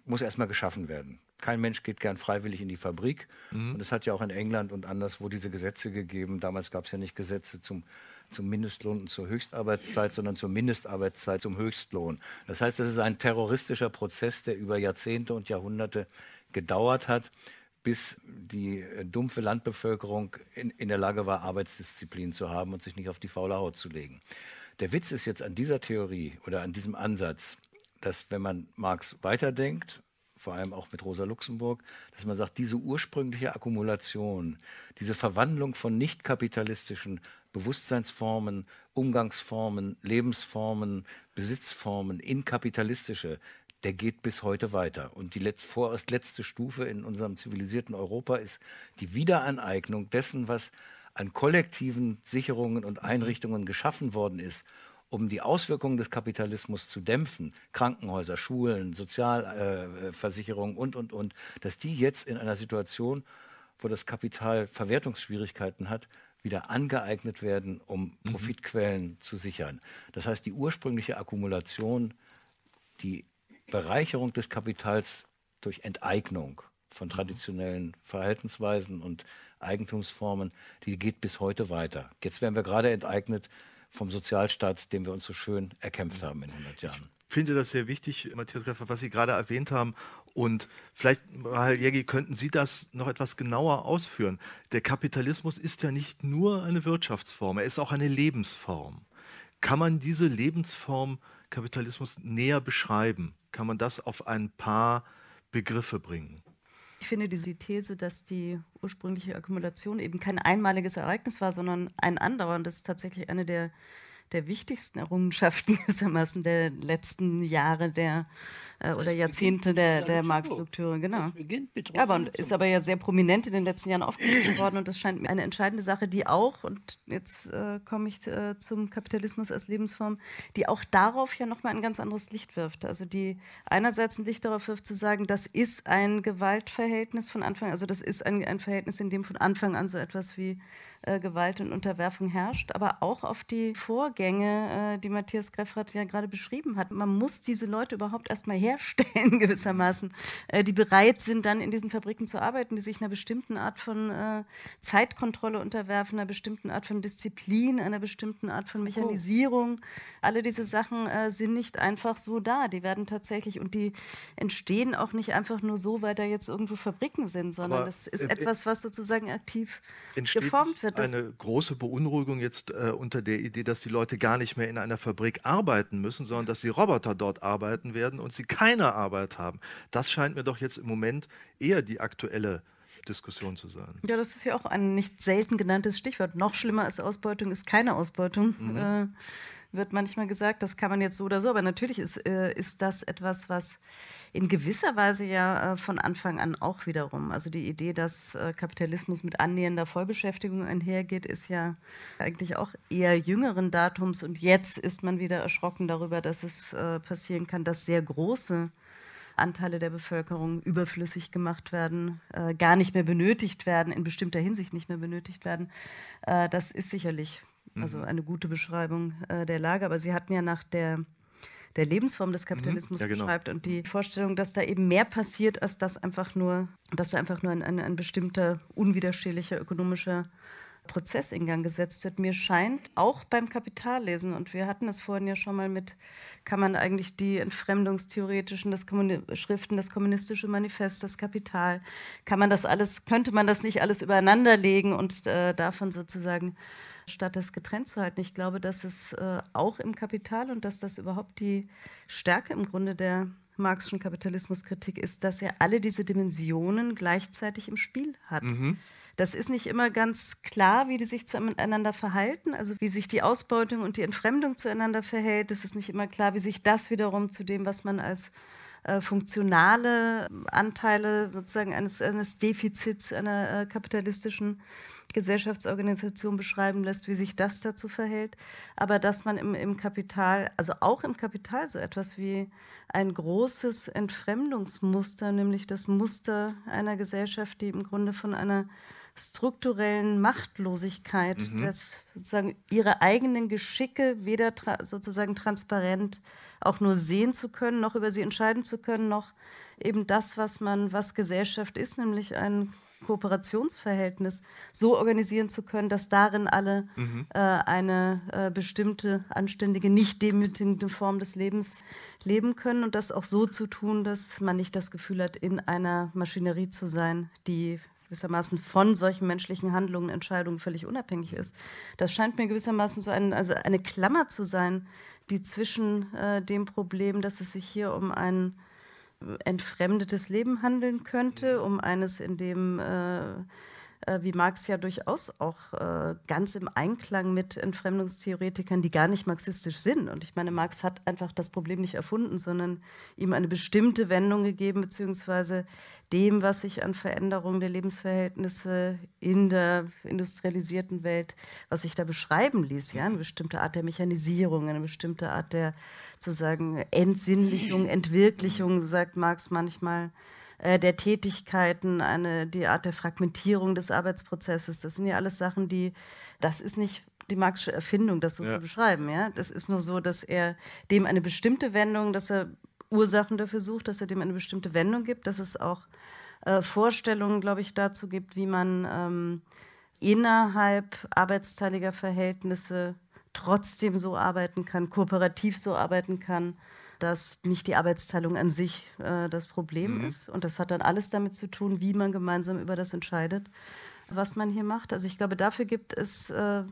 muss erstmal geschaffen werden. Kein Mensch geht gern freiwillig in die Fabrik. Mhm. Und es hat ja auch in England und anderswo diese Gesetze gegeben. Damals gab es ja nicht Gesetze zum zum Mindestlohn und zur Höchstarbeitszeit, sondern zur Mindestarbeitszeit, zum Höchstlohn. Das heißt, das ist ein terroristischer Prozess, der über Jahrzehnte und Jahrhunderte gedauert hat, bis die dumpfe Landbevölkerung in, in der Lage war, Arbeitsdisziplin zu haben und sich nicht auf die faule Haut zu legen. Der Witz ist jetzt an dieser Theorie oder an diesem Ansatz, dass wenn man Marx weiterdenkt, vor allem auch mit Rosa Luxemburg, dass man sagt, diese ursprüngliche Akkumulation, diese Verwandlung von nicht kapitalistischen Bewusstseinsformen, Umgangsformen, Lebensformen, Besitzformen in kapitalistische, der geht bis heute weiter. Und die letzt, vorerst letzte Stufe in unserem zivilisierten Europa ist die Wiederaneignung dessen, was an kollektiven Sicherungen und Einrichtungen geschaffen worden ist, um die Auswirkungen des Kapitalismus zu dämpfen, Krankenhäuser, Schulen, Sozialversicherungen äh, und, und, und, dass die jetzt in einer Situation, wo das Kapital Verwertungsschwierigkeiten hat, wieder angeeignet werden, um mhm. Profitquellen zu sichern. Das heißt, die ursprüngliche Akkumulation, die Bereicherung des Kapitals durch Enteignung von mhm. traditionellen Verhaltensweisen und Eigentumsformen, die geht bis heute weiter. Jetzt werden wir gerade enteignet vom Sozialstaat, den wir uns so schön erkämpft mhm. haben in 100 Jahren. Ich finde das sehr wichtig, Matthias Greffer, was Sie gerade erwähnt haben, und vielleicht, Herr Jägi, könnten Sie das noch etwas genauer ausführen. Der Kapitalismus ist ja nicht nur eine Wirtschaftsform, er ist auch eine Lebensform. Kann man diese Lebensform Kapitalismus näher beschreiben? Kann man das auf ein paar Begriffe bringen? Ich finde diese These, dass die ursprüngliche Akkumulation eben kein einmaliges Ereignis war, sondern ein anderer. Und das ist tatsächlich eine der der wichtigsten Errungenschaften [laughs] gewissermaßen der letzten Jahre der äh, oder Jahrzehnte der, der Marktstrukturen. Genau. Das beginnt Ja, aber und ist aber ja sehr prominent in den letzten Jahren aufgegriffen worden und das scheint mir eine entscheidende Sache, die auch, und jetzt äh, komme ich äh, zum Kapitalismus als Lebensform, die auch darauf ja nochmal ein ganz anderes Licht wirft. Also die einerseits ein Licht darauf wirft zu sagen, das ist ein Gewaltverhältnis von Anfang, an, also das ist ein, ein Verhältnis, in dem von Anfang an so etwas wie äh, Gewalt und Unterwerfung herrscht, aber auch auf die Vorgänge, äh, die Matthias Greffrath ja gerade beschrieben hat. Man muss diese Leute überhaupt erstmal herstellen, [laughs] gewissermaßen, äh, die bereit sind, dann in diesen Fabriken zu arbeiten, die sich einer bestimmten Art von äh, Zeitkontrolle unterwerfen, einer bestimmten Art von Disziplin, einer bestimmten Art von Mechanisierung. Oh. Alle diese Sachen äh, sind nicht einfach so da. Die werden tatsächlich und die entstehen auch nicht einfach nur so, weil da jetzt irgendwo Fabriken sind, sondern aber das ist etwas, was sozusagen aktiv geformt wird eine große Beunruhigung jetzt äh, unter der Idee, dass die Leute gar nicht mehr in einer Fabrik arbeiten müssen, sondern dass die Roboter dort arbeiten werden und sie keine Arbeit haben. Das scheint mir doch jetzt im Moment eher die aktuelle Diskussion zu sein. Ja, das ist ja auch ein nicht selten genanntes Stichwort. Noch schlimmer als Ausbeutung ist keine Ausbeutung. Mhm. Äh, wird manchmal gesagt, das kann man jetzt so oder so, aber natürlich ist, äh, ist das etwas, was in gewisser Weise ja äh, von Anfang an auch wiederum. Also die Idee, dass äh, Kapitalismus mit annähernder Vollbeschäftigung einhergeht, ist ja eigentlich auch eher jüngeren Datums. Und jetzt ist man wieder erschrocken darüber, dass es äh, passieren kann, dass sehr große Anteile der Bevölkerung überflüssig gemacht werden, äh, gar nicht mehr benötigt werden, in bestimmter Hinsicht nicht mehr benötigt werden. Äh, das ist sicherlich also mhm. eine gute Beschreibung äh, der Lage. Aber Sie hatten ja nach der der Lebensform des Kapitalismus mhm. ja, genau. beschreibt und die mhm. Vorstellung, dass da eben mehr passiert, als dass einfach nur, dass da einfach nur ein, ein, ein bestimmter unwiderstehlicher ökonomischer Prozess in Gang gesetzt wird. Mir scheint auch beim Kapitallesen, und wir hatten es vorhin ja schon mal mit, kann man eigentlich die entfremdungstheoretischen das Schriften, das kommunistische Manifest, das Kapital, kann man das alles, könnte man das nicht alles übereinander legen und äh, davon sozusagen statt das getrennt zu halten. Ich glaube, dass es äh, auch im Kapital und dass das überhaupt die Stärke im Grunde der marxischen Kapitalismuskritik ist, dass er alle diese Dimensionen gleichzeitig im Spiel hat. Mhm. Das ist nicht immer ganz klar, wie die sich zueinander verhalten, also wie sich die Ausbeutung und die Entfremdung zueinander verhält. Es ist nicht immer klar, wie sich das wiederum zu dem, was man als äh, funktionale Anteile sozusagen eines, eines Defizits einer äh, kapitalistischen Gesellschaftsorganisation beschreiben lässt, wie sich das dazu verhält. Aber dass man im, im Kapital, also auch im Kapital, so etwas wie ein großes Entfremdungsmuster, nämlich das Muster einer Gesellschaft, die im Grunde von einer strukturellen Machtlosigkeit, mhm. dass sozusagen ihre eigenen Geschicke weder tra sozusagen transparent auch nur sehen zu können, noch über sie entscheiden zu können, noch eben das, was man, was Gesellschaft ist, nämlich ein Kooperationsverhältnis so organisieren zu können, dass darin alle mhm. äh, eine äh, bestimmte, anständige, nicht demütigende Form des Lebens leben können und das auch so zu tun, dass man nicht das Gefühl hat, in einer Maschinerie zu sein, die gewissermaßen von solchen menschlichen Handlungen, Entscheidungen völlig unabhängig ist. Das scheint mir gewissermaßen so ein, also eine Klammer zu sein, die zwischen äh, dem Problem, dass es sich hier um ein äh, entfremdetes Leben handeln könnte, um eines, in dem äh, äh, wie Marx ja durchaus auch äh, ganz im Einklang mit Entfremdungstheoretikern, die gar nicht marxistisch sind. Und ich meine, Marx hat einfach das Problem nicht erfunden, sondern ihm eine bestimmte Wendung gegeben, beziehungsweise dem, was sich an Veränderungen der Lebensverhältnisse in der industrialisierten Welt, was sich da beschreiben ließ, ja, eine bestimmte Art der Mechanisierung, eine bestimmte Art der sozusagen Entsinnlichung, Entwirklichung, so sagt Marx manchmal. Äh, der Tätigkeiten, eine, die Art der Fragmentierung des Arbeitsprozesses. Das sind ja alles Sachen, die, das ist nicht die Marxische Erfindung, das so ja. zu beschreiben. Ja? Das ist nur so, dass er dem eine bestimmte Wendung, dass er Ursachen dafür sucht, dass er dem eine bestimmte Wendung gibt, dass es auch äh, Vorstellungen, glaube ich, dazu gibt, wie man ähm, innerhalb arbeitsteiliger Verhältnisse trotzdem so arbeiten kann, kooperativ so arbeiten kann dass nicht die Arbeitsteilung an sich äh, das Problem mhm. ist. Und das hat dann alles damit zu tun, wie man gemeinsam über das entscheidet, was man hier macht. Also ich glaube, dafür gibt es äh,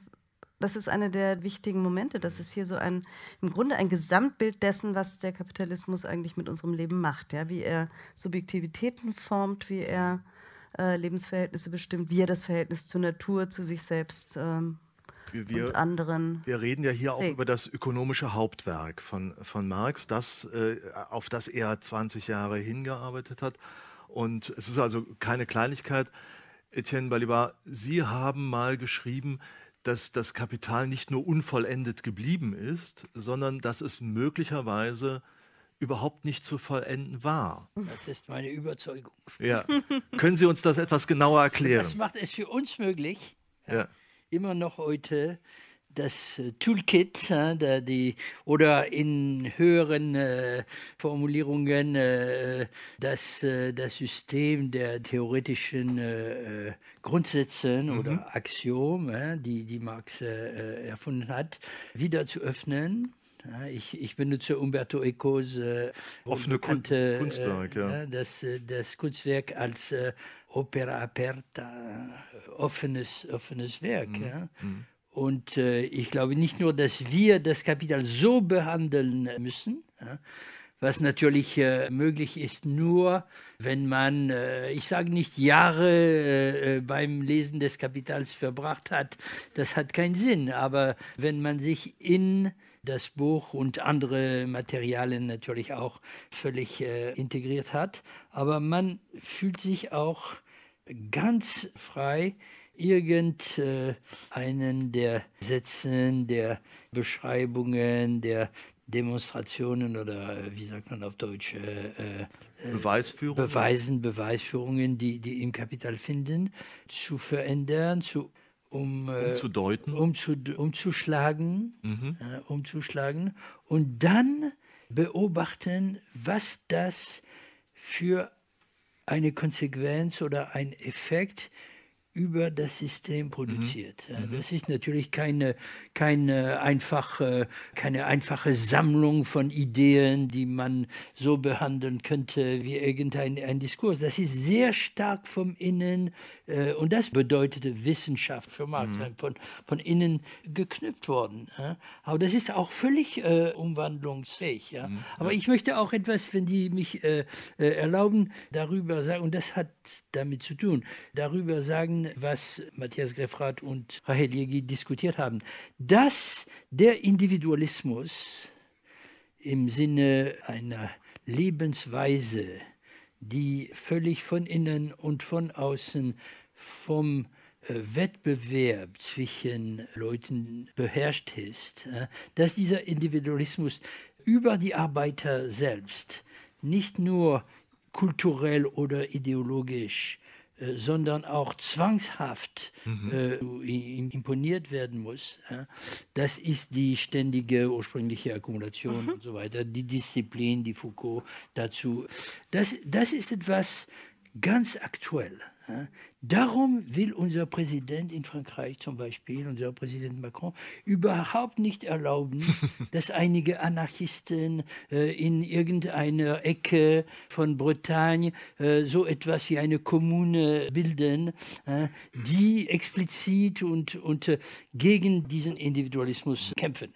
das ist einer der wichtigen Momente, dass es hier so ein, im Grunde ein Gesamtbild dessen, was der Kapitalismus eigentlich mit unserem Leben macht, ja, wie er Subjektivitäten formt, wie er äh, Lebensverhältnisse bestimmt, wie er das Verhältnis zur Natur, zu sich selbst ähm, wir, und anderen. Wir reden ja hier auch über das ökonomische Hauptwerk von, von Marx, das, äh, auf das er 20 Jahre hingearbeitet hat. Und es ist also keine Kleinigkeit. Etienne Balibar, Sie haben mal geschrieben, dass das Kapital nicht nur unvollendet geblieben ist, sondern dass es möglicherweise überhaupt nicht zu vollenden war. Das ist meine Überzeugung. Ja. Können Sie uns das etwas genauer erklären? Das macht es für uns möglich, ja immer noch heute das äh, Toolkit die, oder in höheren äh, Formulierungen äh, das, das System der theoretischen Grundsätze mhm. oder Axiome, die, die Marx erfunden hat, wieder zu öffnen ich, ich benutze Umberto Ecos äh, offene bekannte, äh, Kunstwerk, ne, äh, ja. das, das Kunstwerk als äh, Opera aperta, äh, offenes, offenes Werk. Mhm. Ja. Mhm. Und äh, ich glaube nicht nur, dass wir das Kapital so behandeln müssen, ja, was natürlich äh, möglich ist, nur wenn man, äh, ich sage nicht Jahre äh, äh beim Lesen des Kapitals verbracht hat, das hat keinen Sinn, aber wenn man sich in das Buch und andere Materialien natürlich auch völlig äh, integriert hat. Aber man fühlt sich auch ganz frei, irgendeinen äh, der Sätzen, der Beschreibungen, der Demonstrationen oder äh, wie sagt man auf Deutsch äh, äh, Beweisführungen. Beweisen, Beweisführungen, die, die im Kapital finden, zu verändern, zu um, äh, umzudeuten, zu, umzuschlagen, mhm. äh, umzuschlagen und dann beobachten, was das für eine Konsequenz oder ein Effekt ist über das System mhm. produziert. Mhm. Das ist natürlich keine, keine, einfache, keine einfache Sammlung von Ideen, die man so behandeln könnte wie irgendein ein Diskurs. Das ist sehr stark vom Innen äh, und das bedeutete Wissenschaft für Marx, mhm. von, von innen geknüpft worden. Ja? Aber das ist auch völlig äh, umwandlungsfähig. Ja? Mhm. Aber ich möchte auch etwas, wenn die mich äh, äh erlauben, darüber sagen, und das hat damit zu tun, darüber sagen, was Matthias Greffrath und Rahel Jegi diskutiert haben, dass der Individualismus im Sinne einer Lebensweise, die völlig von innen und von außen vom äh, Wettbewerb zwischen Leuten beherrscht ist, äh, dass dieser Individualismus über die Arbeiter selbst nicht nur kulturell oder ideologisch äh, sondern auch zwangshaft mhm. äh, imponiert werden muss. Ja? Das ist die ständige ursprüngliche Akkumulation mhm. und so weiter, die Disziplin, die Foucault dazu. Das, das ist etwas ganz aktuell. Ja? Darum will unser Präsident in Frankreich zum Beispiel, unser Präsident Macron, überhaupt nicht erlauben, [laughs] dass einige Anarchisten äh, in irgendeiner Ecke von Bretagne äh, so etwas wie eine Kommune bilden, äh, die explizit und, und äh, gegen diesen Individualismus kämpfen.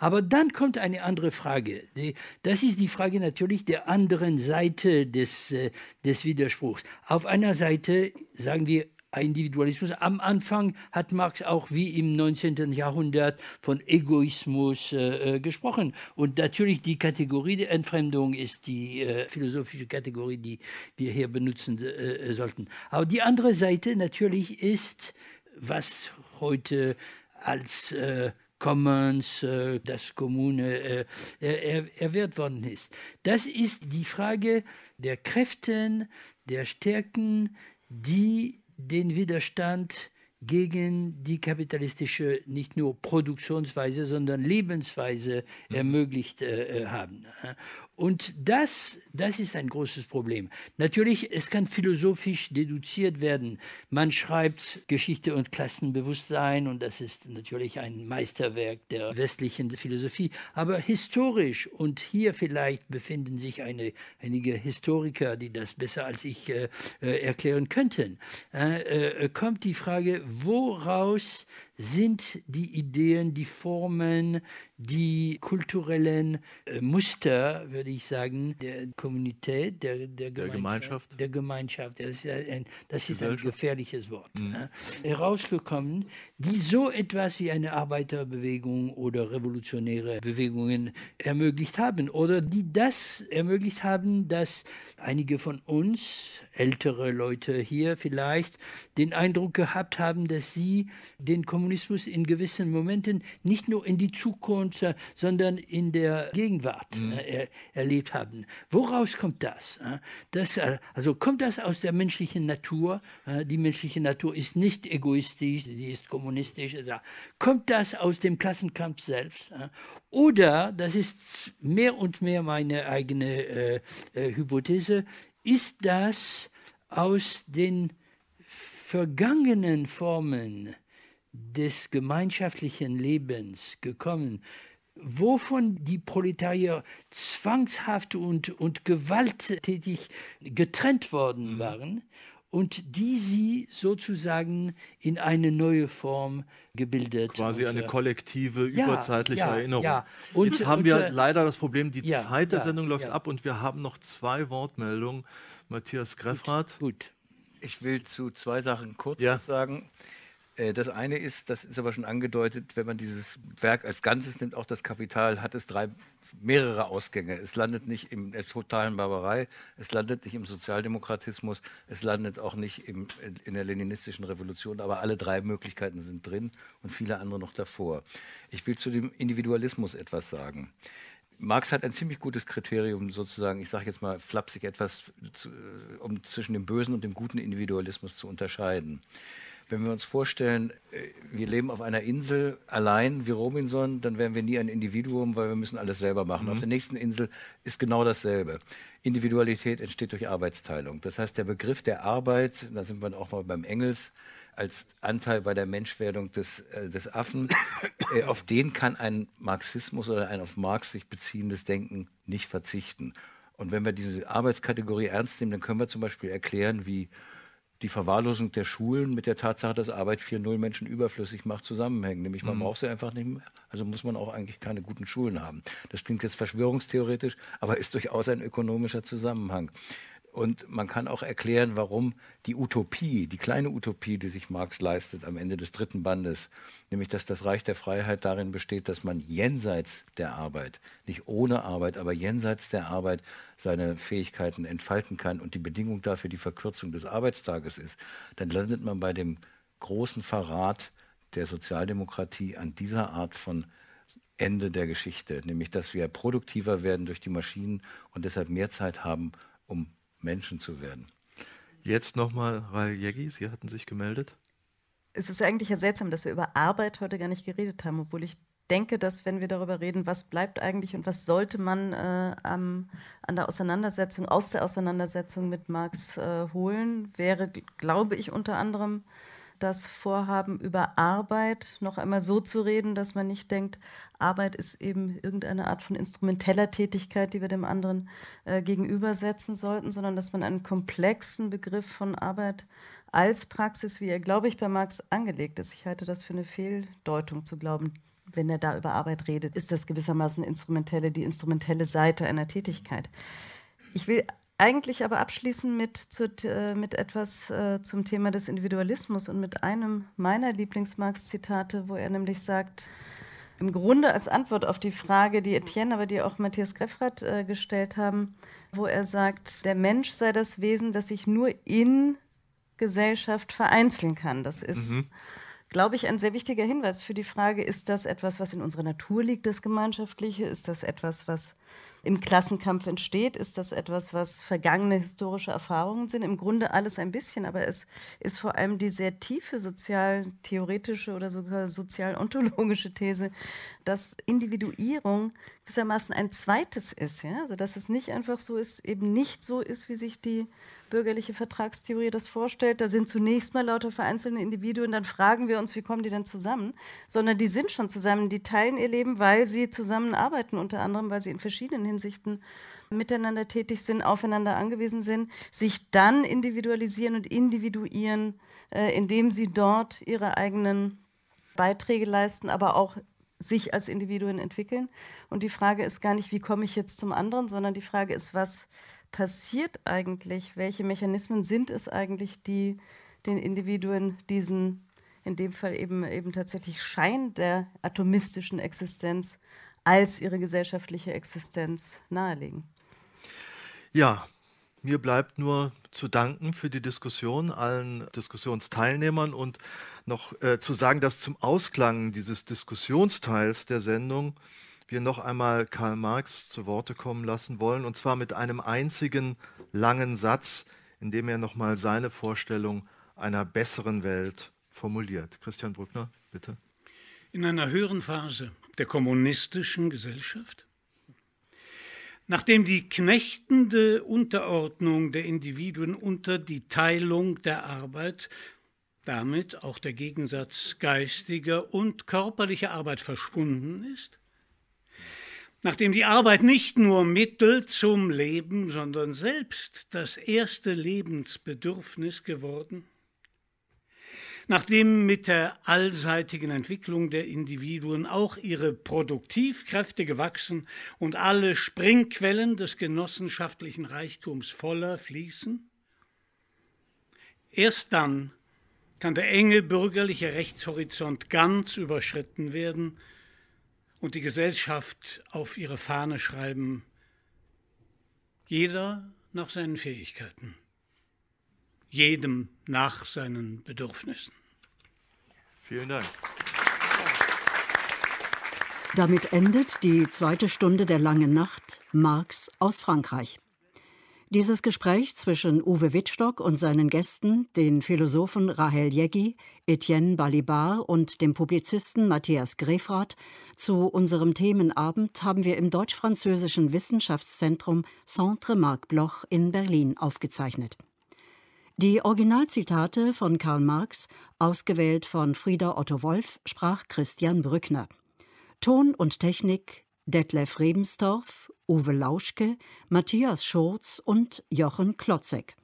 Aber dann kommt eine andere Frage. Die, das ist die Frage natürlich der anderen Seite des, äh, des Widerspruchs. Auf einer Seite sagt sagen wir, Individualismus. Am Anfang hat Marx auch wie im 19. Jahrhundert von Egoismus äh, äh, gesprochen. Und natürlich die Kategorie der Entfremdung ist die äh, philosophische Kategorie, die wir hier benutzen äh, äh sollten. Aber die andere Seite natürlich ist, was heute als äh, Commons, das Kommune erwählt worden ist. Das ist die Frage der Kräften, der Stärken, die den Widerstand gegen die kapitalistische nicht nur Produktionsweise, sondern Lebensweise mhm. ermöglicht äh, äh haben. Ne? Und das, das ist ein großes Problem. Natürlich, es kann philosophisch deduziert werden. Man schreibt Geschichte und Klassenbewusstsein und das ist natürlich ein Meisterwerk der westlichen Philosophie. Aber historisch und hier vielleicht befinden sich eine, einige Historiker, die das besser als ich äh, äh erklären könnten, äh, äh, kommt die Frage, woraus sind die Ideen, die Formen, die kulturellen äh, Muster, würde ich sagen, der Kommunität, der, der, der Gemeinschaft. Der Gemeinschaft, das ist ein, das ist ein gefährliches Wort. Mhm. Ne? Herausgekommen, die so etwas wie eine Arbeiterbewegung oder revolutionäre Bewegungen ermöglicht haben oder die das ermöglicht haben, dass einige von uns, ältere Leute hier vielleicht, den Eindruck gehabt haben, dass sie den Kommunismus in gewissen Momenten nicht nur in die Zukunft uns, sondern in der Gegenwart mhm. Äh, er, erlebt haben. Woraus kommt das? Äh? das? Äh, also kommt das aus der menschlichen Natur? Die menschliche Natur ist nicht egoistisch, sie ist kommunistisch. Kommt das aus dem Klassenkampf selbst? Oder, das ist mehr und mehr meine eigene äh, äh, Hypothese, ist das aus den vergangenen Formen des gemeinschaftlichen Lebens gekommen, wovon die Proletarier zwangshaft und, und gewalttätig getrennt worden mhm. waren und die sie sozusagen in eine neue Form gebildet. Quasi und, eine kollektive, ja, überzeitliche ja, Erinnerung. Ja. Und, Jetzt haben und, wir äh, leider das Problem, die Zeit der Sendung läuft ab und wir haben noch zwei Wortmeldungen. Matthias Greffrath. Gut, gut. Ich will zu zwei Sachen kurz sagen. Äh, das eine ist, das ist aber schon angedeutet, wenn man dieses Werk als Ganzes nimmt, auch das Kapital, hat es drei, mehrere Ausgänge. Es landet nicht in der totalen Barbarei, es landet nicht im Sozialdemokratismus, es landet auch nicht im, in der leninistischen Revolution, aber alle drei Möglichkeiten sind drin und viele andere noch davor. Ich will zu dem Individualismus etwas sagen. Marx hat ein ziemlich gutes Kriterium, sozusagen, ich sage jetzt mal flapsig etwas, zu, äh, um zwischen dem bösen und dem guten Individualismus zu unterscheiden. Wenn wir uns vorstellen, äh, wir leben auf einer Insel allein wie Robinson, dann wären wir nie ein Individuum, weil wir müssen alles selber machen. Mhm. Auf der nächsten Insel ist genau dasselbe. Individualität entsteht durch Arbeitsteilung. Das heißt, der Begriff der Arbeit, da sind wir auch mal beim Engels, als Anteil bei der Menschwerdung des, äh, des Affen, [coughs] äh, auf den kann ein Marxismus oder ein auf Marx sich beziehendes Denken nicht verzichten. Und wenn wir diese Arbeitskategorie ernst nehmen, dann können wir zum Beispiel erklären, wie die Verwahrlosung der Schulen mit der Tatsache, dass Arbeit 4.0 Menschen überflüssig macht, zusammenhängen. Nämlich man mhm. braucht sie einfach nicht mehr, also muss man auch eigentlich keine guten Schulen haben. Das klingt jetzt verschwörungstheoretisch, aber ist durchaus ein ökonomischer Zusammenhang. Und man kann auch erklären, warum die Utopie, die kleine Utopie, die sich Marx leistet am Ende des dritten Bandes, nämlich dass das Reich der Freiheit darin besteht, dass man jenseits der Arbeit, nicht ohne Arbeit, aber jenseits der Arbeit seine Fähigkeiten entfalten kann und die Bedingung dafür die Verkürzung des Arbeitstages ist, dann landet man bei dem großen Verrat der Sozialdemokratie an dieser Art von Ende der Geschichte, nämlich dass wir produktiver werden durch die Maschinen und deshalb mehr Zeit haben, um Menschen zu werden. Jetzt nochmal Rai Jeggi, Sie hatten sich gemeldet. Es ist eigentlich ja seltsam, dass wir über Arbeit heute gar nicht geredet haben, obwohl ich denke, dass wenn wir darüber reden, was bleibt eigentlich und was sollte man äh, am, an der Auseinandersetzung, aus der Auseinandersetzung mit Marx äh, holen, wäre, glaube ich, unter anderem das Vorhaben, über Arbeit noch einmal so zu reden, dass man nicht denkt, Arbeit ist eben irgendeine Art von instrumenteller Tätigkeit, die wir dem anderen äh, gegenübersetzen sollten, sondern dass man einen komplexen Begriff von Arbeit als Praxis, wie er, glaube ich, bei Marx angelegt ist, ich halte das für eine Fehldeutung zu glauben, wenn er da über Arbeit redet, ist das gewissermaßen instrumentelle, die instrumentelle Seite einer Tätigkeit. Ich will eigentlich aber abschließen mit, zu, äh, mit etwas äh, zum Thema des Individualismus und mit einem meiner Lieblingsmarx-Zitate, wo er nämlich sagt, im Grunde als Antwort auf die Frage, die Etienne, aber die auch Matthias Greffrath äh, gestellt haben, wo er sagt, der Mensch sei das Wesen, das sich nur in Gesellschaft vereinzeln kann. Das ist, mhm. glaube ich, ein sehr wichtiger Hinweis für die Frage, ist das etwas, was in unserer Natur liegt, das Gemeinschaftliche? Ist das etwas, was im Klassenkampf entsteht? Ist das etwas, was vergangene historische Erfahrungen sind? Im Grunde alles ein bisschen, aber es ist vor allem die sehr tiefe sozialtheoretische oder sogar sozialontologische These, dass Individuierung gewissermaßen ein zweites ist. Ja? Also dass es nicht einfach so ist, eben nicht so ist, wie sich die bürgerliche Vertragstheorie das vorstellt. Da sind zunächst mal lauter vereinzelte Individuen, dann fragen wir uns, wie kommen die denn zusammen? Sondern die sind schon zusammen, die teilen ihr Leben, weil sie zusammenarbeiten, unter anderem, weil sie in verschiedenen Hinsichten miteinander tätig sind, aufeinander angewiesen sind, sich dann individualisieren und individuieren, äh, indem sie dort ihre eigenen Beiträge leisten, aber auch sich als Individuen entwickeln. Und die Frage ist gar nicht, wie komme ich jetzt zum anderen, sondern die Frage ist, was passiert eigentlich? Welche Mechanismen sind es eigentlich, die den Individuen diesen, in dem Fall eben, eben tatsächlich Schein der atomistischen Existenz als ihre gesellschaftliche Existenz nahelegen? Ja, mir bleibt nur zu danken für die Diskussion, allen Diskussionsteilnehmern und noch äh, zu sagen, dass zum Ausklang dieses Diskussionsteils der Sendung wir noch einmal Karl Marx zu Worte kommen lassen wollen, und zwar mit einem einzigen langen Satz, in dem er nochmal seine Vorstellung einer besseren Welt formuliert. Christian Brückner, bitte. In einer höheren Phase der kommunistischen Gesellschaft, nachdem die knechtende Unterordnung der Individuen unter die Teilung der Arbeit damit auch der Gegensatz geistiger und körperlicher Arbeit verschwunden ist, nachdem die Arbeit nicht nur Mittel zum Leben, sondern selbst das erste Lebensbedürfnis geworden? Nachdem mit der allseitigen Entwicklung der Individuen auch ihre Produktivkräfte gewachsen und alle Springquellen des genossenschaftlichen Reichtums voller fließen? Erst dann kann der enge bürgerliche Rechtshorizont ganz überschritten werden und die Gesellschaft auf ihre Fahne schreiben, jeder nach seinen Fähigkeiten, jedem nach seinen Bedürfnissen. Vielen Dank. Damit endet die zweite Stunde der langen Nacht Marx aus Frankreich. Dieses Gespräch zwischen Uwe Wittstock und seinen Gästen, den Philosophen Rahel Jeggi, Etienne Balibar und dem Publizisten Matthias Grefrath, zu unserem Themenabend haben wir im deutsch-französischen Wissenschaftszentrum Centre Marc Bloch in Berlin aufgezeichnet. Die Originalzitate von Karl Marx, ausgewählt von Frieda Otto Wolf, sprach Christian Brückner. Ton und Technik Detlef Rebenstorf, Uwe Lauschke, Matthias Schurz und Jochen Klotzek.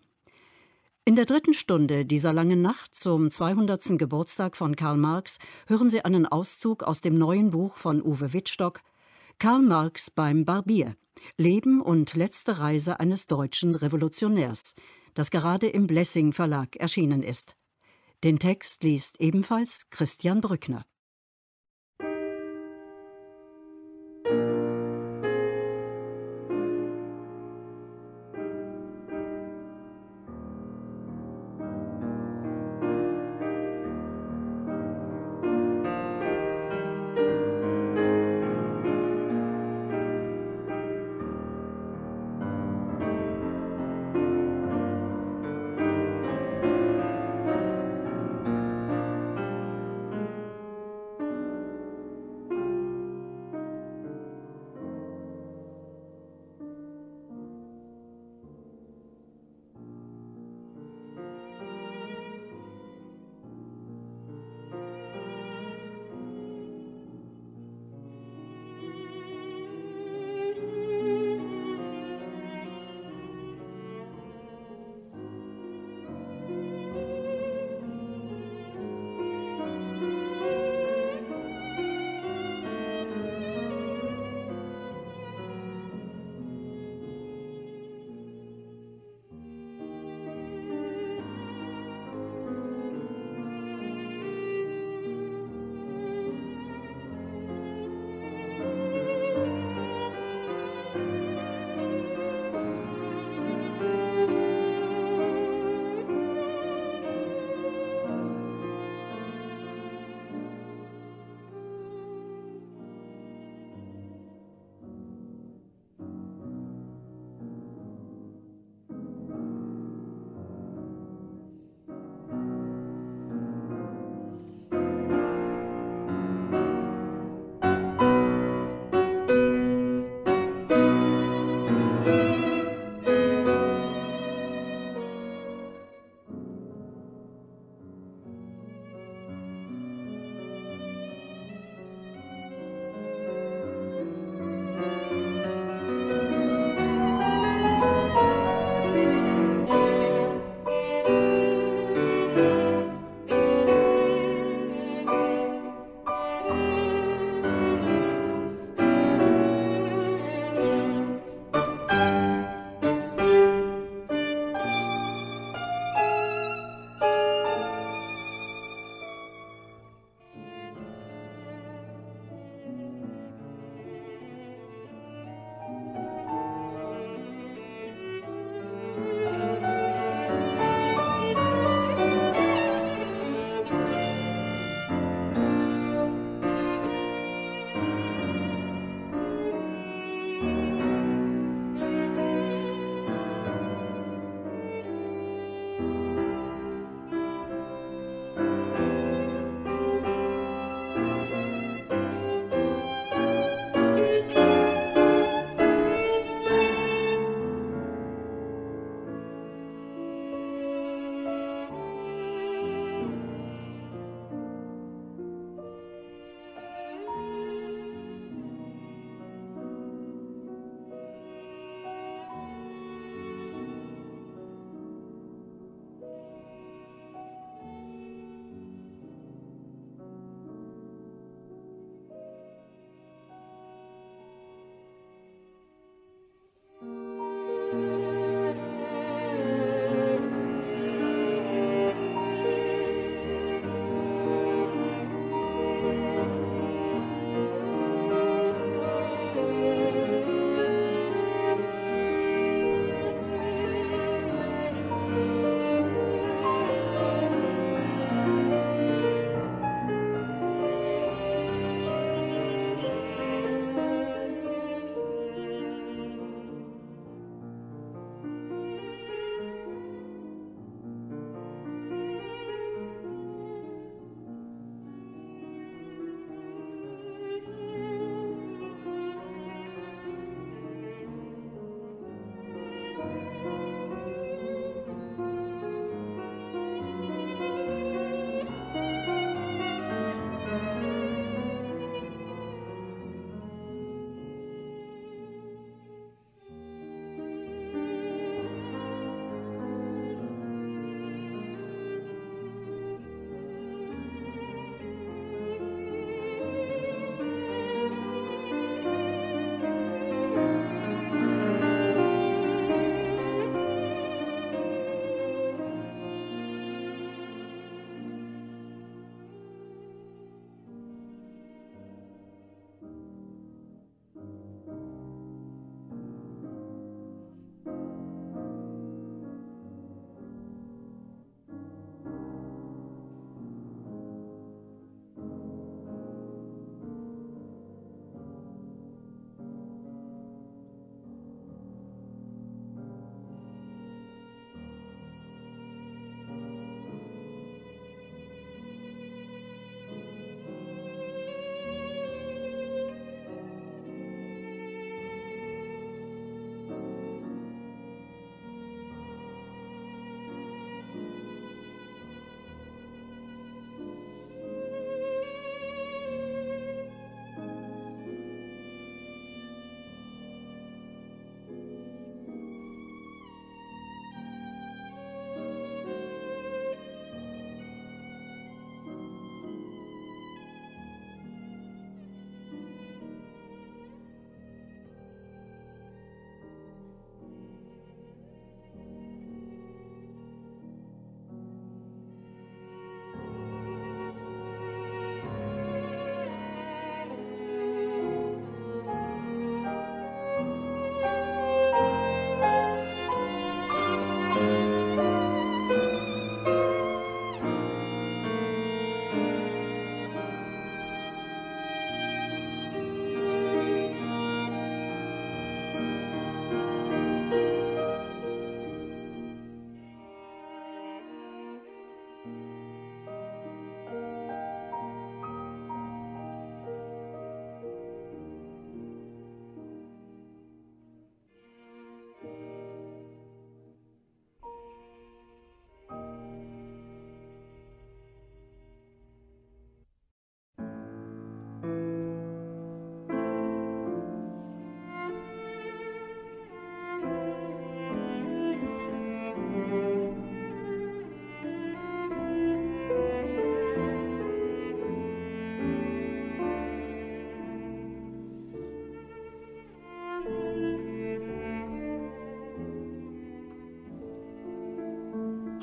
In der dritten Stunde dieser langen Nacht zum 200. Geburtstag von Karl Marx hören Sie einen Auszug aus dem neuen Buch von Uwe Wittstock Karl Marx beim Barbier Leben und letzte Reise eines deutschen Revolutionärs, das gerade im Blessing Verlag erschienen ist. Den Text liest ebenfalls Christian Brückner.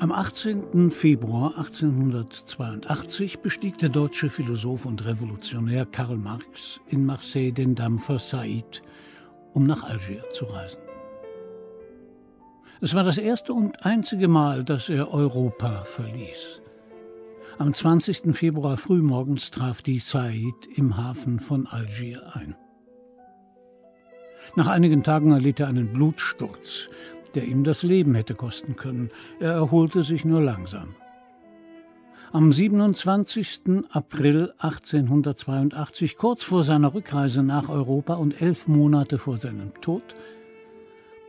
Am 18. Februar 1882 bestieg der deutsche Philosoph und Revolutionär Karl Marx in Marseille den Dampfer Said, um nach Algier zu reisen. Es war das erste und einzige Mal, dass er Europa verließ. Am 20. Februar frühmorgens traf die Said im Hafen von Algier ein. Nach einigen Tagen erlitt er einen Blutsturz der ihm das Leben hätte kosten können. Er erholte sich nur langsam. Am 27. April 1882, kurz vor seiner Rückreise nach Europa und elf Monate vor seinem Tod,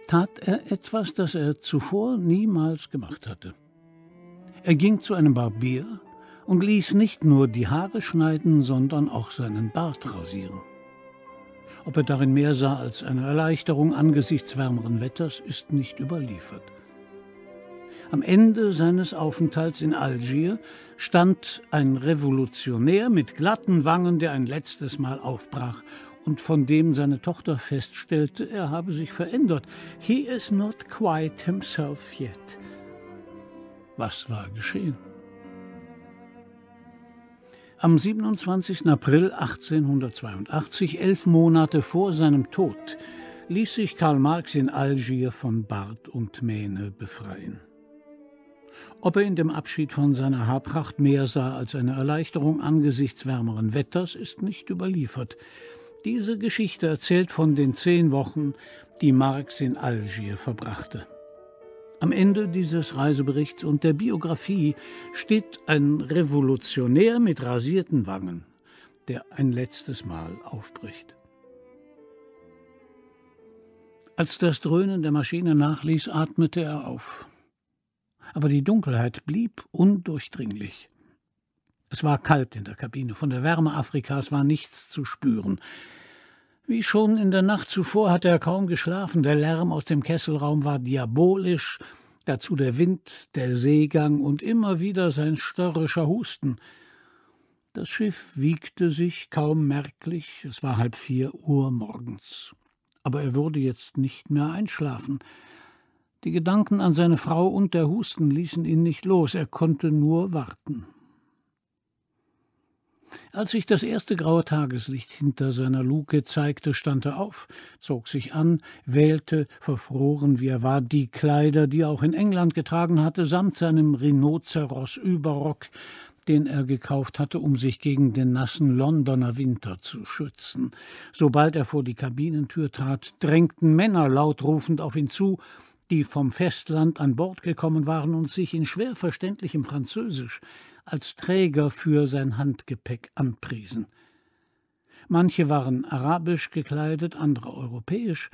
tat er etwas, das er zuvor niemals gemacht hatte. Er ging zu einem Barbier und ließ nicht nur die Haare schneiden, sondern auch seinen Bart rasieren. Ob er darin mehr sah als eine Erleichterung angesichts wärmeren Wetters, ist nicht überliefert. Am Ende seines Aufenthalts in Algier stand ein Revolutionär mit glatten Wangen, der ein letztes Mal aufbrach und von dem seine Tochter feststellte, er habe sich verändert. He is not quite himself yet. Was war geschehen? Am 27. April 1882, elf Monate vor seinem Tod, ließ sich Karl Marx in Algier von Bart und Mähne befreien. Ob er in dem Abschied von seiner Haarpracht mehr sah als eine Erleichterung angesichts wärmeren Wetters, ist nicht überliefert. Diese Geschichte erzählt von den zehn Wochen, die Marx in Algier verbrachte. Am Ende dieses Reiseberichts und der Biografie steht ein Revolutionär mit rasierten Wangen, der ein letztes Mal aufbricht. Als das Dröhnen der Maschine nachließ, atmete er auf. Aber die Dunkelheit blieb undurchdringlich. Es war kalt in der Kabine, von der Wärme Afrikas war nichts zu spüren. Wie schon in der Nacht zuvor hatte er kaum geschlafen. Der Lärm aus dem Kesselraum war diabolisch, dazu der Wind, der Seegang und immer wieder sein störrischer Husten. Das Schiff wiegte sich kaum merklich, es war halb vier Uhr morgens. Aber er würde jetzt nicht mehr einschlafen. Die Gedanken an seine Frau und der Husten ließen ihn nicht los, er konnte nur warten. Als sich das erste graue Tageslicht hinter seiner Luke zeigte, stand er auf, zog sich an, wählte, verfroren wie er war, die Kleider, die er auch in England getragen hatte, samt seinem Rhinozeros-Überrock, den er gekauft hatte, um sich gegen den nassen Londoner Winter zu schützen. Sobald er vor die Kabinentür trat, drängten Männer lautrufend auf ihn zu, die vom Festland an Bord gekommen waren und sich in schwer verständlichem Französisch als Träger für sein Handgepäck anpriesen. Manche waren arabisch gekleidet, andere europäisch,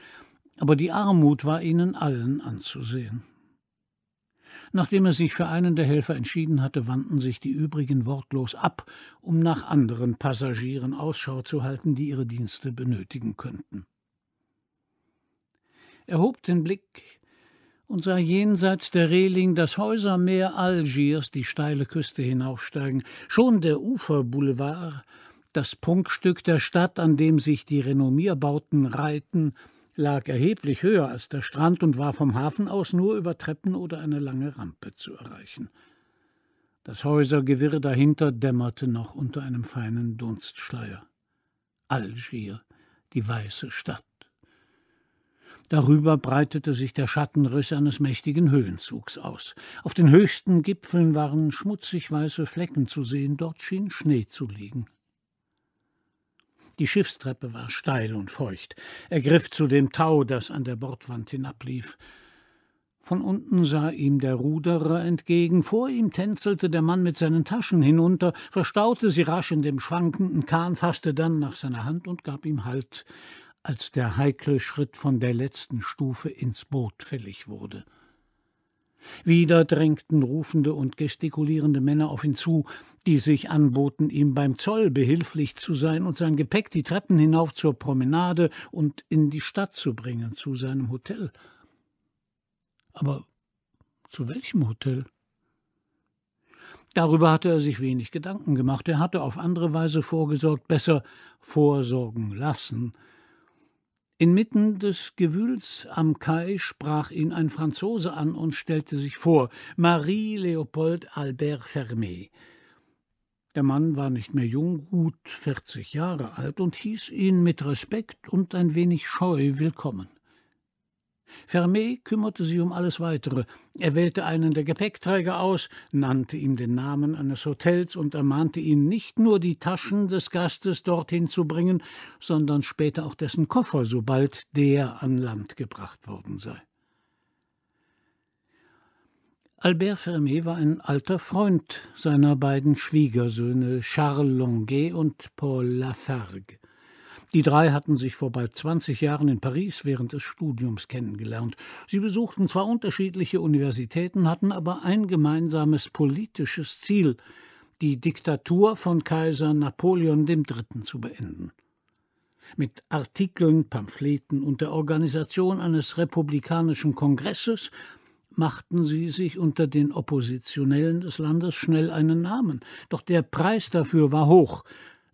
aber die Armut war ihnen allen anzusehen. Nachdem er sich für einen der Helfer entschieden hatte, wandten sich die übrigen wortlos ab, um nach anderen Passagieren Ausschau zu halten, die ihre Dienste benötigen könnten. Er hob den Blick und sah jenseits der Reling das Häusermeer Algiers die steile Küste hinaufsteigen. Schon der Uferboulevard, das Prunkstück der Stadt, an dem sich die Renommierbauten reihten, lag erheblich höher als der Strand und war vom Hafen aus nur über Treppen oder eine lange Rampe zu erreichen. Das Häusergewirr dahinter dämmerte noch unter einem feinen Dunstschleier. Algier, die weiße Stadt. Darüber breitete sich der Schattenriss eines mächtigen Höhenzugs aus. Auf den höchsten Gipfeln waren schmutzig weiße Flecken zu sehen, dort schien Schnee zu liegen. Die Schiffstreppe war steil und feucht. Er griff zu dem Tau, das an der Bordwand hinablief. Von unten sah ihm der Ruderer entgegen, vor ihm tänzelte der Mann mit seinen Taschen hinunter, verstaute sie rasch in dem schwankenden Kahn, fasste dann nach seiner Hand und gab ihm Halt als der heikle Schritt von der letzten Stufe ins Boot fällig wurde. Wieder drängten rufende und gestikulierende Männer auf ihn zu, die sich anboten, ihm beim Zoll behilflich zu sein und sein Gepäck die Treppen hinauf zur Promenade und in die Stadt zu bringen, zu seinem Hotel. Aber zu welchem Hotel? Darüber hatte er sich wenig Gedanken gemacht. Er hatte auf andere Weise vorgesorgt, besser vorsorgen lassen, Inmitten des Gewühls am Kai sprach ihn ein Franzose an und stellte sich vor, Marie Leopold Albert Fermé. Der Mann war nicht mehr jung, gut 40 Jahre alt, und hieß ihn mit Respekt und ein wenig scheu willkommen. Vermeer kümmerte sich um alles Weitere. Er wählte einen der Gepäckträger aus, nannte ihm den Namen eines Hotels und ermahnte ihn, nicht nur die Taschen des Gastes dorthin zu bringen, sondern später auch dessen Koffer, sobald der an Land gebracht worden sei. Albert Fermé war ein alter Freund seiner beiden Schwiegersöhne Charles Longuet und Paul Lafargue. Die drei hatten sich vor bald 20 Jahren in Paris während des Studiums kennengelernt. Sie besuchten zwar unterschiedliche Universitäten, hatten aber ein gemeinsames politisches Ziel, die Diktatur von Kaiser Napoleon III. zu beenden. Mit Artikeln, Pamphleten und der Organisation eines republikanischen Kongresses machten sie sich unter den Oppositionellen des Landes schnell einen Namen. Doch der Preis dafür war hoch.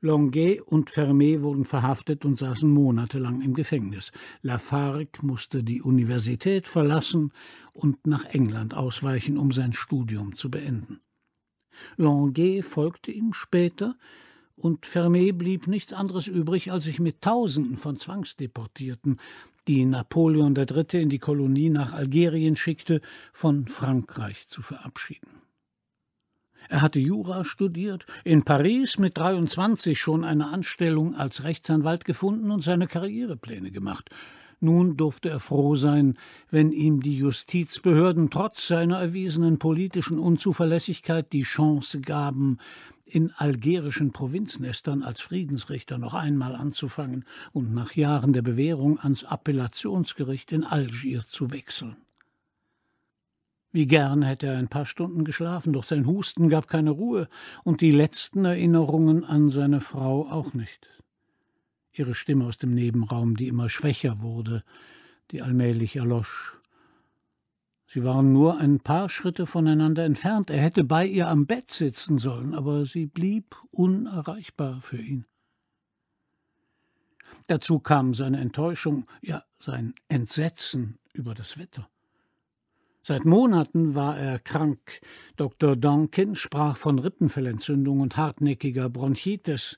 Longuet und Fermé wurden verhaftet und saßen monatelang im Gefängnis. Lafargue musste die Universität verlassen und nach England ausweichen, um sein Studium zu beenden. Longuet folgte ihm später, und Fermé blieb nichts anderes übrig, als sich mit Tausenden von Zwangsdeportierten, die Napoleon III. in die Kolonie nach Algerien schickte, von Frankreich zu verabschieden. Er hatte Jura studiert, in Paris mit 23 schon eine Anstellung als Rechtsanwalt gefunden und seine Karrierepläne gemacht. Nun durfte er froh sein, wenn ihm die Justizbehörden trotz seiner erwiesenen politischen Unzuverlässigkeit die Chance gaben, in algerischen Provinznestern als Friedensrichter noch einmal anzufangen und nach Jahren der Bewährung ans Appellationsgericht in Algier zu wechseln. Wie gern hätte er ein paar Stunden geschlafen, doch sein Husten gab keine Ruhe und die letzten Erinnerungen an seine Frau auch nicht. Ihre Stimme aus dem Nebenraum, die immer schwächer wurde, die allmählich erlosch. Sie waren nur ein paar Schritte voneinander entfernt. Er hätte bei ihr am Bett sitzen sollen, aber sie blieb unerreichbar für ihn. Dazu kam seine Enttäuschung, ja sein Entsetzen über das Wetter. Seit Monaten war er krank. Dr. Donkin sprach von Rippenfellentzündung und hartnäckiger Bronchitis.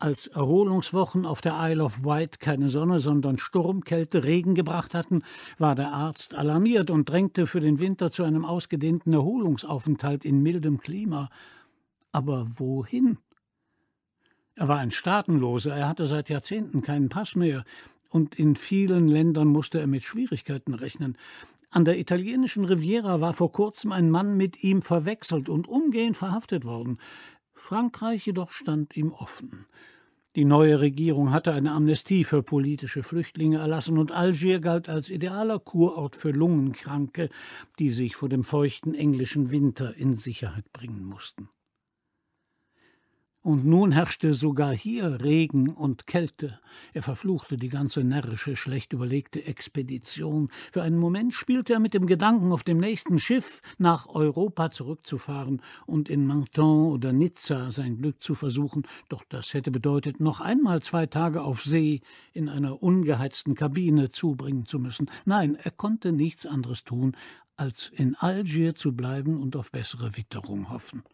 Als Erholungswochen auf der Isle of Wight keine Sonne, sondern Sturm, Kälte, Regen gebracht hatten, war der Arzt alarmiert und drängte für den Winter zu einem ausgedehnten Erholungsaufenthalt in mildem Klima. Aber wohin? Er war ein Staatenloser, er hatte seit Jahrzehnten keinen Pass mehr, und in vielen Ländern musste er mit Schwierigkeiten rechnen. An der italienischen Riviera war vor kurzem ein Mann mit ihm verwechselt und umgehend verhaftet worden. Frankreich jedoch stand ihm offen. Die neue Regierung hatte eine Amnestie für politische Flüchtlinge erlassen und Algier galt als idealer Kurort für Lungenkranke, die sich vor dem feuchten englischen Winter in Sicherheit bringen mussten und nun herrschte sogar hier Regen und Kälte. Er verfluchte die ganze närrische, schlecht überlegte Expedition. Für einen Moment spielte er mit dem Gedanken, auf dem nächsten Schiff nach Europa zurückzufahren und in Menton oder Nizza sein Glück zu versuchen, doch das hätte bedeutet, noch einmal zwei Tage auf See in einer ungeheizten Kabine zubringen zu müssen. Nein, er konnte nichts anderes tun, als in Algier zu bleiben und auf bessere Witterung hoffen.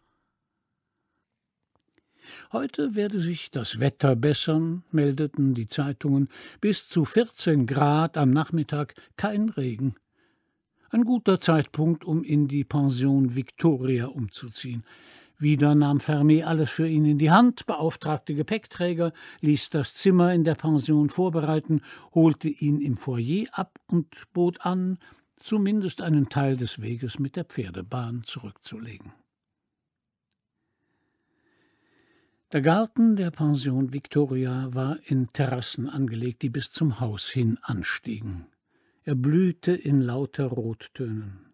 Heute werde sich das Wetter bessern, meldeten die Zeitungen, bis zu 14 Grad am Nachmittag kein Regen. Ein guter Zeitpunkt, um in die Pension Victoria umzuziehen. Wieder nahm Fermi alles für ihn in die Hand, beauftragte Gepäckträger, ließ das Zimmer in der Pension vorbereiten, holte ihn im Foyer ab und bot an, zumindest einen Teil des Weges mit der Pferdebahn zurückzulegen. Der Garten der Pension Victoria war in Terrassen angelegt, die bis zum Haus hin anstiegen. Er blühte in lauter Rottönen.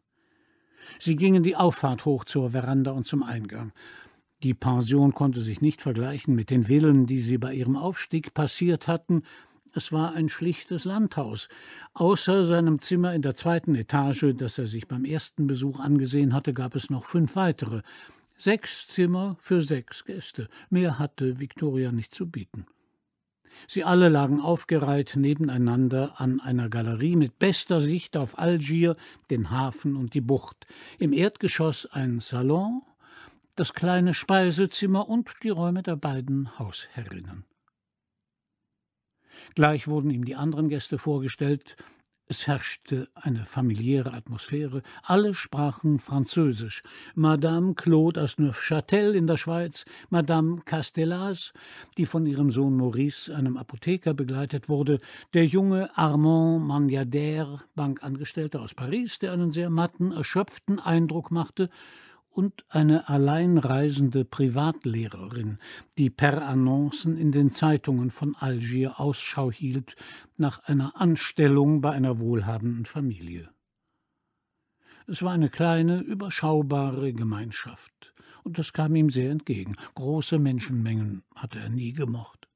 Sie gingen die Auffahrt hoch zur Veranda und zum Eingang. Die Pension konnte sich nicht vergleichen mit den Villen, die sie bei ihrem Aufstieg passiert hatten. Es war ein schlichtes Landhaus, außer seinem Zimmer in der zweiten Etage, das er sich beim ersten Besuch angesehen hatte, gab es noch fünf weitere, Sechs Zimmer für sechs Gäste. Mehr hatte Viktoria nicht zu bieten. Sie alle lagen aufgereiht nebeneinander an einer Galerie mit bester Sicht auf Algier, den Hafen und die Bucht. Im Erdgeschoss ein Salon, das kleine Speisezimmer und die Räume der beiden Hausherrinnen. Gleich wurden ihm die anderen Gäste vorgestellt, es herrschte eine familiäre Atmosphäre. Alle sprachen Französisch. Madame Claude aus Neufchâtel in der Schweiz, Madame Castellas, die von ihrem Sohn Maurice, einem Apotheker, begleitet wurde, der junge Armand Mangadère, Bankangestellter aus Paris, der einen sehr matten, erschöpften Eindruck machte, und eine alleinreisende Privatlehrerin, die per Annoncen in den Zeitungen von Algier Ausschau hielt nach einer Anstellung bei einer wohlhabenden Familie. Es war eine kleine, überschaubare Gemeinschaft, und das kam ihm sehr entgegen. Große Menschenmengen hatte er nie gemocht.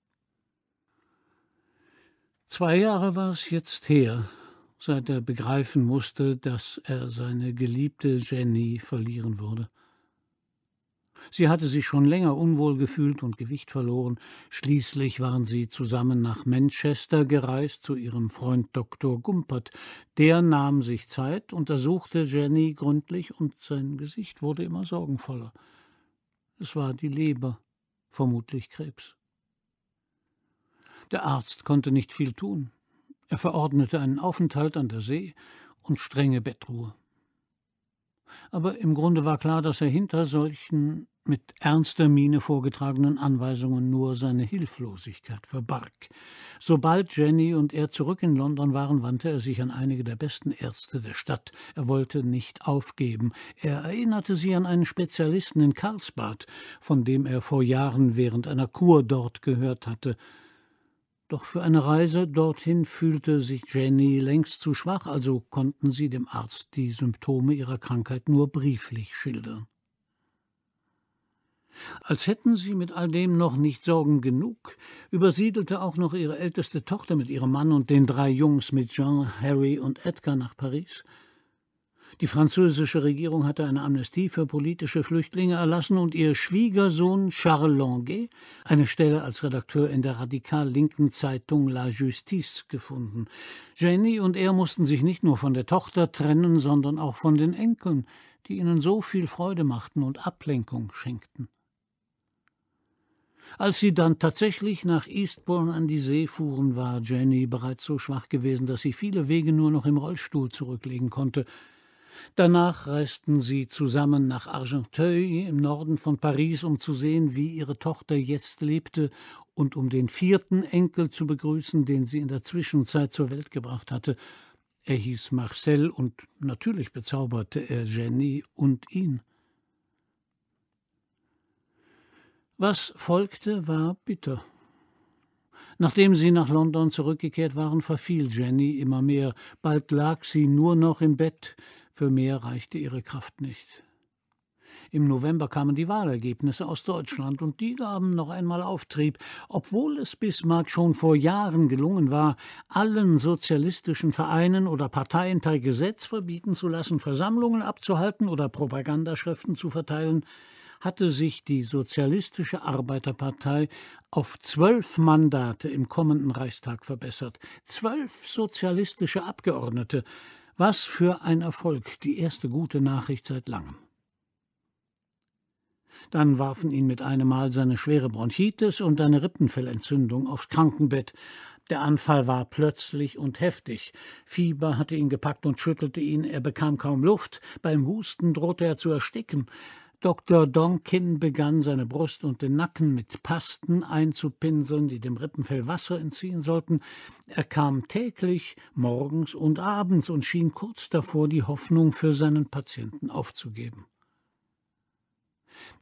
Zwei Jahre war es jetzt her, seit er begreifen musste, dass er seine geliebte Jenny verlieren würde. Sie hatte sich schon länger unwohl gefühlt und Gewicht verloren. Schließlich waren sie zusammen nach Manchester gereist zu ihrem Freund Dr. Gumpert. Der nahm sich Zeit, untersuchte Jenny gründlich und sein Gesicht wurde immer sorgenvoller. Es war die Leber, vermutlich Krebs. Der Arzt konnte nicht viel tun. Er verordnete einen Aufenthalt an der See und strenge Bettruhe. Aber im Grunde war klar, dass er hinter solchen mit ernster Miene vorgetragenen Anweisungen nur seine Hilflosigkeit verbarg. Sobald Jenny und er zurück in London waren, wandte er sich an einige der besten Ärzte der Stadt. Er wollte nicht aufgeben. Er erinnerte sie an einen Spezialisten in Karlsbad, von dem er vor Jahren während einer Kur dort gehört hatte, doch für eine Reise dorthin fühlte sich Jenny längst zu schwach, also konnten sie dem Arzt die Symptome ihrer Krankheit nur brieflich schildern. Als hätten sie mit all dem noch nicht Sorgen genug, übersiedelte auch noch ihre älteste Tochter mit ihrem Mann und den drei Jungs mit Jean, Harry und Edgar nach Paris – die französische Regierung hatte eine Amnestie für politische Flüchtlinge erlassen und ihr Schwiegersohn Charles Longuet eine Stelle als Redakteur in der radikal linken Zeitung La Justice gefunden. Jenny und er mussten sich nicht nur von der Tochter trennen, sondern auch von den Enkeln, die ihnen so viel Freude machten und Ablenkung schenkten. Als sie dann tatsächlich nach Eastbourne an die See fuhren, war Jenny bereits so schwach gewesen, dass sie viele Wege nur noch im Rollstuhl zurücklegen konnte. Danach reisten sie zusammen nach Argenteuil im Norden von Paris, um zu sehen, wie ihre Tochter jetzt lebte und um den vierten Enkel zu begrüßen, den sie in der Zwischenzeit zur Welt gebracht hatte. Er hieß Marcel und natürlich bezauberte er Jenny und ihn. Was folgte, war bitter. Nachdem sie nach London zurückgekehrt waren, verfiel Jenny immer mehr. Bald lag sie nur noch im Bett, für mehr reichte ihre Kraft nicht. Im November kamen die Wahlergebnisse aus Deutschland und die gaben noch einmal Auftrieb, obwohl es Bismarck schon vor Jahren gelungen war, allen sozialistischen Vereinen oder Parteien per Gesetz verbieten zu lassen, Versammlungen abzuhalten oder Propagandaschriften zu verteilen, hatte sich die Sozialistische Arbeiterpartei auf zwölf Mandate im kommenden Reichstag verbessert. Zwölf sozialistische Abgeordnete, was für ein Erfolg, die erste gute Nachricht seit langem. Dann warfen ihn mit einem Mal seine schwere Bronchitis und eine Rippenfellentzündung aufs Krankenbett. Der Anfall war plötzlich und heftig. Fieber hatte ihn gepackt und schüttelte ihn, er bekam kaum Luft, beim Husten drohte er zu ersticken. Dr. Donkin begann, seine Brust und den Nacken mit Pasten einzupinseln, die dem Rippenfell Wasser entziehen sollten. Er kam täglich, morgens und abends und schien kurz davor, die Hoffnung für seinen Patienten aufzugeben.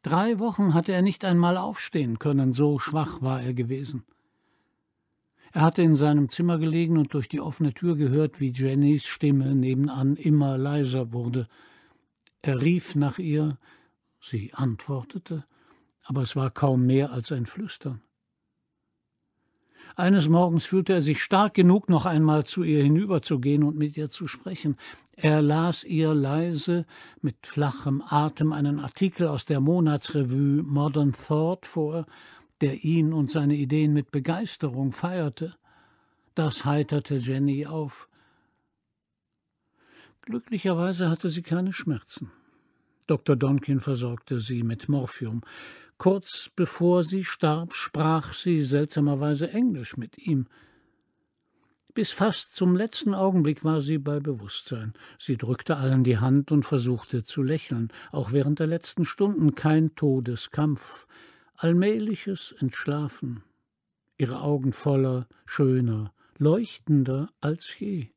Drei Wochen hatte er nicht einmal aufstehen können, so schwach war er gewesen. Er hatte in seinem Zimmer gelegen und durch die offene Tür gehört, wie Jennys Stimme nebenan immer leiser wurde. Er rief nach ihr, Sie antwortete, aber es war kaum mehr als ein Flüstern. Eines Morgens fühlte er sich stark genug, noch einmal zu ihr hinüberzugehen und mit ihr zu sprechen. Er las ihr leise, mit flachem Atem einen Artikel aus der Monatsrevue Modern Thought vor, der ihn und seine Ideen mit Begeisterung feierte. Das heiterte Jenny auf. Glücklicherweise hatte sie keine Schmerzen. Dr. Donkin versorgte sie mit Morphium. Kurz bevor sie starb, sprach sie seltsamerweise Englisch mit ihm. Bis fast zum letzten Augenblick war sie bei Bewusstsein. Sie drückte allen die Hand und versuchte zu lächeln, auch während der letzten Stunden kein Todeskampf, allmähliches Entschlafen, ihre Augen voller, schöner, leuchtender als je.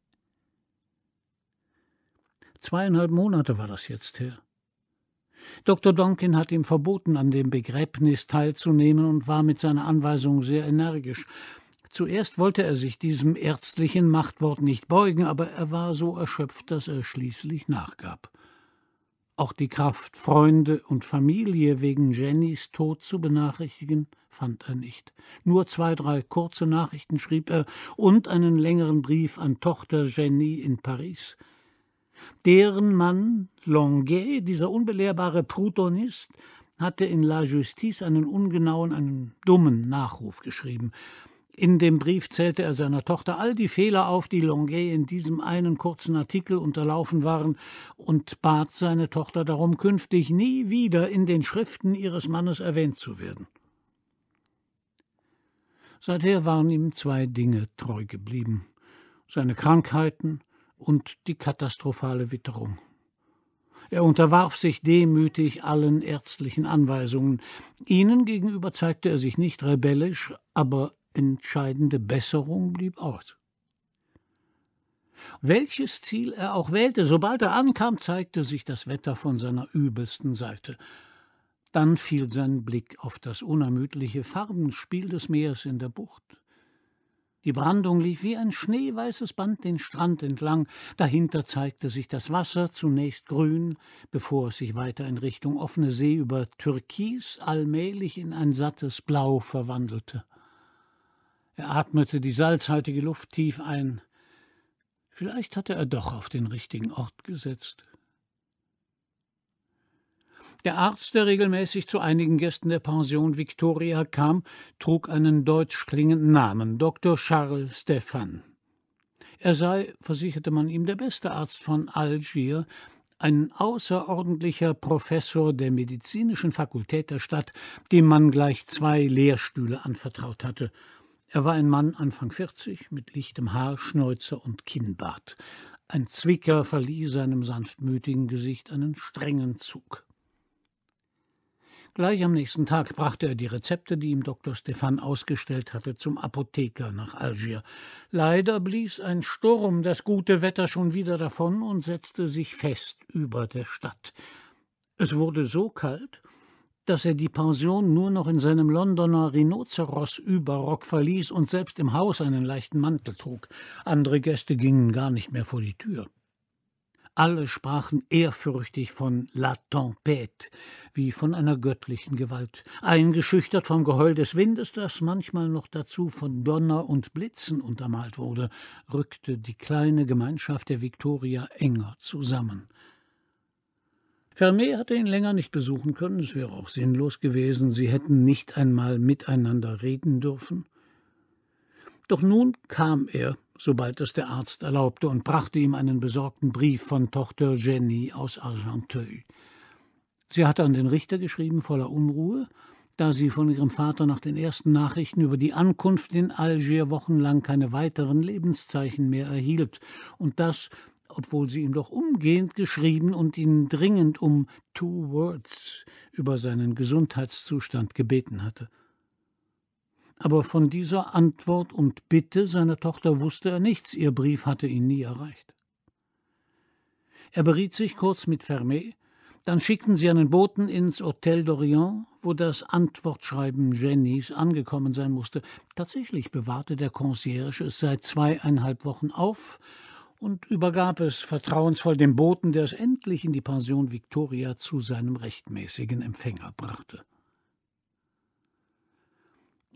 Zweieinhalb Monate war das jetzt her. Dr. Donkin hat ihm verboten, an dem Begräbnis teilzunehmen und war mit seiner Anweisung sehr energisch. Zuerst wollte er sich diesem ärztlichen Machtwort nicht beugen, aber er war so erschöpft, dass er schließlich nachgab. Auch die Kraft, Freunde und Familie wegen Jennys Tod zu benachrichtigen, fand er nicht. Nur zwei, drei kurze Nachrichten schrieb er und einen längeren Brief an Tochter Jenny in Paris. Deren Mann, Longuet, dieser unbelehrbare Prutonist, hatte in La Justice einen ungenauen, einen dummen Nachruf geschrieben. In dem Brief zählte er seiner Tochter all die Fehler auf, die Longuet in diesem einen kurzen Artikel unterlaufen waren, und bat seine Tochter darum, künftig nie wieder in den Schriften ihres Mannes erwähnt zu werden. Seither waren ihm zwei Dinge treu geblieben seine Krankheiten und die katastrophale Witterung. Er unterwarf sich demütig allen ärztlichen Anweisungen. Ihnen gegenüber zeigte er sich nicht rebellisch, aber entscheidende Besserung blieb aus. Welches Ziel er auch wählte, sobald er ankam, zeigte sich das Wetter von seiner übelsten Seite. Dann fiel sein Blick auf das unermüdliche Farbenspiel des Meeres in der Bucht. Die Brandung lief wie ein schneeweißes Band den Strand entlang, dahinter zeigte sich das Wasser zunächst grün, bevor es sich weiter in Richtung offene See über Türkis allmählich in ein sattes Blau verwandelte. Er atmete die salzhaltige Luft tief ein. Vielleicht hatte er doch auf den richtigen Ort gesetzt. Der Arzt, der regelmäßig zu einigen Gästen der Pension Victoria kam, trug einen deutsch klingenden Namen, Dr. Charles Stephan. Er sei, versicherte man ihm, der beste Arzt von Algier, ein außerordentlicher Professor der medizinischen Fakultät der Stadt, dem man gleich zwei Lehrstühle anvertraut hatte. Er war ein Mann Anfang 40 mit lichtem Haar, Schnäuzer und Kinnbart. Ein Zwicker verlieh seinem sanftmütigen Gesicht einen strengen Zug. Gleich am nächsten Tag brachte er die Rezepte, die ihm Dr. Stefan ausgestellt hatte, zum Apotheker nach Algier. Leider blies ein Sturm das gute Wetter schon wieder davon und setzte sich fest über der Stadt. Es wurde so kalt, dass er die Pension nur noch in seinem Londoner rhinoceros überrock verließ und selbst im Haus einen leichten Mantel trug. Andere Gäste gingen gar nicht mehr vor die Tür. Alle sprachen ehrfürchtig von La Tempête, wie von einer göttlichen Gewalt, eingeschüchtert vom Geheul des Windes, das manchmal noch dazu von Donner und Blitzen untermalt wurde, rückte die kleine Gemeinschaft der Viktoria enger zusammen. Vermeer hatte ihn länger nicht besuchen können, es wäre auch sinnlos gewesen, sie hätten nicht einmal miteinander reden dürfen. Doch nun kam er, sobald es der Arzt erlaubte, und brachte ihm einen besorgten Brief von Tochter Jenny aus Argenteuil. Sie hatte an den Richter geschrieben, voller Unruhe, da sie von ihrem Vater nach den ersten Nachrichten über die Ankunft in Algier wochenlang keine weiteren Lebenszeichen mehr erhielt, und das, obwohl sie ihm doch umgehend geschrieben und ihn dringend um two words über seinen Gesundheitszustand gebeten hatte aber von dieser Antwort und Bitte seiner Tochter wusste er nichts, ihr Brief hatte ihn nie erreicht. Er beriet sich kurz mit Fermé, dann schickten sie einen Boten ins Hotel d'Orient, wo das Antwortschreiben Jennys angekommen sein musste. Tatsächlich bewahrte der Concierge es seit zweieinhalb Wochen auf und übergab es vertrauensvoll dem Boten, der es endlich in die Pension Victoria zu seinem rechtmäßigen Empfänger brachte.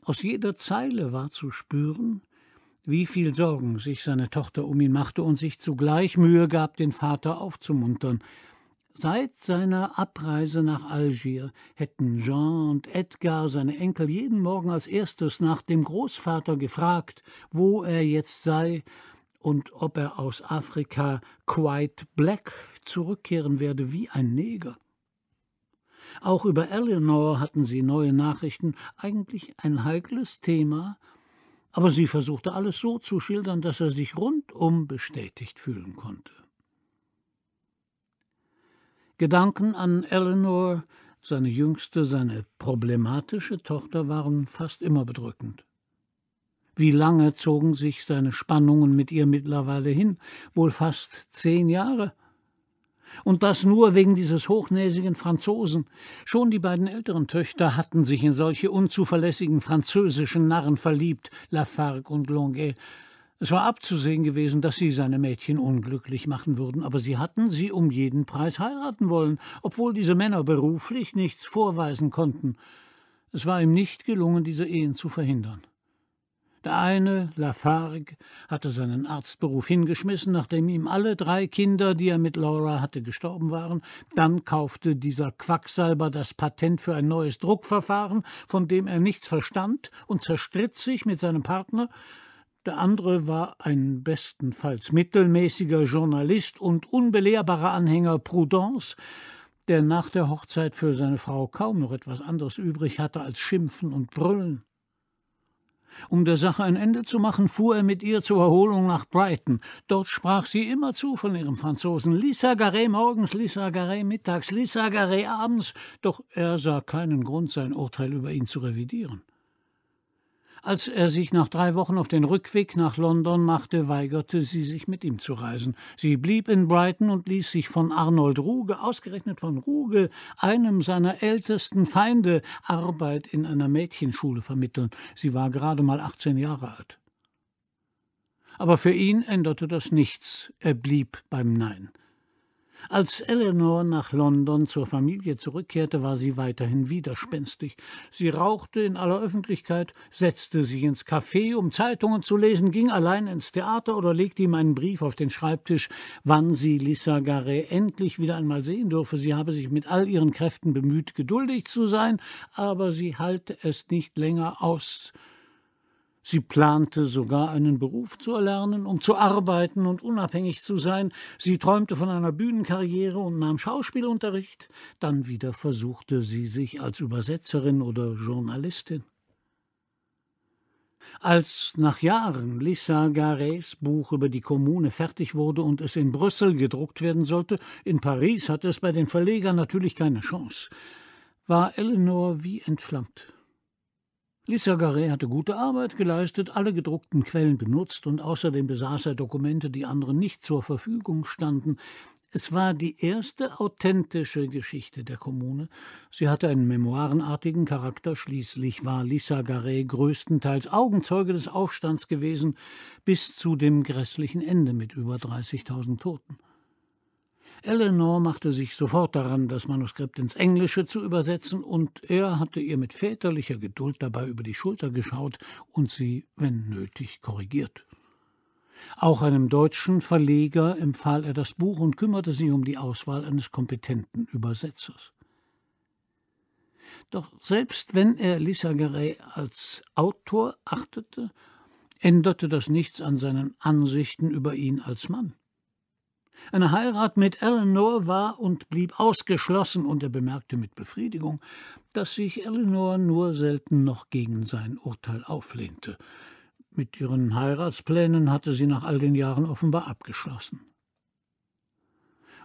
Aus jeder Zeile war zu spüren, wie viel Sorgen sich seine Tochter um ihn machte und sich zugleich Mühe gab, den Vater aufzumuntern. Seit seiner Abreise nach Algier hätten Jean und Edgar, seine Enkel, jeden Morgen als erstes nach dem Großvater gefragt, wo er jetzt sei und ob er aus Afrika quite black zurückkehren werde wie ein Neger. Auch über Eleanor hatten sie neue Nachrichten, eigentlich ein heikles Thema, aber sie versuchte alles so zu schildern, dass er sich rundum bestätigt fühlen konnte. Gedanken an Eleanor, seine jüngste, seine problematische Tochter waren fast immer bedrückend. Wie lange zogen sich seine Spannungen mit ihr mittlerweile hin? Wohl fast zehn Jahre – und das nur wegen dieses hochnäsigen Franzosen. Schon die beiden älteren Töchter hatten sich in solche unzuverlässigen französischen Narren verliebt, Lafargue und Longuet. Es war abzusehen gewesen, dass sie seine Mädchen unglücklich machen würden, aber sie hatten sie um jeden Preis heiraten wollen, obwohl diese Männer beruflich nichts vorweisen konnten. Es war ihm nicht gelungen, diese Ehen zu verhindern. Der eine, Lafargue, hatte seinen Arztberuf hingeschmissen, nachdem ihm alle drei Kinder, die er mit Laura hatte, gestorben waren. Dann kaufte dieser Quacksalber das Patent für ein neues Druckverfahren, von dem er nichts verstand, und zerstritt sich mit seinem Partner. Der andere war ein bestenfalls mittelmäßiger Journalist und unbelehrbarer Anhänger Prudence, der nach der Hochzeit für seine Frau kaum noch etwas anderes übrig hatte als Schimpfen und Brüllen. Um der Sache ein Ende zu machen, fuhr er mit ihr zur Erholung nach Brighton. Dort sprach sie immerzu von ihrem Franzosen. Lisa Garay morgens, Lisa Garay mittags, Lisa Garay abends. Doch er sah keinen Grund, sein Urteil über ihn zu revidieren. Als er sich nach drei Wochen auf den Rückweg nach London machte, weigerte sie sich, mit ihm zu reisen. Sie blieb in Brighton und ließ sich von Arnold Ruge, ausgerechnet von Ruge, einem seiner ältesten Feinde, Arbeit in einer Mädchenschule vermitteln. Sie war gerade mal 18 Jahre alt. Aber für ihn änderte das nichts. Er blieb beim Nein. Als Eleanor nach London zur Familie zurückkehrte, war sie weiterhin widerspenstig. Sie rauchte in aller Öffentlichkeit, setzte sich ins Café, um Zeitungen zu lesen, ging allein ins Theater oder legte ihm einen Brief auf den Schreibtisch, wann sie Lisa Garay endlich wieder einmal sehen dürfe. Sie habe sich mit all ihren Kräften bemüht, geduldig zu sein, aber sie halte es nicht länger aus. Sie plante sogar einen Beruf zu erlernen, um zu arbeiten und unabhängig zu sein. Sie träumte von einer Bühnenkarriere und nahm Schauspielunterricht. Dann wieder versuchte sie sich als Übersetzerin oder Journalistin. Als nach Jahren Lisa Garets Buch über die Kommune fertig wurde und es in Brüssel gedruckt werden sollte, in Paris hatte es bei den Verlegern natürlich keine Chance, war Eleanor wie entflammt. Lissagaré hatte gute Arbeit geleistet, alle gedruckten Quellen benutzt und außerdem besaß er Dokumente, die anderen nicht zur Verfügung standen. Es war die erste authentische Geschichte der Kommune. Sie hatte einen memoirenartigen Charakter. Schließlich war Lissagaré größtenteils Augenzeuge des Aufstands gewesen, bis zu dem grässlichen Ende mit über 30.000 Toten. Eleanor machte sich sofort daran, das Manuskript ins Englische zu übersetzen, und er hatte ihr mit väterlicher Geduld dabei über die Schulter geschaut und sie, wenn nötig, korrigiert. Auch einem deutschen Verleger empfahl er das Buch und kümmerte sich um die Auswahl eines kompetenten Übersetzers. Doch selbst wenn er Lissageray als Autor achtete, änderte das nichts an seinen Ansichten über ihn als Mann. Eine Heirat mit Eleanor war und blieb ausgeschlossen, und er bemerkte mit Befriedigung, dass sich Eleanor nur selten noch gegen sein Urteil auflehnte. Mit ihren Heiratsplänen hatte sie nach all den Jahren offenbar abgeschlossen.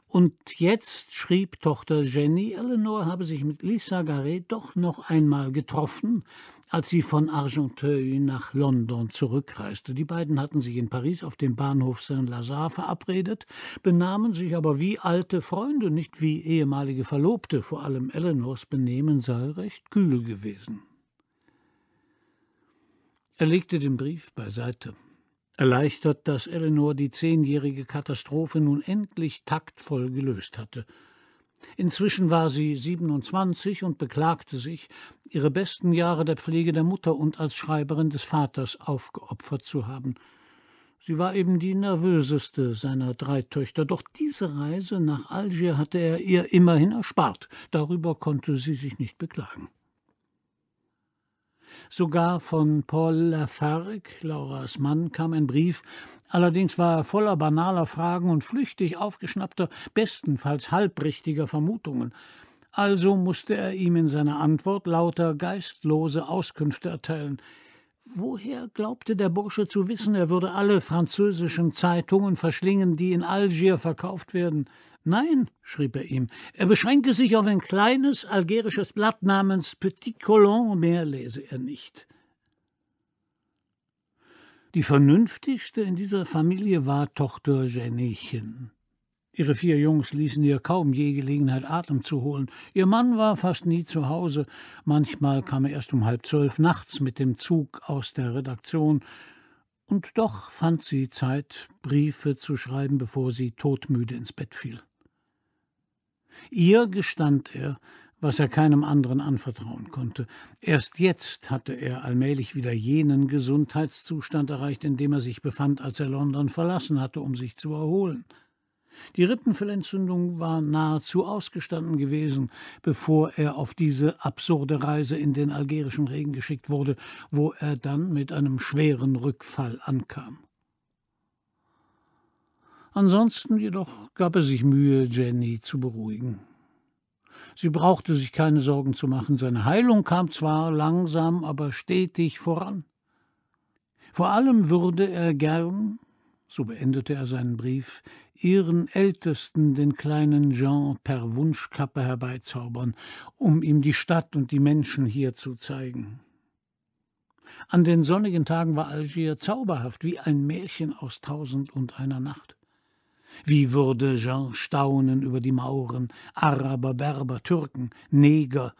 Und jetzt schrieb Tochter Jenny, Eleanor habe sich mit Lisa Garret doch noch einmal getroffen, als sie von Argenteuil nach London zurückreiste. Die beiden hatten sich in Paris auf dem Bahnhof Saint-Lazare verabredet, benahmen sich aber wie alte Freunde, nicht wie ehemalige Verlobte. Vor allem Eleanors Benehmen sei recht kühl gewesen. Er legte den Brief beiseite. Erleichtert, dass Eleanor die zehnjährige Katastrophe nun endlich taktvoll gelöst hatte. Inzwischen war sie 27 und beklagte sich, ihre besten Jahre der Pflege der Mutter und als Schreiberin des Vaters aufgeopfert zu haben. Sie war eben die nervöseste seiner drei Töchter, doch diese Reise nach Algier hatte er ihr immerhin erspart. Darüber konnte sie sich nicht beklagen. Sogar von Paul Lafargue, Lauras Mann, kam ein Brief. Allerdings war er voller banaler Fragen und flüchtig aufgeschnappter, bestenfalls halbrichtiger Vermutungen. Also musste er ihm in seiner Antwort lauter geistlose Auskünfte erteilen. Woher glaubte der Bursche zu wissen, er würde alle französischen Zeitungen verschlingen, die in Algier verkauft werden? Nein, schrieb er ihm, er beschränke sich auf ein kleines algerisches Blatt namens Petit Colon, mehr lese er nicht. Die vernünftigste in dieser Familie war Tochter Jennychen. Ihre vier Jungs ließen ihr kaum je Gelegenheit, Atem zu holen. Ihr Mann war fast nie zu Hause. Manchmal kam er erst um halb zwölf nachts mit dem Zug aus der Redaktion. Und doch fand sie Zeit, Briefe zu schreiben, bevor sie todmüde ins Bett fiel. Ihr gestand er, was er keinem anderen anvertrauen konnte. Erst jetzt hatte er allmählich wieder jenen Gesundheitszustand erreicht, in dem er sich befand, als er London verlassen hatte, um sich zu erholen. Die Rippenfellentzündung war nahezu ausgestanden gewesen, bevor er auf diese absurde Reise in den algerischen Regen geschickt wurde, wo er dann mit einem schweren Rückfall ankam. Ansonsten jedoch gab er sich Mühe, Jenny zu beruhigen. Sie brauchte sich keine Sorgen zu machen, seine Heilung kam zwar langsam, aber stetig voran. Vor allem würde er gern, so beendete er seinen Brief, ihren Ältesten, den kleinen Jean, per Wunschkappe herbeizaubern, um ihm die Stadt und die Menschen hier zu zeigen. An den sonnigen Tagen war Algier zauberhaft, wie ein Märchen aus Tausend und einer Nacht. Wie würde Jean staunen über die Mauren, Araber, Berber, Türken, Neger,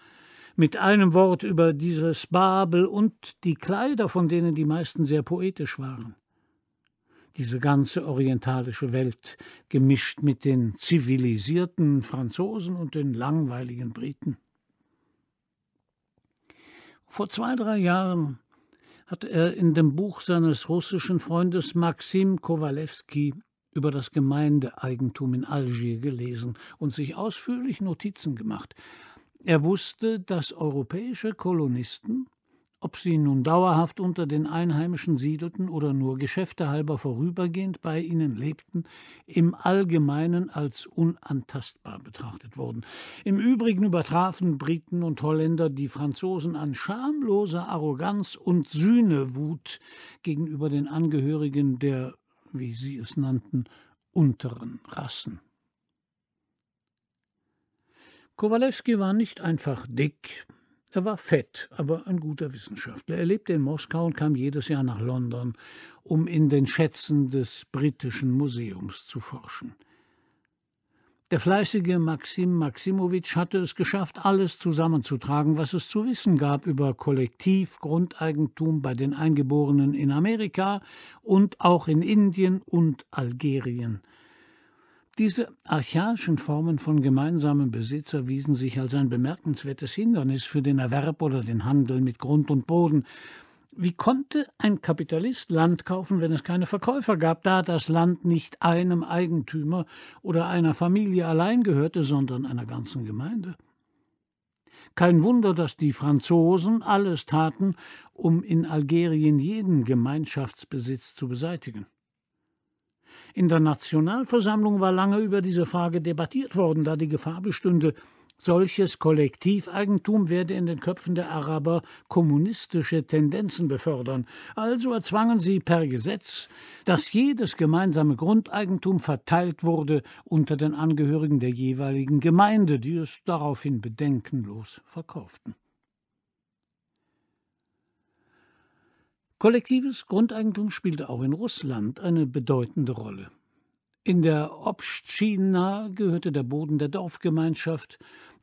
mit einem Wort über dieses Babel und die Kleider, von denen die meisten sehr poetisch waren. Diese ganze orientalische Welt, gemischt mit den zivilisierten Franzosen und den langweiligen Briten. Vor zwei, drei Jahren hatte er in dem Buch seines russischen Freundes Maxim Kowalewski über das Gemeindeeigentum in Algier gelesen und sich ausführlich Notizen gemacht. Er wusste, dass europäische Kolonisten, ob sie nun dauerhaft unter den Einheimischen siedelten oder nur Geschäfte halber vorübergehend bei ihnen lebten, im Allgemeinen als unantastbar betrachtet wurden. Im Übrigen übertrafen Briten und Holländer die Franzosen an schamloser Arroganz und Sühnewut gegenüber den Angehörigen der wie sie es nannten, unteren Rassen. Kowalewski war nicht einfach dick, er war fett, aber ein guter Wissenschaftler. Er lebte in Moskau und kam jedes Jahr nach London, um in den Schätzen des britischen Museums zu forschen. Der fleißige Maxim Maximowitsch hatte es geschafft, alles zusammenzutragen, was es zu wissen gab über Kollektivgrundeigentum bei den Eingeborenen in Amerika und auch in Indien und Algerien. Diese archaischen Formen von gemeinsamen Besitz erwiesen sich als ein bemerkenswertes Hindernis für den Erwerb oder den Handel mit Grund und Boden, wie konnte ein Kapitalist Land kaufen, wenn es keine Verkäufer gab, da das Land nicht einem Eigentümer oder einer Familie allein gehörte, sondern einer ganzen Gemeinde? Kein Wunder, dass die Franzosen alles taten, um in Algerien jeden Gemeinschaftsbesitz zu beseitigen. In der Nationalversammlung war lange über diese Frage debattiert worden, da die Gefahr bestünde, Solches Kollektiveigentum werde in den Köpfen der Araber kommunistische Tendenzen befördern. Also erzwangen sie per Gesetz, dass jedes gemeinsame Grundeigentum verteilt wurde unter den Angehörigen der jeweiligen Gemeinde, die es daraufhin bedenkenlos verkauften. Kollektives Grundeigentum spielte auch in Russland eine bedeutende Rolle. In der Obstschina gehörte der Boden der Dorfgemeinschaft,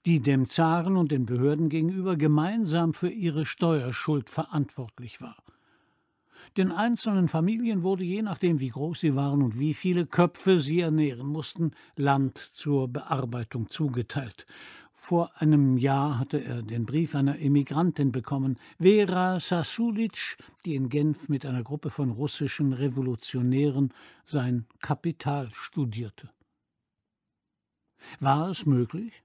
die dem Zaren und den Behörden gegenüber gemeinsam für ihre Steuerschuld verantwortlich war. Den einzelnen Familien wurde, je nachdem wie groß sie waren und wie viele Köpfe sie ernähren mussten, Land zur Bearbeitung zugeteilt. Vor einem Jahr hatte er den Brief einer Emigrantin bekommen, Vera Sasulitsch, die in Genf mit einer Gruppe von russischen Revolutionären sein Kapital studierte. War es möglich,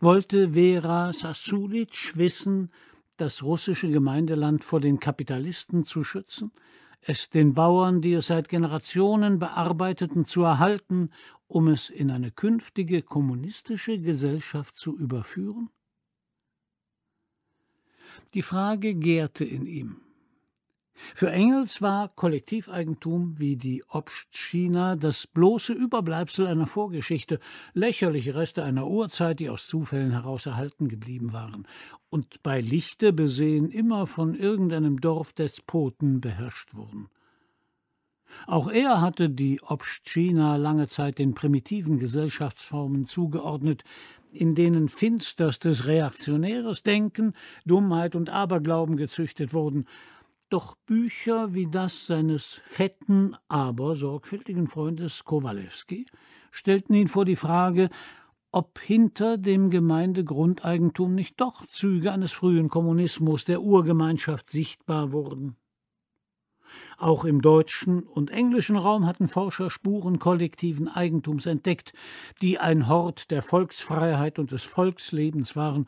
wollte Vera Sasulitsch wissen, das russische Gemeindeland vor den Kapitalisten zu schützen, es den Bauern, die es seit Generationen bearbeiteten, zu erhalten, um es in eine künftige kommunistische Gesellschaft zu überführen? Die Frage gärte in ihm. Für Engels war Kollektiveigentum wie die Obstschina das bloße Überbleibsel einer Vorgeschichte, lächerliche Reste einer Urzeit, die aus Zufällen heraus erhalten geblieben waren und bei Lichte besehen immer von irgendeinem Dorf Despoten beherrscht wurden. Auch er hatte die Obstschina lange Zeit den primitiven Gesellschaftsformen zugeordnet, in denen finsterstes reaktionäres Denken, Dummheit und Aberglauben gezüchtet wurden, doch Bücher wie das seines fetten, aber sorgfältigen Freundes Kowalewski stellten ihn vor die Frage, ob hinter dem Gemeindegrundeigentum nicht doch Züge eines frühen Kommunismus der Urgemeinschaft sichtbar wurden. Auch im deutschen und englischen Raum hatten Forscher Spuren kollektiven Eigentums entdeckt, die ein Hort der Volksfreiheit und des Volkslebens waren.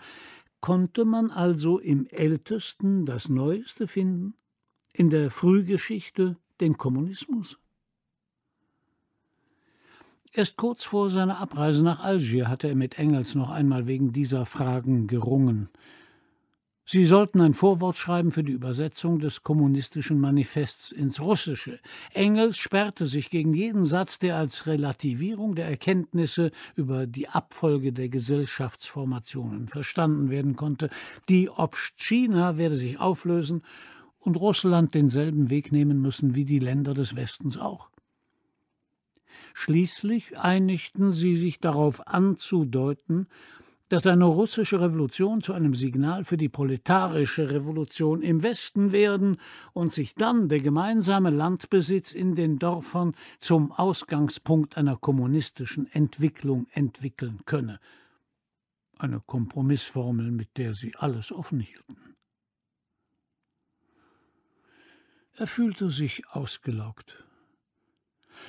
Konnte man also im Ältesten das Neueste finden? in der Frühgeschichte den Kommunismus. Erst kurz vor seiner Abreise nach Algier hatte er mit Engels noch einmal wegen dieser Fragen gerungen. Sie sollten ein Vorwort schreiben für die Übersetzung des kommunistischen Manifests ins Russische. Engels sperrte sich gegen jeden Satz, der als Relativierung der Erkenntnisse über die Abfolge der Gesellschaftsformationen verstanden werden konnte. Die Obstchina werde sich auflösen und Russland denselben Weg nehmen müssen wie die Länder des Westens auch. Schließlich einigten sie sich darauf anzudeuten, dass eine russische Revolution zu einem Signal für die proletarische Revolution im Westen werden und sich dann der gemeinsame Landbesitz in den Dörfern zum Ausgangspunkt einer kommunistischen Entwicklung entwickeln könne. Eine Kompromissformel, mit der sie alles offen hielten. Er fühlte sich ausgelaugt.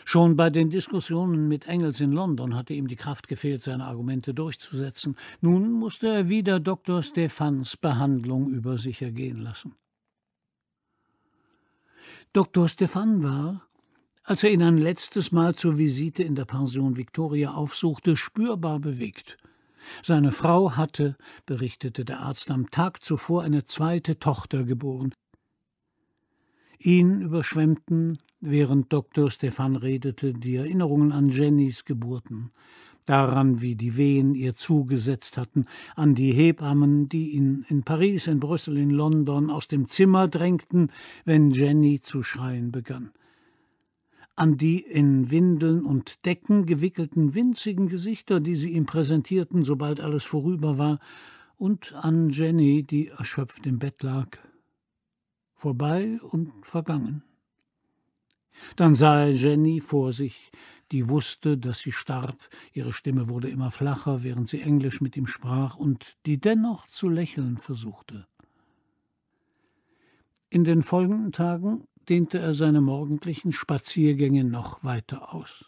Schon bei den Diskussionen mit Engels in London hatte ihm die Kraft gefehlt, seine Argumente durchzusetzen. Nun musste er wieder Dr. Stephans Behandlung über sich ergehen lassen. Dr. Stephan war, als er ihn ein letztes Mal zur Visite in der Pension Victoria aufsuchte, spürbar bewegt. Seine Frau hatte, berichtete der Arzt am Tag zuvor, eine zweite Tochter geboren. Ihn überschwemmten, während Dr. Stefan redete, die Erinnerungen an Jennys Geburten, daran, wie die Wehen ihr zugesetzt hatten, an die Hebammen, die ihn in Paris, in Brüssel, in London aus dem Zimmer drängten, wenn Jenny zu schreien begann an die in Windeln und Decken gewickelten winzigen Gesichter, die sie ihm präsentierten, sobald alles vorüber war, und an Jenny, die erschöpft im Bett lag, vorbei und vergangen. Dann sah er Jenny vor sich, die wusste, dass sie starb, ihre Stimme wurde immer flacher, während sie Englisch mit ihm sprach und die dennoch zu lächeln versuchte. In den folgenden Tagen dehnte er seine morgendlichen Spaziergänge noch weiter aus.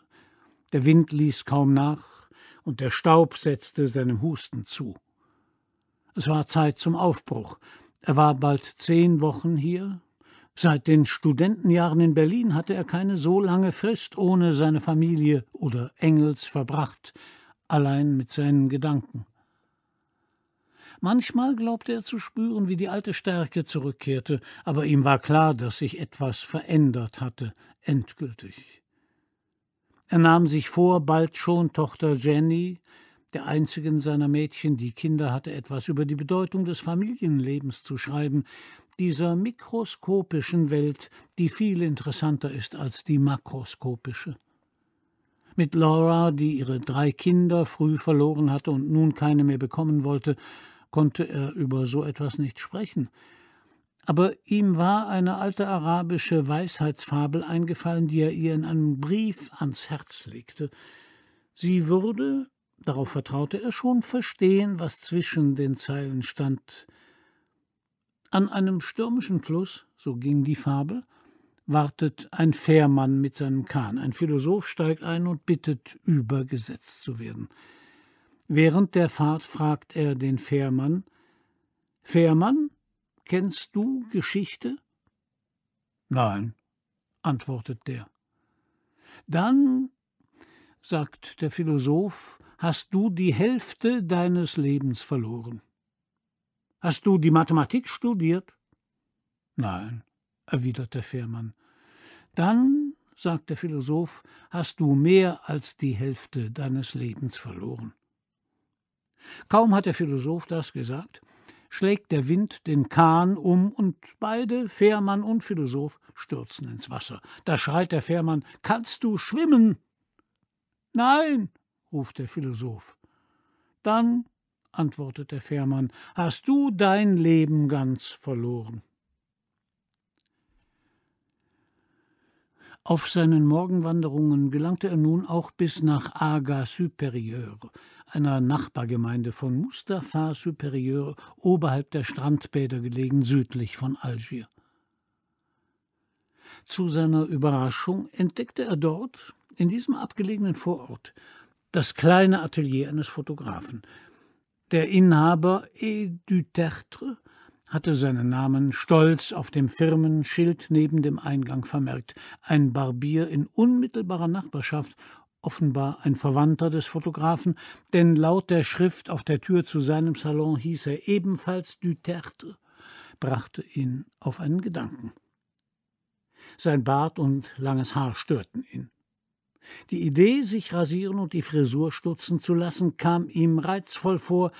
Der Wind ließ kaum nach und der Staub setzte seinem Husten zu. Es war Zeit zum Aufbruch, er war bald zehn Wochen hier. Seit den Studentenjahren in Berlin hatte er keine so lange Frist ohne seine Familie oder Engels verbracht, allein mit seinen Gedanken. Manchmal glaubte er zu spüren, wie die alte Stärke zurückkehrte, aber ihm war klar, dass sich etwas verändert hatte, endgültig. Er nahm sich vor, bald schon Tochter Jenny, der einzigen seiner Mädchen, die Kinder hatte, etwas über die Bedeutung des Familienlebens zu schreiben, dieser mikroskopischen Welt, die viel interessanter ist als die makroskopische. Mit Laura, die ihre drei Kinder früh verloren hatte und nun keine mehr bekommen wollte, konnte er über so etwas nicht sprechen. Aber ihm war eine alte arabische Weisheitsfabel eingefallen, die er ihr in einem Brief ans Herz legte. Sie würde, darauf vertraute er schon verstehen, was zwischen den Zeilen stand. An einem stürmischen Fluss, so ging die Fabel, wartet ein Fährmann mit seinem Kahn. Ein Philosoph steigt ein und bittet, übergesetzt zu werden. Während der Fahrt fragt er den Fährmann: Fährmann, kennst du Geschichte? Nein, antwortet der. Dann sagt der Philosoph, hast du die Hälfte deines Lebens verloren. Hast du die Mathematik studiert? Nein, erwidert der Fährmann. Dann, sagt der Philosoph, hast du mehr als die Hälfte deines Lebens verloren. Kaum hat der Philosoph das gesagt, schlägt der Wind den Kahn um und beide, Fährmann und Philosoph, stürzen ins Wasser. Da schreit der Fährmann: Kannst du schwimmen? Nein, ruft der Philosoph. Dann, antwortet der Fährmann, hast du dein Leben ganz verloren. Auf seinen Morgenwanderungen gelangte er nun auch bis nach Aga Supérieur, einer Nachbargemeinde von Mustapha Supérieur, oberhalb der Strandbäder gelegen südlich von Algier. Zu seiner Überraschung entdeckte er dort, in diesem abgelegenen Vorort das kleine Atelier eines Fotografen. Der Inhaber E. du hatte seinen Namen stolz auf dem Firmenschild neben dem Eingang vermerkt. Ein Barbier in unmittelbarer Nachbarschaft, offenbar ein Verwandter des Fotografen, denn laut der Schrift auf der Tür zu seinem Salon hieß er ebenfalls du brachte ihn auf einen Gedanken. Sein Bart und langes Haar störten ihn. Die Idee, sich rasieren und die Frisur stutzen zu lassen, kam ihm reizvoll vor.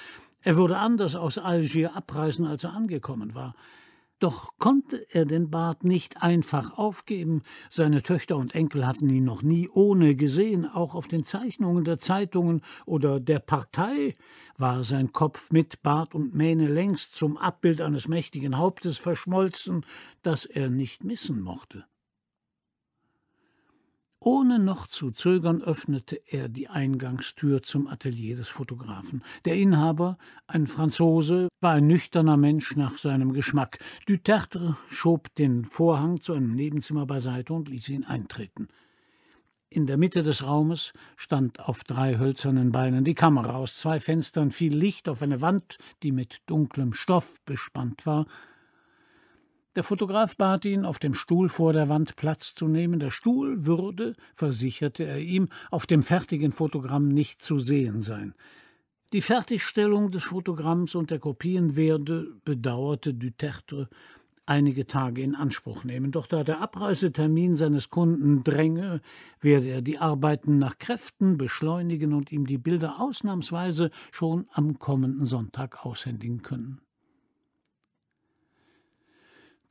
Er würde anders aus Algier abreisen, als er angekommen war. Doch konnte er den Bart nicht einfach aufgeben. Seine Töchter und Enkel hatten ihn noch nie ohne gesehen. Auch auf den Zeichnungen der Zeitungen oder der Partei war sein Kopf mit Bart und Mähne längst zum Abbild eines mächtigen Hauptes verschmolzen, das er nicht missen mochte. Ohne noch zu zögern öffnete er die Eingangstür zum Atelier des Fotografen. Der Inhaber, ein Franzose, war ein nüchterner Mensch nach seinem Geschmack. Dutertre schob den Vorhang zu einem Nebenzimmer beiseite und ließ ihn eintreten. In der Mitte des Raumes stand auf drei hölzernen Beinen die Kamera. Aus zwei Fenstern fiel Licht auf eine Wand, die mit dunklem Stoff bespannt war der Fotograf bat ihn, auf dem Stuhl vor der Wand Platz zu nehmen. Der Stuhl würde, versicherte er ihm, auf dem fertigen Fotogramm nicht zu sehen sein. Die Fertigstellung des Fotogramms und der Kopien werde, bedauerte Duterte, einige Tage in Anspruch nehmen. Doch da der Abreisetermin seines Kunden dränge, werde er die Arbeiten nach Kräften beschleunigen und ihm die Bilder ausnahmsweise schon am kommenden Sonntag aushändigen können.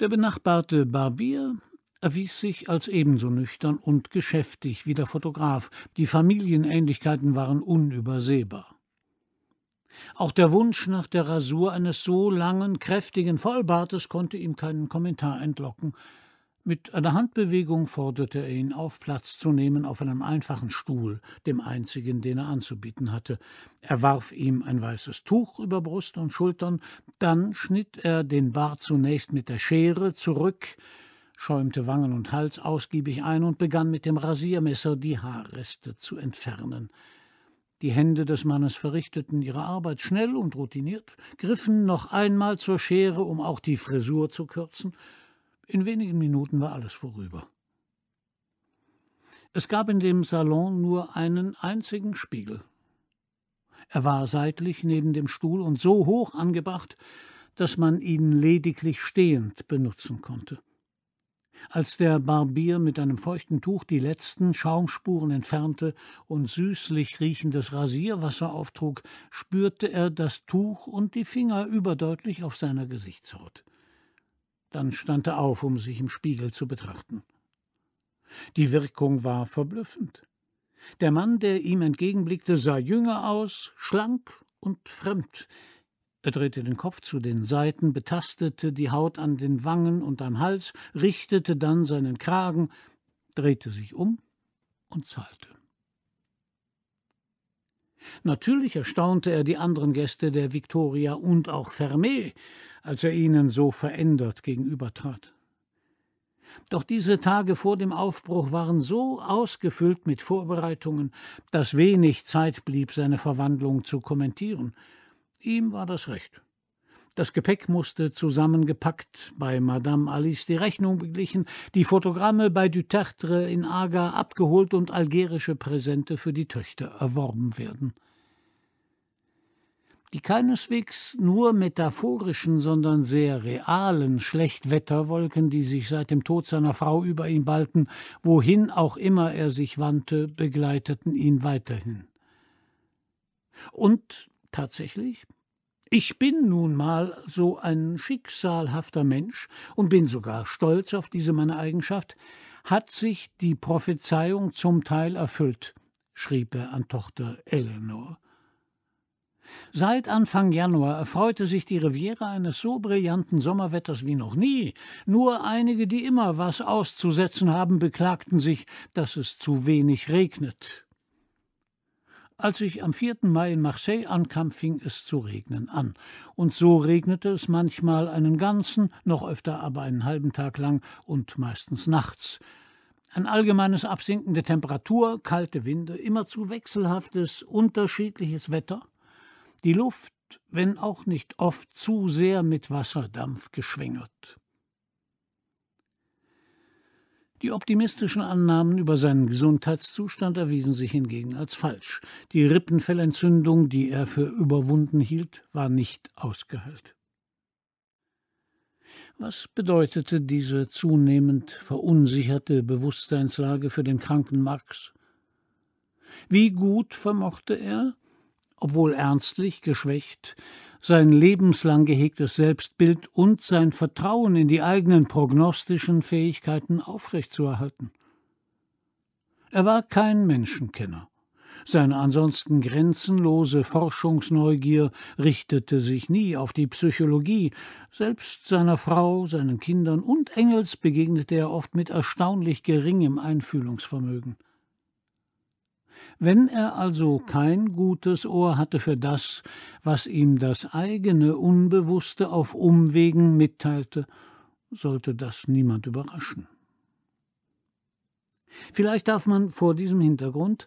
Der benachbarte Barbier erwies sich als ebenso nüchtern und geschäftig wie der Fotograf. Die Familienähnlichkeiten waren unübersehbar. Auch der Wunsch nach der Rasur eines so langen, kräftigen Vollbartes konnte ihm keinen Kommentar entlocken. Mit einer Handbewegung forderte er ihn auf, Platz zu nehmen auf einem einfachen Stuhl, dem einzigen, den er anzubieten hatte. Er warf ihm ein weißes Tuch über Brust und Schultern, dann schnitt er den Bart zunächst mit der Schere zurück, schäumte Wangen und Hals ausgiebig ein und begann mit dem Rasiermesser die Haarreste zu entfernen. Die Hände des Mannes verrichteten ihre Arbeit schnell und routiniert, griffen noch einmal zur Schere, um auch die Frisur zu kürzen, in wenigen Minuten war alles vorüber. Es gab in dem Salon nur einen einzigen Spiegel. Er war seitlich neben dem Stuhl und so hoch angebracht, dass man ihn lediglich stehend benutzen konnte. Als der Barbier mit einem feuchten Tuch die letzten Schaumspuren entfernte und süßlich riechendes Rasierwasser auftrug, spürte er das Tuch und die Finger überdeutlich auf seiner Gesichtshaut. Dann stand er auf, um sich im Spiegel zu betrachten. Die Wirkung war verblüffend. Der Mann, der ihm entgegenblickte, sah jünger aus, schlank und fremd. Er drehte den Kopf zu den Seiten, betastete die Haut an den Wangen und am Hals, richtete dann seinen Kragen, drehte sich um und zahlte. Natürlich erstaunte er die anderen Gäste der Victoria und auch Vermeer, als er ihnen so verändert gegenübertrat. Doch diese Tage vor dem Aufbruch waren so ausgefüllt mit Vorbereitungen, dass wenig Zeit blieb, seine Verwandlung zu kommentieren. Ihm war das recht. Das Gepäck musste zusammengepackt, bei Madame Alice die Rechnung beglichen, die Fotogramme bei Dutertre in Aga abgeholt und algerische Präsente für die Töchter erworben werden die keineswegs nur metaphorischen, sondern sehr realen Schlechtwetterwolken, die sich seit dem Tod seiner Frau über ihn ballten, wohin auch immer er sich wandte, begleiteten ihn weiterhin. Und tatsächlich, ich bin nun mal so ein schicksalhafter Mensch und bin sogar stolz auf diese meine Eigenschaft, hat sich die Prophezeiung zum Teil erfüllt, schrieb er an Tochter Eleanor. Seit Anfang Januar erfreute sich die Riviera eines so brillanten Sommerwetters wie noch nie. Nur einige, die immer was auszusetzen haben, beklagten sich, dass es zu wenig regnet. Als ich am 4. Mai in Marseille ankam, fing es zu regnen an. Und so regnete es manchmal einen ganzen, noch öfter aber einen halben Tag lang und meistens nachts. Ein allgemeines Absinken der Temperatur, kalte Winde, immerzu wechselhaftes, unterschiedliches Wetter die Luft, wenn auch nicht oft zu sehr mit Wasserdampf geschwängert. Die optimistischen Annahmen über seinen Gesundheitszustand erwiesen sich hingegen als falsch. Die Rippenfellentzündung, die er für überwunden hielt, war nicht ausgeheilt. Was bedeutete diese zunehmend verunsicherte Bewusstseinslage für den kranken Max? Wie gut vermochte er, obwohl ernstlich geschwächt, sein lebenslang gehegtes Selbstbild und sein Vertrauen in die eigenen prognostischen Fähigkeiten aufrechtzuerhalten. Er war kein Menschenkenner. Seine ansonsten grenzenlose Forschungsneugier richtete sich nie auf die Psychologie. Selbst seiner Frau, seinen Kindern und Engels begegnete er oft mit erstaunlich geringem Einfühlungsvermögen. Wenn er also kein gutes Ohr hatte für das, was ihm das eigene Unbewusste auf Umwegen mitteilte, sollte das niemand überraschen. Vielleicht darf man vor diesem Hintergrund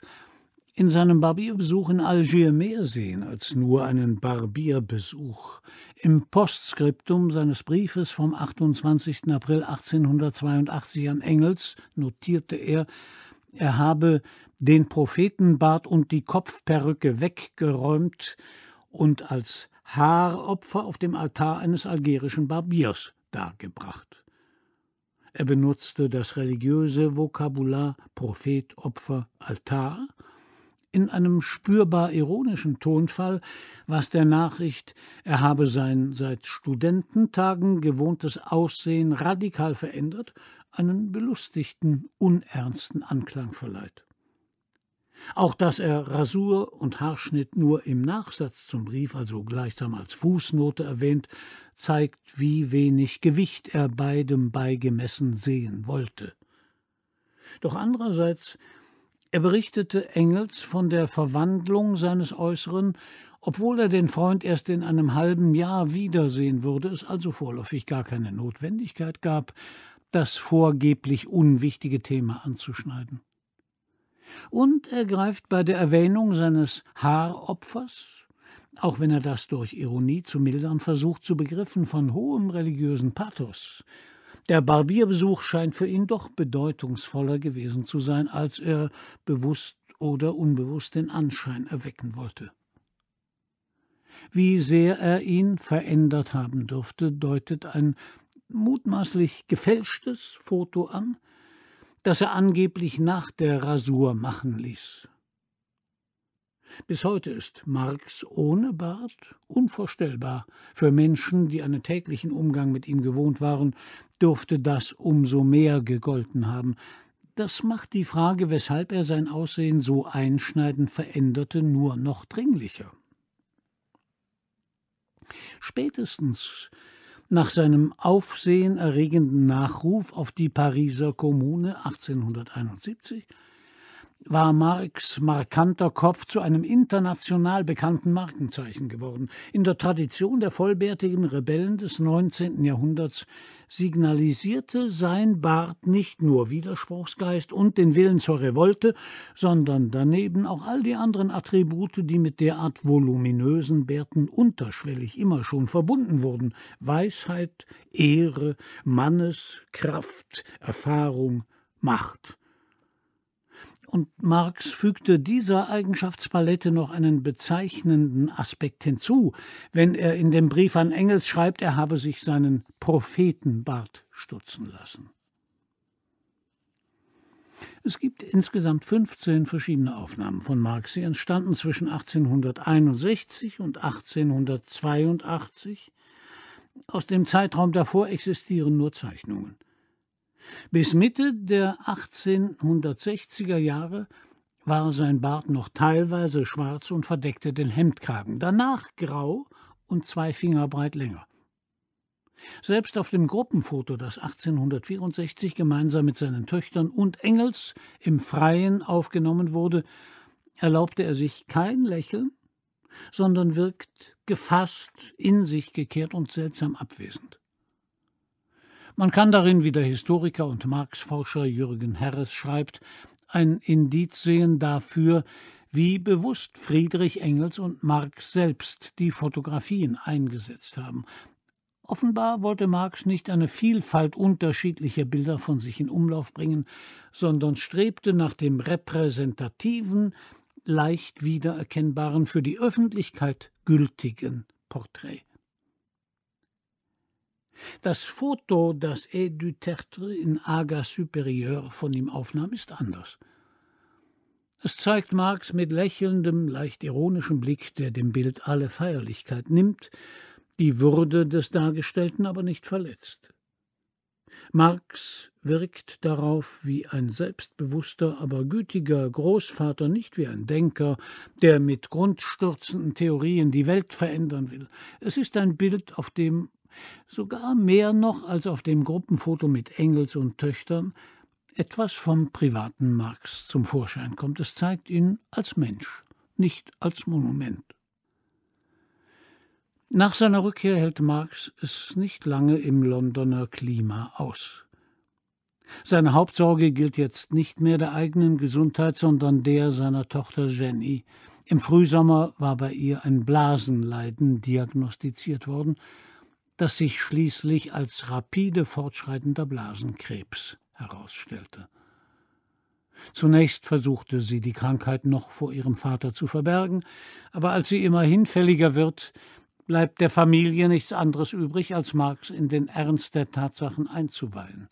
in seinem Barbierbesuch in Algier mehr sehen als nur einen Barbierbesuch. Im Postskriptum seines Briefes vom 28. April 1882 an Engels notierte er, er habe den Prophetenbart und die Kopfperücke weggeräumt und als Haaropfer auf dem Altar eines algerischen Barbiers dargebracht. Er benutzte das religiöse Vokabular Prophet, Opfer, Altar in einem spürbar ironischen Tonfall, was der Nachricht, er habe sein seit Studententagen gewohntes Aussehen radikal verändert, einen belustigten, unernsten Anklang verleiht. Auch dass er Rasur und Haarschnitt nur im Nachsatz zum Brief, also gleichsam als Fußnote erwähnt, zeigt, wie wenig Gewicht er beidem beigemessen sehen wollte. Doch andererseits, er berichtete Engels von der Verwandlung seines Äußeren, obwohl er den Freund erst in einem halben Jahr wiedersehen würde, es also vorläufig gar keine Notwendigkeit gab, das vorgeblich unwichtige Thema anzuschneiden und er greift bei der Erwähnung seines Haaropfers, auch wenn er das durch Ironie zu mildern versucht, zu Begriffen von hohem religiösen Pathos. Der Barbierbesuch scheint für ihn doch bedeutungsvoller gewesen zu sein, als er bewusst oder unbewusst den Anschein erwecken wollte. Wie sehr er ihn verändert haben dürfte, deutet ein mutmaßlich gefälschtes Foto an, das er angeblich nach der Rasur machen ließ. Bis heute ist Marx ohne Bart unvorstellbar. Für Menschen, die einen täglichen Umgang mit ihm gewohnt waren, dürfte das umso mehr gegolten haben. Das macht die Frage, weshalb er sein Aussehen so einschneidend veränderte, nur noch dringlicher. Spätestens nach seinem aufsehenerregenden Nachruf auf die Pariser Kommune 1871 war Marx markanter Kopf zu einem international bekannten Markenzeichen geworden, in der Tradition der vollbärtigen Rebellen des 19. Jahrhunderts, signalisierte sein Bart nicht nur Widerspruchsgeist und den Willen zur Revolte, sondern daneben auch all die anderen Attribute, die mit derart voluminösen Bärten unterschwellig immer schon verbunden wurden Weisheit, Ehre, Manneskraft, Erfahrung, Macht. Und Marx fügte dieser Eigenschaftspalette noch einen bezeichnenden Aspekt hinzu, wenn er in dem Brief an Engels schreibt, er habe sich seinen Prophetenbart stutzen lassen. Es gibt insgesamt 15 verschiedene Aufnahmen von Marx. Sie entstanden zwischen 1861 und 1882. Aus dem Zeitraum davor existieren nur Zeichnungen. Bis Mitte der 1860er Jahre war sein Bart noch teilweise schwarz und verdeckte den Hemdkragen, danach grau und zwei Finger breit länger. Selbst auf dem Gruppenfoto, das 1864 gemeinsam mit seinen Töchtern und Engels im Freien aufgenommen wurde, erlaubte er sich kein Lächeln, sondern wirkt gefasst, in sich gekehrt und seltsam abwesend. Man kann darin, wie der Historiker und Marx-Forscher Jürgen Herres schreibt, ein Indiz sehen dafür, wie bewusst Friedrich Engels und Marx selbst die Fotografien eingesetzt haben. Offenbar wollte Marx nicht eine Vielfalt unterschiedlicher Bilder von sich in Umlauf bringen, sondern strebte nach dem repräsentativen, leicht wiedererkennbaren, für die Öffentlichkeit gültigen Porträt. Das Foto, das E. Duterte in Aga Superieur von ihm aufnahm, ist anders. Es zeigt Marx mit lächelndem, leicht ironischem Blick, der dem Bild alle Feierlichkeit nimmt, die Würde des Dargestellten aber nicht verletzt. Marx wirkt darauf wie ein selbstbewusster, aber gütiger Großvater, nicht wie ein Denker, der mit grundstürzenden Theorien die Welt verändern will. Es ist ein Bild, auf dem sogar mehr noch als auf dem Gruppenfoto mit Engels und Töchtern, etwas vom privaten Marx zum Vorschein kommt. Es zeigt ihn als Mensch, nicht als Monument. Nach seiner Rückkehr hält Marx es nicht lange im Londoner Klima aus. Seine Hauptsorge gilt jetzt nicht mehr der eigenen Gesundheit, sondern der seiner Tochter Jenny. Im Frühsommer war bei ihr ein Blasenleiden diagnostiziert worden, das sich schließlich als rapide fortschreitender Blasenkrebs herausstellte. Zunächst versuchte sie, die Krankheit noch vor ihrem Vater zu verbergen, aber als sie immer hinfälliger wird, bleibt der Familie nichts anderes übrig, als Marx in den Ernst der Tatsachen einzuweihen.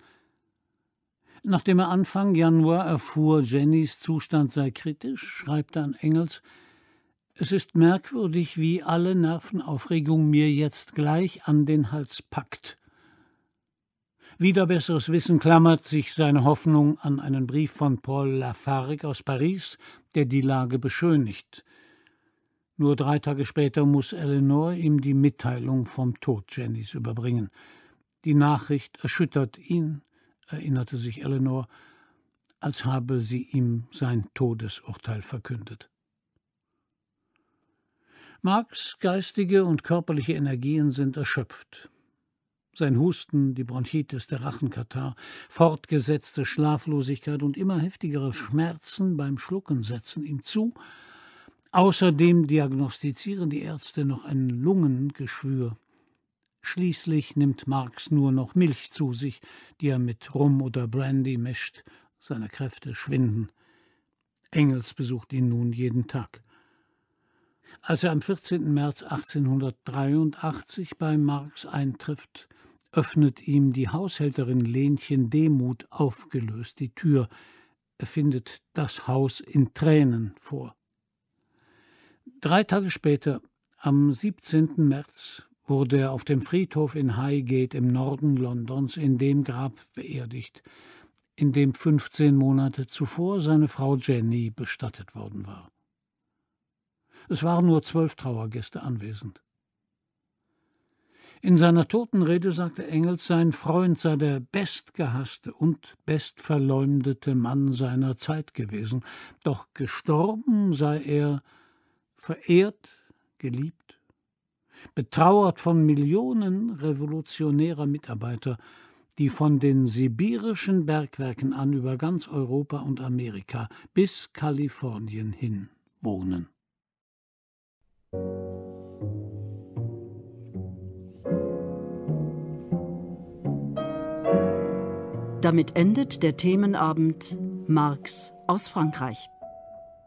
Nachdem er Anfang Januar erfuhr, Jennys Zustand sei kritisch, schreibt er an Engels, es ist merkwürdig, wie alle Nervenaufregung mir jetzt gleich an den Hals packt. Wieder besseres Wissen klammert sich seine Hoffnung an einen Brief von Paul Lafargue aus Paris, der die Lage beschönigt. Nur drei Tage später muss Eleanor ihm die Mitteilung vom Tod Jennys überbringen. Die Nachricht erschüttert ihn, erinnerte sich Eleanor, als habe sie ihm sein Todesurteil verkündet. Marx geistige und körperliche Energien sind erschöpft. Sein Husten, die Bronchitis, der Rachenkatar, fortgesetzte Schlaflosigkeit und immer heftigere Schmerzen beim Schlucken setzen ihm zu. Außerdem diagnostizieren die Ärzte noch ein Lungengeschwür. Schließlich nimmt Marx nur noch Milch zu sich, die er mit Rum oder Brandy mischt. Seine Kräfte schwinden. Engels besucht ihn nun jeden Tag. Als er am 14. März 1883 bei Marx eintrifft, öffnet ihm die Haushälterin Lenchen Demut aufgelöst die Tür. Er findet das Haus in Tränen vor. Drei Tage später, am 17. März, wurde er auf dem Friedhof in Highgate im Norden Londons in dem Grab beerdigt, in dem 15 Monate zuvor seine Frau Jenny bestattet worden war. Es waren nur zwölf Trauergäste anwesend. In seiner Totenrede sagte Engels, sein Freund sei der bestgehasste und bestverleumdete Mann seiner Zeit gewesen, doch gestorben sei er verehrt, geliebt, betrauert von Millionen revolutionärer Mitarbeiter, die von den sibirischen Bergwerken an über ganz Europa und Amerika bis Kalifornien hin wohnen. Damit endet der Themenabend Marx aus Frankreich.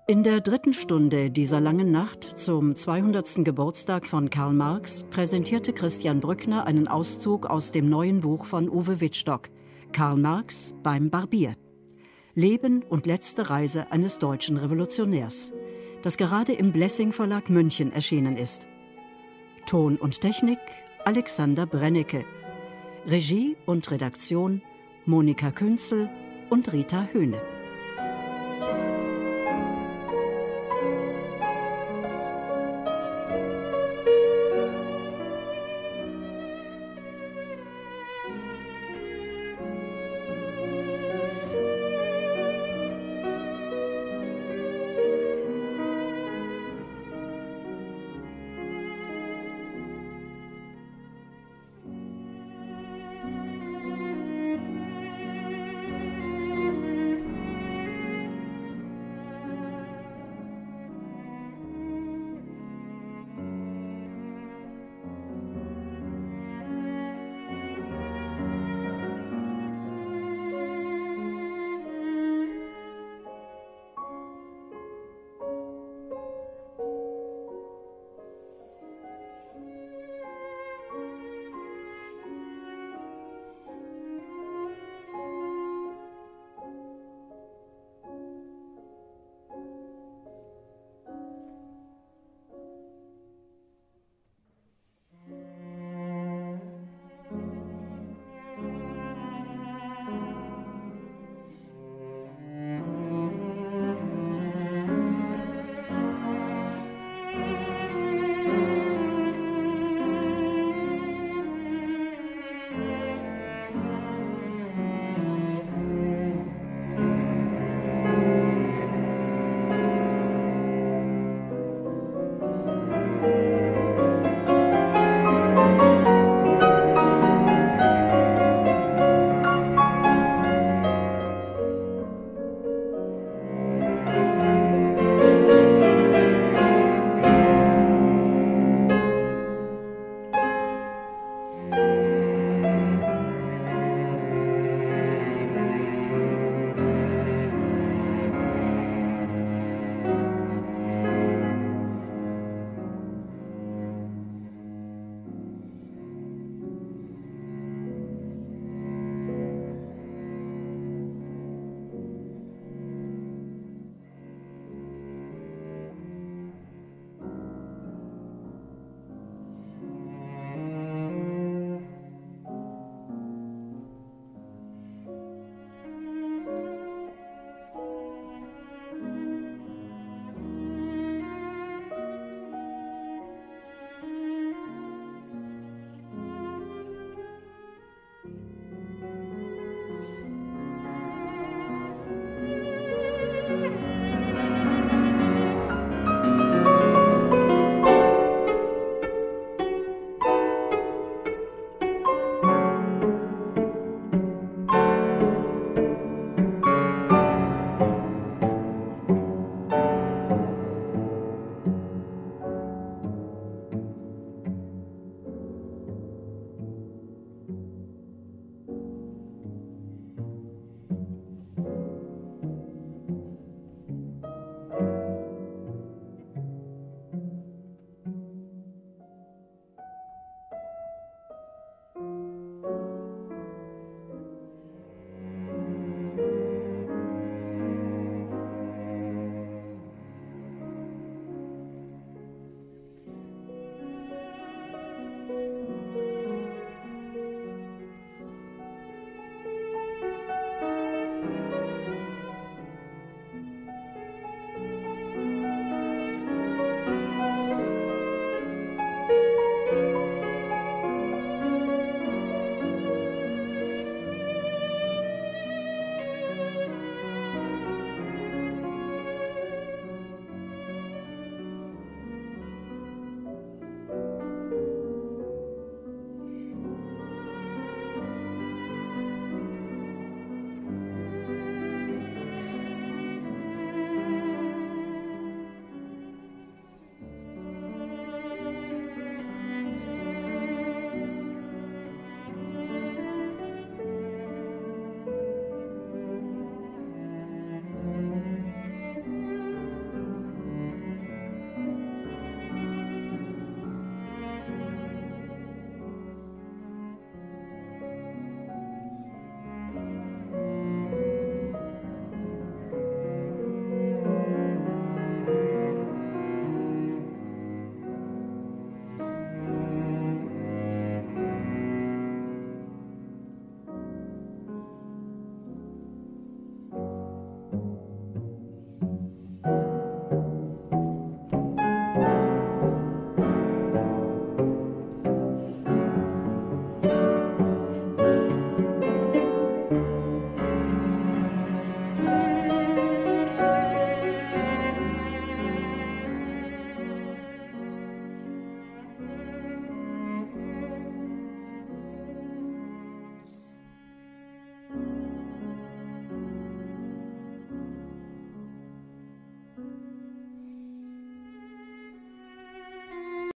In der dritten Stunde dieser langen Nacht zum 200. Geburtstag von Karl Marx präsentierte Christian Brückner einen Auszug aus dem neuen Buch von Uwe Wittstock, Karl Marx beim Barbier. Leben und letzte Reise eines deutschen Revolutionärs das gerade im Blessing Verlag München erschienen ist. Ton und Technik Alexander Brennecke. Regie und Redaktion Monika Künzel und Rita Höhne.